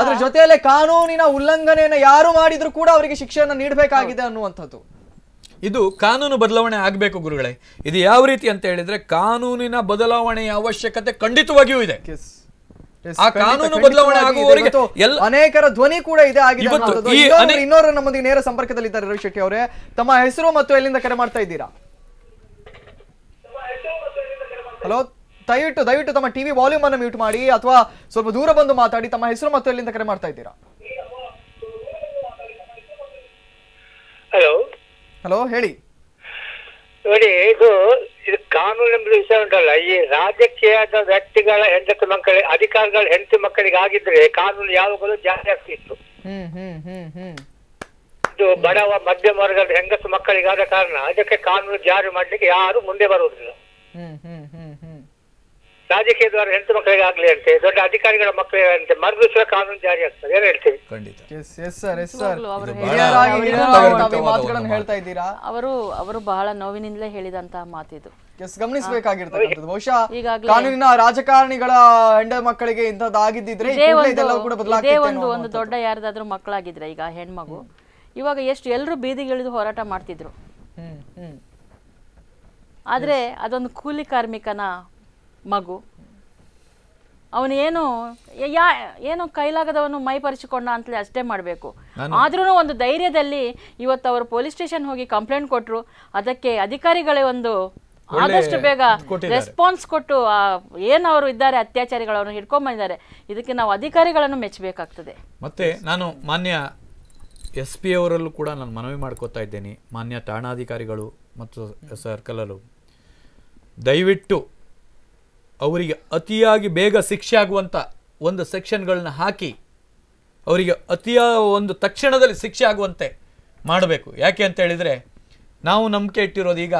ಅದ್ರ ಜೊತೆಯಲ್ಲೇ ಕಾನೂನಿನ ಉಲ್ಲಂಘನೆಯನ್ನು ಯಾರು ಮಾಡಿದ್ರು ಕೂಡ ಅವರಿಗೆ ಶಿಕ್ಷೆಯನ್ನು ನೀಡಬೇಕಾಗಿದೆ ಅನ್ನುವಂಥದ್ದು ಇದು ಕಾನೂನು ಬದಲಾವಣೆ ಆಗಬೇಕು ಗುರುಗಳೇ ಇದು ಯಾವ ರೀತಿ ಅಂತ ಹೇಳಿದ್ರೆ ಕಾನೂನಿನ ಬದಲಾವಣೆಯ ಅವಶ್ಯಕತೆ ಖಂಡಿತವಾಗಿಯೂ ಇದೆ ಆ ಕಾನೂನು ಬದಲಾವಣೆ ಅನೇಕರ ಧ್ವನಿ ಕೂಡ ಇದೆ ಆಗಿದೆ ಇನ್ನೊಂದು ನಮ್ಮೊಂದಿಗೆ ನೇರ ಸಂಪರ್ಕದಲ್ಲಿದ್ದಾರೆ ರವಿ ಶೆಟ್ಟಿ ಅವರೇ ತಮ್ಮ ಹೆಸರು ಮತ್ತು ಎಲ್ಲಿಂದ ಕರೆ ಮಾಡ್ತಾ ಇದ್ದೀರಾ ಹಲೋ ದಯವಿಟ್ಟು ದಯವಿಟ್ಟು ತಮ್ಮ ಟಿವಿ ವಾಲ್ಯೂಮ್ ಅನ್ನು ಮ್ಯೂಟ್ ಮಾಡಿ ಅಥವಾ ಸ್ವಲ್ಪ ದೂರ ಬಂದು ಮಾತಾಡಿ ತಮ್ಮ ಹೆಸರು ಮತ್ತು ಎಲ್ಲಿಂದ ಕರೆ ಮಾಡ್ತಾ ಇದ್ದೀರಾ ಹಲೋ ಹಲೋ ಹೇಳಿ ನೋಡಿ ಇದು ಇದು ಕಾನೂನು ಎಂಬುದು ವಿಷಯ ಉಂಟಲ್ಲ ಈ ರಾಜಕೀಯ ವ್ಯಕ್ತಿಗಳ ಹೆಂಡತಿ ಮಕ್ಕಳ ಅಧಿಕಾರಿಗಳ ಹೆಂಡತಿ ಮಕ್ಕಳಿಗೆ ಆಗಿದ್ರೆ ಕಾನೂನು ಯಾವಾಗಲೂ ಜಾರಿ ಆಗ್ತಿತ್ತು ಇದು ಬಡವ ಮಧ್ಯಮ ವರ್ಗದ ಹೆಂಗಸು ಮಕ್ಕಳಿಗಾದ ಕಾರಣ ಅದಕ್ಕೆ ಕಾನೂನು ಜಾರಿ ಮಾಡ್ಲಿಕ್ಕೆ ಯಾರು ಮುಂದೆ ಬರುವುದಿಲ್ಲ ರಾಜಕೀಯದವರ ಹೆಣ್ಣು ಮಕ್ಕಳಿಗೆ ಆಗ್ಲಿ ಅಂತೆ ದೊಡ್ಡ ಅಧಿಕಾರಿಗಳ ಮಕ್ಕಳಿಗೆ ಅಂತೆ ಮರು ಕಾನೂನು ಜಾರಿ ಆಗ್ತದೆ ಏನ್ ಹೇಳ್ತೀವಿ ಖಂಡಿತ ಹೇಳ್ತಾ ಇದ್ದೀರಾ ಅವರು ಅವರು ಬಹಳ ನೋವಿನಿಂದಲೇ ಹೇಳಿದಂತಹ ಮಾತಿದು ಗಮನಿಸಬೇಕಾಗಿರ್ತಕ್ಕಂಥದ್ದು ಬಹುಶಃ ಕಾನೂನಿನ ರಾಜಕಾರಣಿಗಳ ಹೆಂಡ ಮಕ್ಕಳಿಗೆ ಇಂಥದ್ದು ಆಗಿದ್ದಿದ್ರೆ ಒಂದು ಒಂದು ದೊಡ್ಡ ಯಾರ್ದಾದ್ರೂ ಮಕ್ಕಳಾಗಿದ್ರೆ ಈಗ ಹೆಣ್ಮಗು ಇವಾಗ ಎಷ್ಟು ಎಲ್ಲರೂ ಬೀದಿಗಿಳಿದು ಹೋರಾಟ ಮಾಡ್ತಿದ್ರು ಆದ್ರೆ ಅದೊಂದು ಕೂಲಿ ಕಾರ್ಮಿಕನ ಮಗು ಏನು ಯಾ ಏನು ಕೈಲಾಗದವನು ಮೈ ಪರಿಚಿಕೊಂಡ ಅಂತಲೇ ಅಷ್ಟೇ ಮಾಡಬೇಕು ಆದ್ರೂ ಒಂದು ಧೈರ್ಯದಲ್ಲಿ ಇವತ್ತು ಅವರು ಪೊಲೀಸ್ ಸ್ಟೇಷನ್ ಹೋಗಿ ಕಂಪ್ಲೇಂಟ್ ಕೊಟ್ಟರು ಅದಕ್ಕೆ ಅಧಿಕಾರಿಗಳೇ ಒಂದು ಆದಷ್ಟು ಬೇಗ ರೆಸ್ಪಾನ್ಸ್ ಕೊಟ್ಟು ಏನು ಅವರು ಇದ್ದಾರೆ ಅತ್ಯಾಚಾರಿಗಳನ್ನು ಬಂದಿದ್ದಾರೆ ಇದಕ್ಕೆ ನಾವು ಅಧಿಕಾರಿಗಳನ್ನು ಮೆಚ್ಚಬೇಕಾಗ್ತದೆ ಮತ್ತೆ ನಾನು ಮಾನ್ಯ ಎಸ್ ಪಿ ಅವರಲ್ಲೂ ಕೂಡ ನಾನು ಮನವಿ ಮಾಡ್ಕೋತಾ ಇದ್ದೇನೆ ಮಾನ್ಯ ಠಾಣಾಧಿಕಾರಿಗಳು ಮತ್ತು ಸರ್ಕಲರು ದಯವಿಟ್ಟು ಅವರಿಗೆ ಅತಿಯಾಗಿ ಬೇಗ ಶಿಕ್ಷೆ ಆಗುವಂಥ ಒಂದು ಸೆಕ್ಷನ್ಗಳನ್ನ ಹಾಕಿ ಅವರಿಗೆ ಅತಿಯ ಒಂದು ತಕ್ಷಣದಲ್ಲಿ ಶಿಕ್ಷೆ ಆಗುವಂತೆ ಮಾಡಬೇಕು ಯಾಕೆ ಅಂತ ನಾವು ನಂಬಿಕೆ ಇಟ್ಟಿರೋದು ಈಗ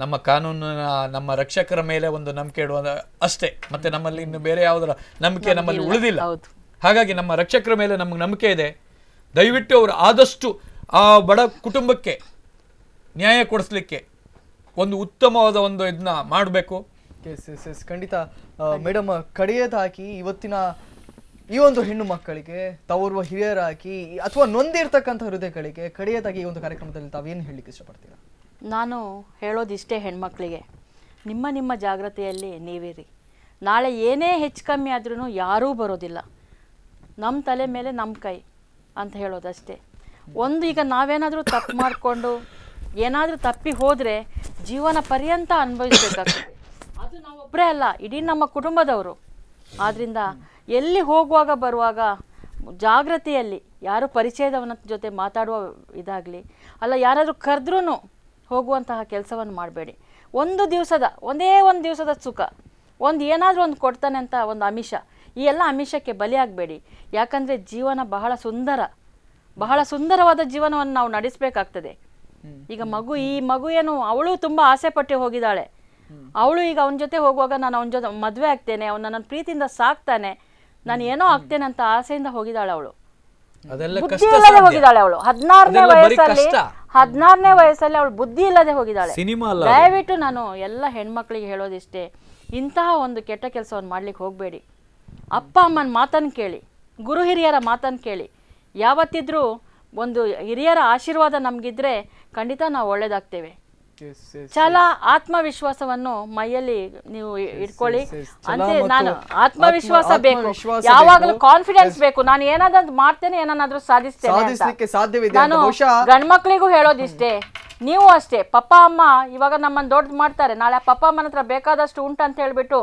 ನಮ್ಮ ಕಾನೂನಿನ ನಮ್ಮ ರಕ್ಷಕರ ಮೇಲೆ ಒಂದು ನಂಬಿಕೆ ಇಡುವ ಅಷ್ಟೇ ಮತ್ತೆ ನಮ್ಮಲ್ಲಿ ಇನ್ನು ಬೇರೆ ಯಾವುದರ ನಂಬಿಕೆ ನಮ್ಮಲ್ಲಿ ಉಳಿದಿಲ್ಲ ಹಾಗಾಗಿ ನಮ್ಮ ರಕ್ಷಕರ ಮೇಲೆ ನಮಗೆ ನಂಬಿಕೆ ಇದೆ ದಯವಿಟ್ಟು ಅವರು ಆದಷ್ಟು ಆ ಬಡ ಕುಟುಂಬಕ್ಕೆ ನ್ಯಾಯ ಕೊಡಿಸ್ಲಿಕ್ಕೆ ಒಂದು ಉತ್ತಮವಾದ ಒಂದು ಇದನ್ನ ಮಾಡಬೇಕು ಎಸ್ ಎಸ್ ಎಸ್ ಖಂಡಿತ ಮೇಡಮ್ ಕಡೆಯದಾಗಿ ಇವತ್ತಿನ ಈ ಒಂದು ಹೆಣ್ಣು ಮಕ್ಕಳಿಗೆ ತವರುವ ಹಿರಿಯರಾಗಿ ಅಥವಾ ನೊಂದಿರ್ತಕ್ಕಂಥ ಹೃದಯಗಳಿಗೆ ಕಡೆಯದಾಗಿ ಈ ಒಂದು ಕಾರ್ಯಕ್ರಮದಲ್ಲಿ ತಾವೇನು ಹೇಳಲಿಕ್ಕೆ ಇಷ್ಟಪಡ್ತೀರ ನಾನು ಹೇಳೋದಿಷ್ಟೇ ಹೆಣ್ಮಕ್ಳಿಗೆ ನಿಮ್ಮ ನಿಮ್ಮ ಜಾಗ್ರತೆಯಲ್ಲಿ ನೀವಿರಿ ನಾಳೆ ಏನೇ ಹೆಚ್ಚು ಕಮ್ಮಿ ಆದ್ರೂ ಯಾರೂ ಬರೋದಿಲ್ಲ ನಮ್ಮ ತಲೆ ಮೇಲೆ ನಮ್ಮ ಕೈ ಅಂತ ಹೇಳೋದಷ್ಟೇ ಒಂದು ಈಗ ನಾವೇನಾದರೂ ತಪ್ಪು ಮಾಡಿಕೊಂಡು ಏನಾದರೂ ತಪ್ಪಿ ಹೋದರೆ ಜೀವನ ಪರ್ಯಂತ ಅನುಭವಿಸ್ಬೇಕಾಗ್ತದೆ ಒಬ್ಬರೇ ಅಲ್ಲ ಇಡೀ ನಮ್ಮ ಕುಟುಂಬದವರು ಆದ್ರಿಂದ ಎಲ್ಲಿ ಹೋಗುವಾಗ ಬರುವಾಗ ಜಾಗೃತಿಯಲ್ಲಿ ಯಾರು ಪರಿಚಯದವನ ಜೊತೆ ಮಾತಾಡುವ ಇದಾಗಲಿ ಅಲ್ಲ ಯಾರಾದರೂ ಕರೆದ್ರೂ ಹೋಗುವಂತಹ ಕೆಲಸವನ್ನು ಮಾಡಬೇಡಿ ಒಂದು ದಿವಸದ ಒಂದೇ ಒಂದು ದಿವಸದ ಸುಖ ಒಂದು ಏನಾದರೂ ಒಂದು ಕೊಡ್ತಾನೆ ಅಂತ ಒಂದು ಅಮಿಷ ಈ ಎಲ್ಲ ಅಮಿಷಕ್ಕೆ ಬಲಿಯಾಗಬೇಡಿ ಯಾಕಂದರೆ ಜೀವನ ಬಹಳ ಸುಂದರ ಬಹಳ ಸುಂದರವಾದ ಜೀವನವನ್ನು ನಾವು ನಡೆಸಬೇಕಾಗ್ತದೆ ಈಗ ಮಗು ಈ ಮಗು ಏನು ಅವಳು ತುಂಬ ಆಸೆ ಪಟ್ಟು ಹೋಗಿದ್ದಾಳೆ ಅವಳು ಈಗ ಅವನ ಜೊತೆ ಹೋಗುವಾಗ ನಾನು ಅವನ ಜೊತೆ ಮದುವೆ ಆಗ್ತೇನೆ ಅವನ ನನ್ನ ಪ್ರೀತಿಯಿಂದ ಸಾಕ್ತಾನೆ ನಾನು ಏನೋ ಆಗ್ತೇನೆ ಅಂತ ಆಸೆಯಿಂದ ಹೋಗಿದ್ದಾಳೆ ಅವಳು ಬುದ್ಧಿ ಇಲ್ಲದೆ ಹೋಗಿದ್ದಾಳೆ ಅವಳು ಹದಿನಾರನೇ ವಯಸ್ಸಲ್ಲಿ ಹದಿನಾರನೇ ವಯಸ್ಸಲ್ಲಿ ಅವಳು ಬುದ್ಧಿ ಇಲ್ಲದೆ ಹೋಗಿದ್ದಾಳೆ ದಯವಿಟ್ಟು ನಾನು ಎಲ್ಲ ಹೆಣ್ಮಕ್ಳಿಗೆ ಹೇಳೋದಿಷ್ಟೇ ಇಂತಹ ಒಂದು ಕೆಟ್ಟ ಕೆಲಸವನ್ನು ಮಾಡ್ಲಿಕ್ಕೆ ಹೋಗಬೇಡಿ ಅಪ್ಪ ಅಮ್ಮನ ಮಾತನ್ನು ಕೇಳಿ ಗುರು ಹಿರಿಯರ ಮಾತನ್ನು ಕೇಳಿ ಯಾವತ್ತಿದ್ರೂ ಒಂದು ಹಿರಿಯರ ಆಶೀರ್ವಾದ ನಮಗಿದ್ರೆ ಖಂಡಿತ ನಾವು ಒಳ್ಳೇದಾಗ್ತೇವೆ ಛಲ ಆತ್ಮವಿಶ್ವಾಸವನ್ನು ಮೈಯಲ್ಲಿ ನೀವು ಇಟ್ಕೊಳ್ಳಿ ಅಂದ್ರೆ ನಾನು ಆತ್ಮವಿಶ್ವಾಸ ಬೇಕು ಯಾವಾಗಲೂ ಕಾನ್ಫಿಡೆನ್ಸ್ ಬೇಕು ನಾನು ಏನಾದ್ರೂ ಮಾಡ್ತೇನೆ ಏನನ್ನಾದ್ರೂ ಸಾಧಿಸ್ತೇನೆ ನಾನು ಗಂಡ್ಮಕ್ಳಿಗೂ ಹೇಳೋದಿಷ್ಟೇ ನೀವು ಅಷ್ಟೇ ಪಪ್ಪ ಅಮ್ಮ ಇವಾಗ ನಮ್ಮನ್ನು ದೊಡ್ಡ ಮಾಡ್ತಾರೆ ನಾಳೆ ಪಪ್ಪ ಅಮ್ಮನ ಹತ್ರ ಬೇಕಾದಷ್ಟು ಅಂತ ಹೇಳ್ಬಿಟ್ಟು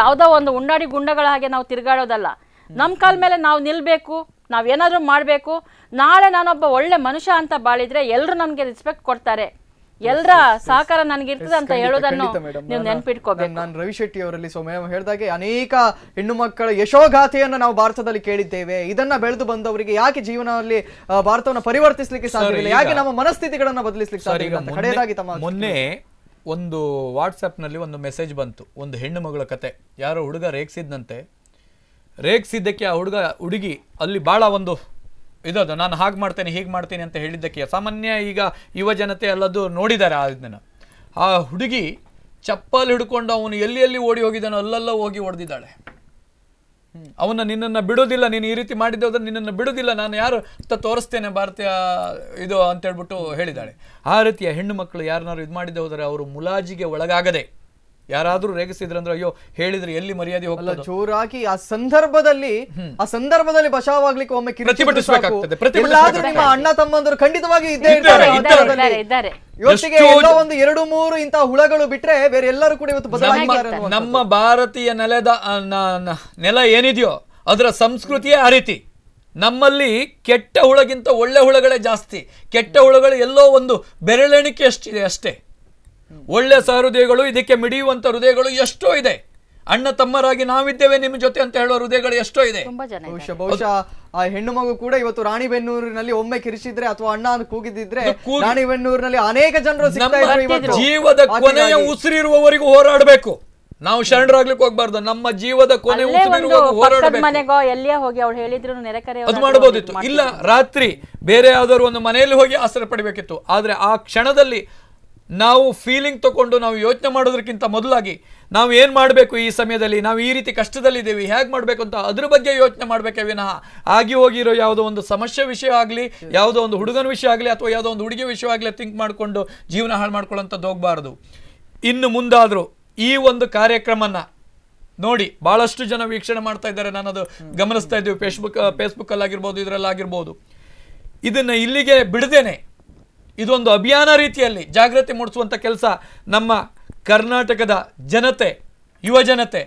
ಯಾವ್ದೋ ಒಂದು ಉಂಡಾಡಿ ಗುಂಡಗಳ ಹಾಗೆ ನಾವು ತಿರುಗಾಡೋದಲ್ಲ ನಮ್ಮ ಕಾಲ ಮೇಲೆ ನಾವು ನಾವ್ ಏನಾದ್ರು ಮಾಡಬೇಕು ನಾಳೆ ನಾನೊಬ್ಬ ಒಳ್ಳೆ ಮನುಷ್ಯ ಅಂತ ಬಾಳಿದ್ರೆ ಎಲ್ಲರೂ ನಮ್ಗೆ ರೆಸ್ಪೆಕ್ಟ್ ಕೊಡ್ತಾರೆ ಎಲ್ಲರ ಸಹಕಾರ ನನಗೆ ಅಂತ ಹೇಳೋದನ್ನು ನೀವು ನೆನ್ಪಿಟ್ಕೋಬೇಕು ನಾನು ರವಿ ಅವರಲ್ಲಿ ಸೊಮಯ ಹೇಳಿದಾಗೆ ಅನೇಕ ಹೆಣ್ಣು ಮಕ್ಕಳ ಯಶೋಗಾಥೆಯನ್ನು ನಾವು ಭಾರತದಲ್ಲಿ ಕೇಳಿದ್ದೇವೆ ಇದನ್ನ ಬೆಳೆದು ಬಂದವರಿಗೆ ಯಾಕೆ ಜೀವನದಲ್ಲಿ ಭಾರತವನ್ನು ಪರಿವರ್ತಿಸಲಿಕ್ಕೆ ಸಾಧ್ಯವಿಲ್ಲ ಯಾಕೆ ನಮ್ಮ ಮನಸ್ಥಿತಿಗಳನ್ನ ಬದಲಿಸಲಿಕ್ಕೆ ಸಾಧ್ಯ ಮೊನ್ನೆ ಒಂದು ನಲ್ಲಿ ಒಂದು ಮೆಸೇಜ್ ಬಂತು ಒಂದು ಹೆಣ್ಣು ಮಗಳ ಕತೆ ಯಾರೋ ಹುಡುಗ ರೇಗಿಸಿದ್ನಂತೆ ರೇಗಿಸಿದ್ದಕ್ಕೆ ಆ ಹುಡುಗ ಹುಡುಗಿ ಅಲ್ಲಿ ಭಾಳ ಒಂದು ಇದದು ನಾನು ಹಾಗೆ ಮಾಡ್ತೇನೆ ಹೀಗೆ ಮಾಡ್ತೇನೆ ಅಂತ ಹೇಳಿದ್ದಕ್ಕೆ ಸಾಮಾನ್ಯ ಈಗ ಯುವ ಜನತೆ ಎಲ್ಲದ್ದು ನೋಡಿದ್ದಾರೆ ಆ ಇದನ್ನು ಆ ಹುಡುಗಿ ಚಪ್ಪಲ್ ಹಿಡ್ಕೊಂಡು ಅವನು ಎಲ್ಲಿ ಎಲ್ಲಿ ಓಡಿ ಹೋಗಿದ್ದಾನೋ ಅಲ್ಲೆಲ್ಲ ಹೋಗಿ ಹೊಡೆದಿದ್ದಾಳೆ ಅವನ ನಿನ್ನನ್ನು ಬಿಡೋದಿಲ್ಲ ನೀನು ಈ ರೀತಿ ಮಾಡಿದ್ದೆ ಅದನ್ನು ನಿನ್ನನ್ನು ಬಿಡೋದಿಲ್ಲ ನಾನು ಯಾರು ಅಂತ ತೋರಿಸ್ತೇನೆ ಭಾರತೀಯ ಇದು ಅಂತೇಳ್ಬಿಟ್ಟು ಹೇಳಿದ್ದಾಳೆ ಆ ರೀತಿಯ ಹೆಣ್ಣು ಮಕ್ಕಳು ಯಾರನ್ನಾರು ಇದು ಮಾಡಿದ್ದೆ ಹೋದರೆ ಅವರು ಮುಲಾಜಿಗೆ ಒಳಗಾಗದೆ ಯಾರಾದ್ರೂ ಅಂದ್ರೆ ಅಯ್ಯೋ ಹೇಳಿದ್ರೆ ಎಲ್ಲಿ ಮರ್ಯಾದೆ ಹೋಗಲ್ಲ ಜೋರಾಗಿ ಆ ಸಂದರ್ಭದಲ್ಲಿ ಆ ಸಂದರ್ಭದಲ್ಲಿ ಬಸಾವಾಗ್ಲಿಕ್ಕೆ ಒಮ್ಮೆ ಪ್ರತಿಭಟಿಸಬೇಕಾಗ್ತದೆ ನಿಮ್ಮ ಅಣ್ಣ ತಮ್ಮಂದರು ಖಂಡಿತವಾಗಿ ಇದ್ದೇ ಇರ್ತಾರೆ ಒಂದು ಎರಡು ಮೂರು ಇಂತಹ ಹುಳಗಳು ಬಿಟ್ರೆ ಬೇರೆ ಎಲ್ಲರೂ ಕೂಡ ಇವತ್ತು ನಮ್ಮ ಭಾರತೀಯ ನೆಲದ ನೆಲ ಏನಿದೆಯೋ ಅದರ ಸಂಸ್ಕೃತಿಯೇ ಆ ರೀತಿ ನಮ್ಮಲ್ಲಿ ಕೆಟ್ಟ ಹುಳಗಿಂತ ಒಳ್ಳೆ ಹುಳಗಳೇ ಜಾಸ್ತಿ ಕೆಟ್ಟ ಹುಳಗಳು ಎಲ್ಲೋ ಒಂದು ಬೆರಳೆಣಿಕೆ ಅಷ್ಟಿದೆ ಅಷ್ಟೇ ಒಳ್ಳೆ ಸಹೃದಯಗಳು ಇದಕ್ಕೆ ಮಿಡಿಯುವಂತ ಹೃದಯಗಳು ಎಷ್ಟೋ ಇದೆ ಅಣ್ಣ ತಮ್ಮರಾಗಿ ನಾವಿದ್ದೇವೆ ನಿಮ್ಮ ಜೊತೆ ಅಂತ ಹೇಳುವ ಹೃದಯಗಳು ಎಷ್ಟೋ ಇದೆ ಆ ಹೆಣ್ಣು ಮಗು ಕೂಡ ಇವತ್ತು ರಾಣಿಬೆನ್ನೂರಿನಲ್ಲಿ ಒಮ್ಮೆ ಕಿರಿಸಿದ್ರೆ ಅಥವಾ ಅಣ್ಣ ಅಂತ ಕೂಗಿದಿದ್ರೆ ರಾಣಿಬೆನ್ನೂರಿನಲ್ಲಿ ಅನೇಕ ಜನರು ಜೀವದ ಕೊನೆಯ ಉಸಿರಿರುವವರಿಗೂ ಹೋರಾಡಬೇಕು ನಾವು ಶರಣರಾಗ್ಲಿಕ್ಕೆ ಹೋಗ್ಬಾರ್ದು ನಮ್ಮ ಜೀವದ ಕೊನೆ ಮನೆಗೋ ಹೋಗಿ ಅವ್ರು ಹೇಳಿದ್ರು ನೆರೆ ಅದು ಮಾಡಬಹುದಿತ್ತು ಇಲ್ಲ ರಾತ್ರಿ ಬೇರೆ ಯಾವ್ದಾದ್ರು ಒಂದು ಮನೆಯಲ್ಲಿ ಹೋಗಿ ಆಸರೆ ಪಡಿಬೇಕಿತ್ತು ಆದ್ರೆ ಆ ಕ್ಷಣದಲ್ಲಿ ನಾವು ಫೀಲಿಂಗ್ ತಗೊಂಡು ನಾವು ಯೋಚನೆ ಮಾಡೋದಕ್ಕಿಂತ ಮೊದಲಾಗಿ ನಾವು ಏನು ಮಾಡಬೇಕು ಈ ಸಮಯದಲ್ಲಿ ನಾವು ಈ ರೀತಿ ಕಷ್ಟದಲ್ಲಿದ್ದೀವಿ ಹೇಗೆ ಮಾಡಬೇಕು ಅಂತ ಅದ್ರ ಬಗ್ಗೆ ಯೋಚನೆ ಮಾಡಬೇಕೆ ವಿನಃ ಆಗಿ ಹೋಗಿರೋ ಯಾವುದೋ ಒಂದು ಸಮಸ್ಯೆ ವಿಷಯ ಆಗಲಿ ಯಾವುದೋ ಒಂದು ಹುಡುಗನ ವಿಷಯ ಆಗಲಿ ಅಥವಾ ಯಾವುದೋ ಒಂದು ಹುಡುಗಿ ವಿಷಯ ಆಗಲಿ ಥಿಂಕ್ ಮಾಡಿಕೊಂಡು ಜೀವನ ಹಾಳು ಮಾಡ್ಕೊಳ್ಳೋಂಥದ್ದು ಹೋಗಬಾರ್ದು ಇನ್ನು ಮುಂದಾದರೂ ಈ ಒಂದು ಕಾರ್ಯಕ್ರಮನ ನೋಡಿ ಭಾಳಷ್ಟು ಜನ ವೀಕ್ಷಣೆ ಮಾಡ್ತಾ ಇದ್ದಾರೆ ನಾನು ಅದು ಗಮನಿಸ್ತಾ ಇದ್ದೀವಿ ಫೇಸ್ಬುಕ್ ಫೇಸ್ಬುಕ್ಕಲ್ಲಾಗಿರ್ಬೋದು ಇದರಲ್ಲಾಗಿರ್ಬೋದು ಇದನ್ನು ಇಲ್ಲಿಗೆ ಬಿಡದೇನೆ ಇದೊಂದು ಅಭಿಯಾನ ರೀತಿಯಲ್ಲಿ ಜಾಗೃತಿ ಮೂಡಿಸುವಂಥ ಕೆಲಸ ನಮ್ಮ ಕರ್ನಾಟಕದ ಜನತೆ ಯುವ ಜನತೆ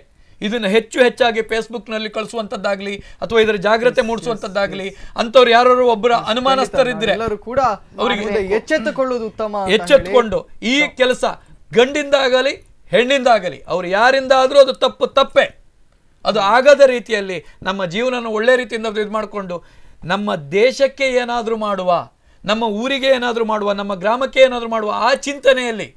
ಇದನ್ನು ಹೆಚ್ಚು ಹೆಚ್ಚಾಗಿ ಫೇಸ್ಬುಕ್ನಲ್ಲಿ ಕಳಿಸುವಂಥದ್ದಾಗಲಿ ಅಥವಾ ಇದರ ಜಾಗ್ರತೆ ಮೂಡಿಸುವಂಥದ್ದಾಗಲಿ ಅಂಥವ್ರು ಯಾರು ಒಬ್ಬರ ಅನುಮಾನಸ್ಥರಿದ್ದರೆ ಕೂಡ ಅವರಿಗೆ ಎಚ್ಚೆತ್ತುಕೊಳ್ಳುವುದು ಉತ್ತಮ ಎಚ್ಚೆತ್ತುಕೊಂಡು ಈ ಕೆಲಸ ಗಂಡಿಂದಾಗಲಿ ಹೆಣ್ಣಿಂದಾಗಲಿ ಅವರು ಯಾರಿಂದ ಆದರೂ ಅದು ತಪ್ಪು ತಪ್ಪೆ ಅದು ಆಗದ ರೀತಿಯಲ್ಲಿ ನಮ್ಮ ಜೀವನವನ್ನು ಒಳ್ಳೆ ರೀತಿಯಿಂದ ಇದು ಮಾಡಿಕೊಂಡು ನಮ್ಮ ದೇಶಕ್ಕೆ ಏನಾದರೂ ಮಾಡುವ ನಮ್ಮ ಊರಿಗೆ ಏನಾದರೂ ಮಾಡುವ ನಮ್ಮ ಗ್ರಾಮಕ್ಕೆ ಏನಾದರೂ ಮಾಡುವ ಆ ಚಿಂತನೆಯಲ್ಲಿ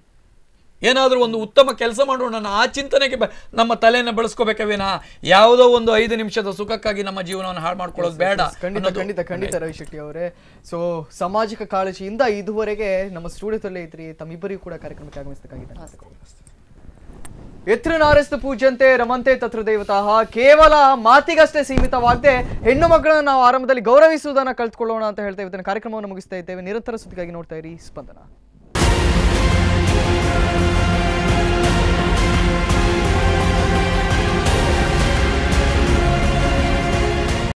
ಏನಾದರೂ ಒಂದು ಉತ್ತಮ ಕೆಲಸ ಮಾಡೋಣ ಆ ಚಿಂತನೆಗೆ ನಮ್ಮ ತಲೆಯನ್ನು ಬೆಳೆಸ್ಕೋಬೇಕವೇನಾ ಯಾವುದೋ ಒಂದು ಐದು ನಿಮಿಷದ ಸುಖಕ್ಕಾಗಿ ನಮ್ಮ ಜೀವನವನ್ನು ಹಾಳು ಮಾಡ್ಕೊಳ್ಳೋದು ಬೇಡ ಖಂಡಿತ ಖಂಡಿತ ಖಂಡಿತ ರವಿಶೆಟ್ಟಿ ಅವರೇ ಸೊ ಸಾಮಾಜಿಕ ಕಾಳಜಿಯಿಂದ ಇದುವರೆಗೆ ನಮ್ಮ ಸ್ಟುಡಿಯೋದಲ್ಲೇ ಇದ್ರಿ ತಮ್ಮಿಬ್ಬರಿಗೂ ಕೂಡ ಕಾರ್ಯಕ್ರಮಕ್ಕೆ ಆಗಮಿಸಬೇಕಾಗಿದೆ ನಾರಸ್ತು ಪೂಜಂತೆ ರಮಂತೆ ತತ್ರ ದೇವತಃ ಕೇವಲ ಮಾತಿಗಷ್ಟೇ ಸೀಮಿತವಾಗದೆ ಹೆಣ್ಣು ಮಕ್ಕಳನ್ನು ನಾವು ಆರಂಭದಲ್ಲಿ ಗೌರವಿಸುವುದನ್ನು ಕಲ್ತ್ಕೊಳ್ಳೋಣ ಅಂತ ಹೇಳ್ತಾ ಇವತ್ತಿನ ಕಾರ್ಯಕ್ರಮವನ್ನು ಮುಗಿಸ್ತಾ ಇದ್ದೇವೆ ನಿರಂತರ ಸುದ್ದಿಗಾಗಿ ನೋಡ್ತಾ ಇರಿ ಸ್ಪಂದನ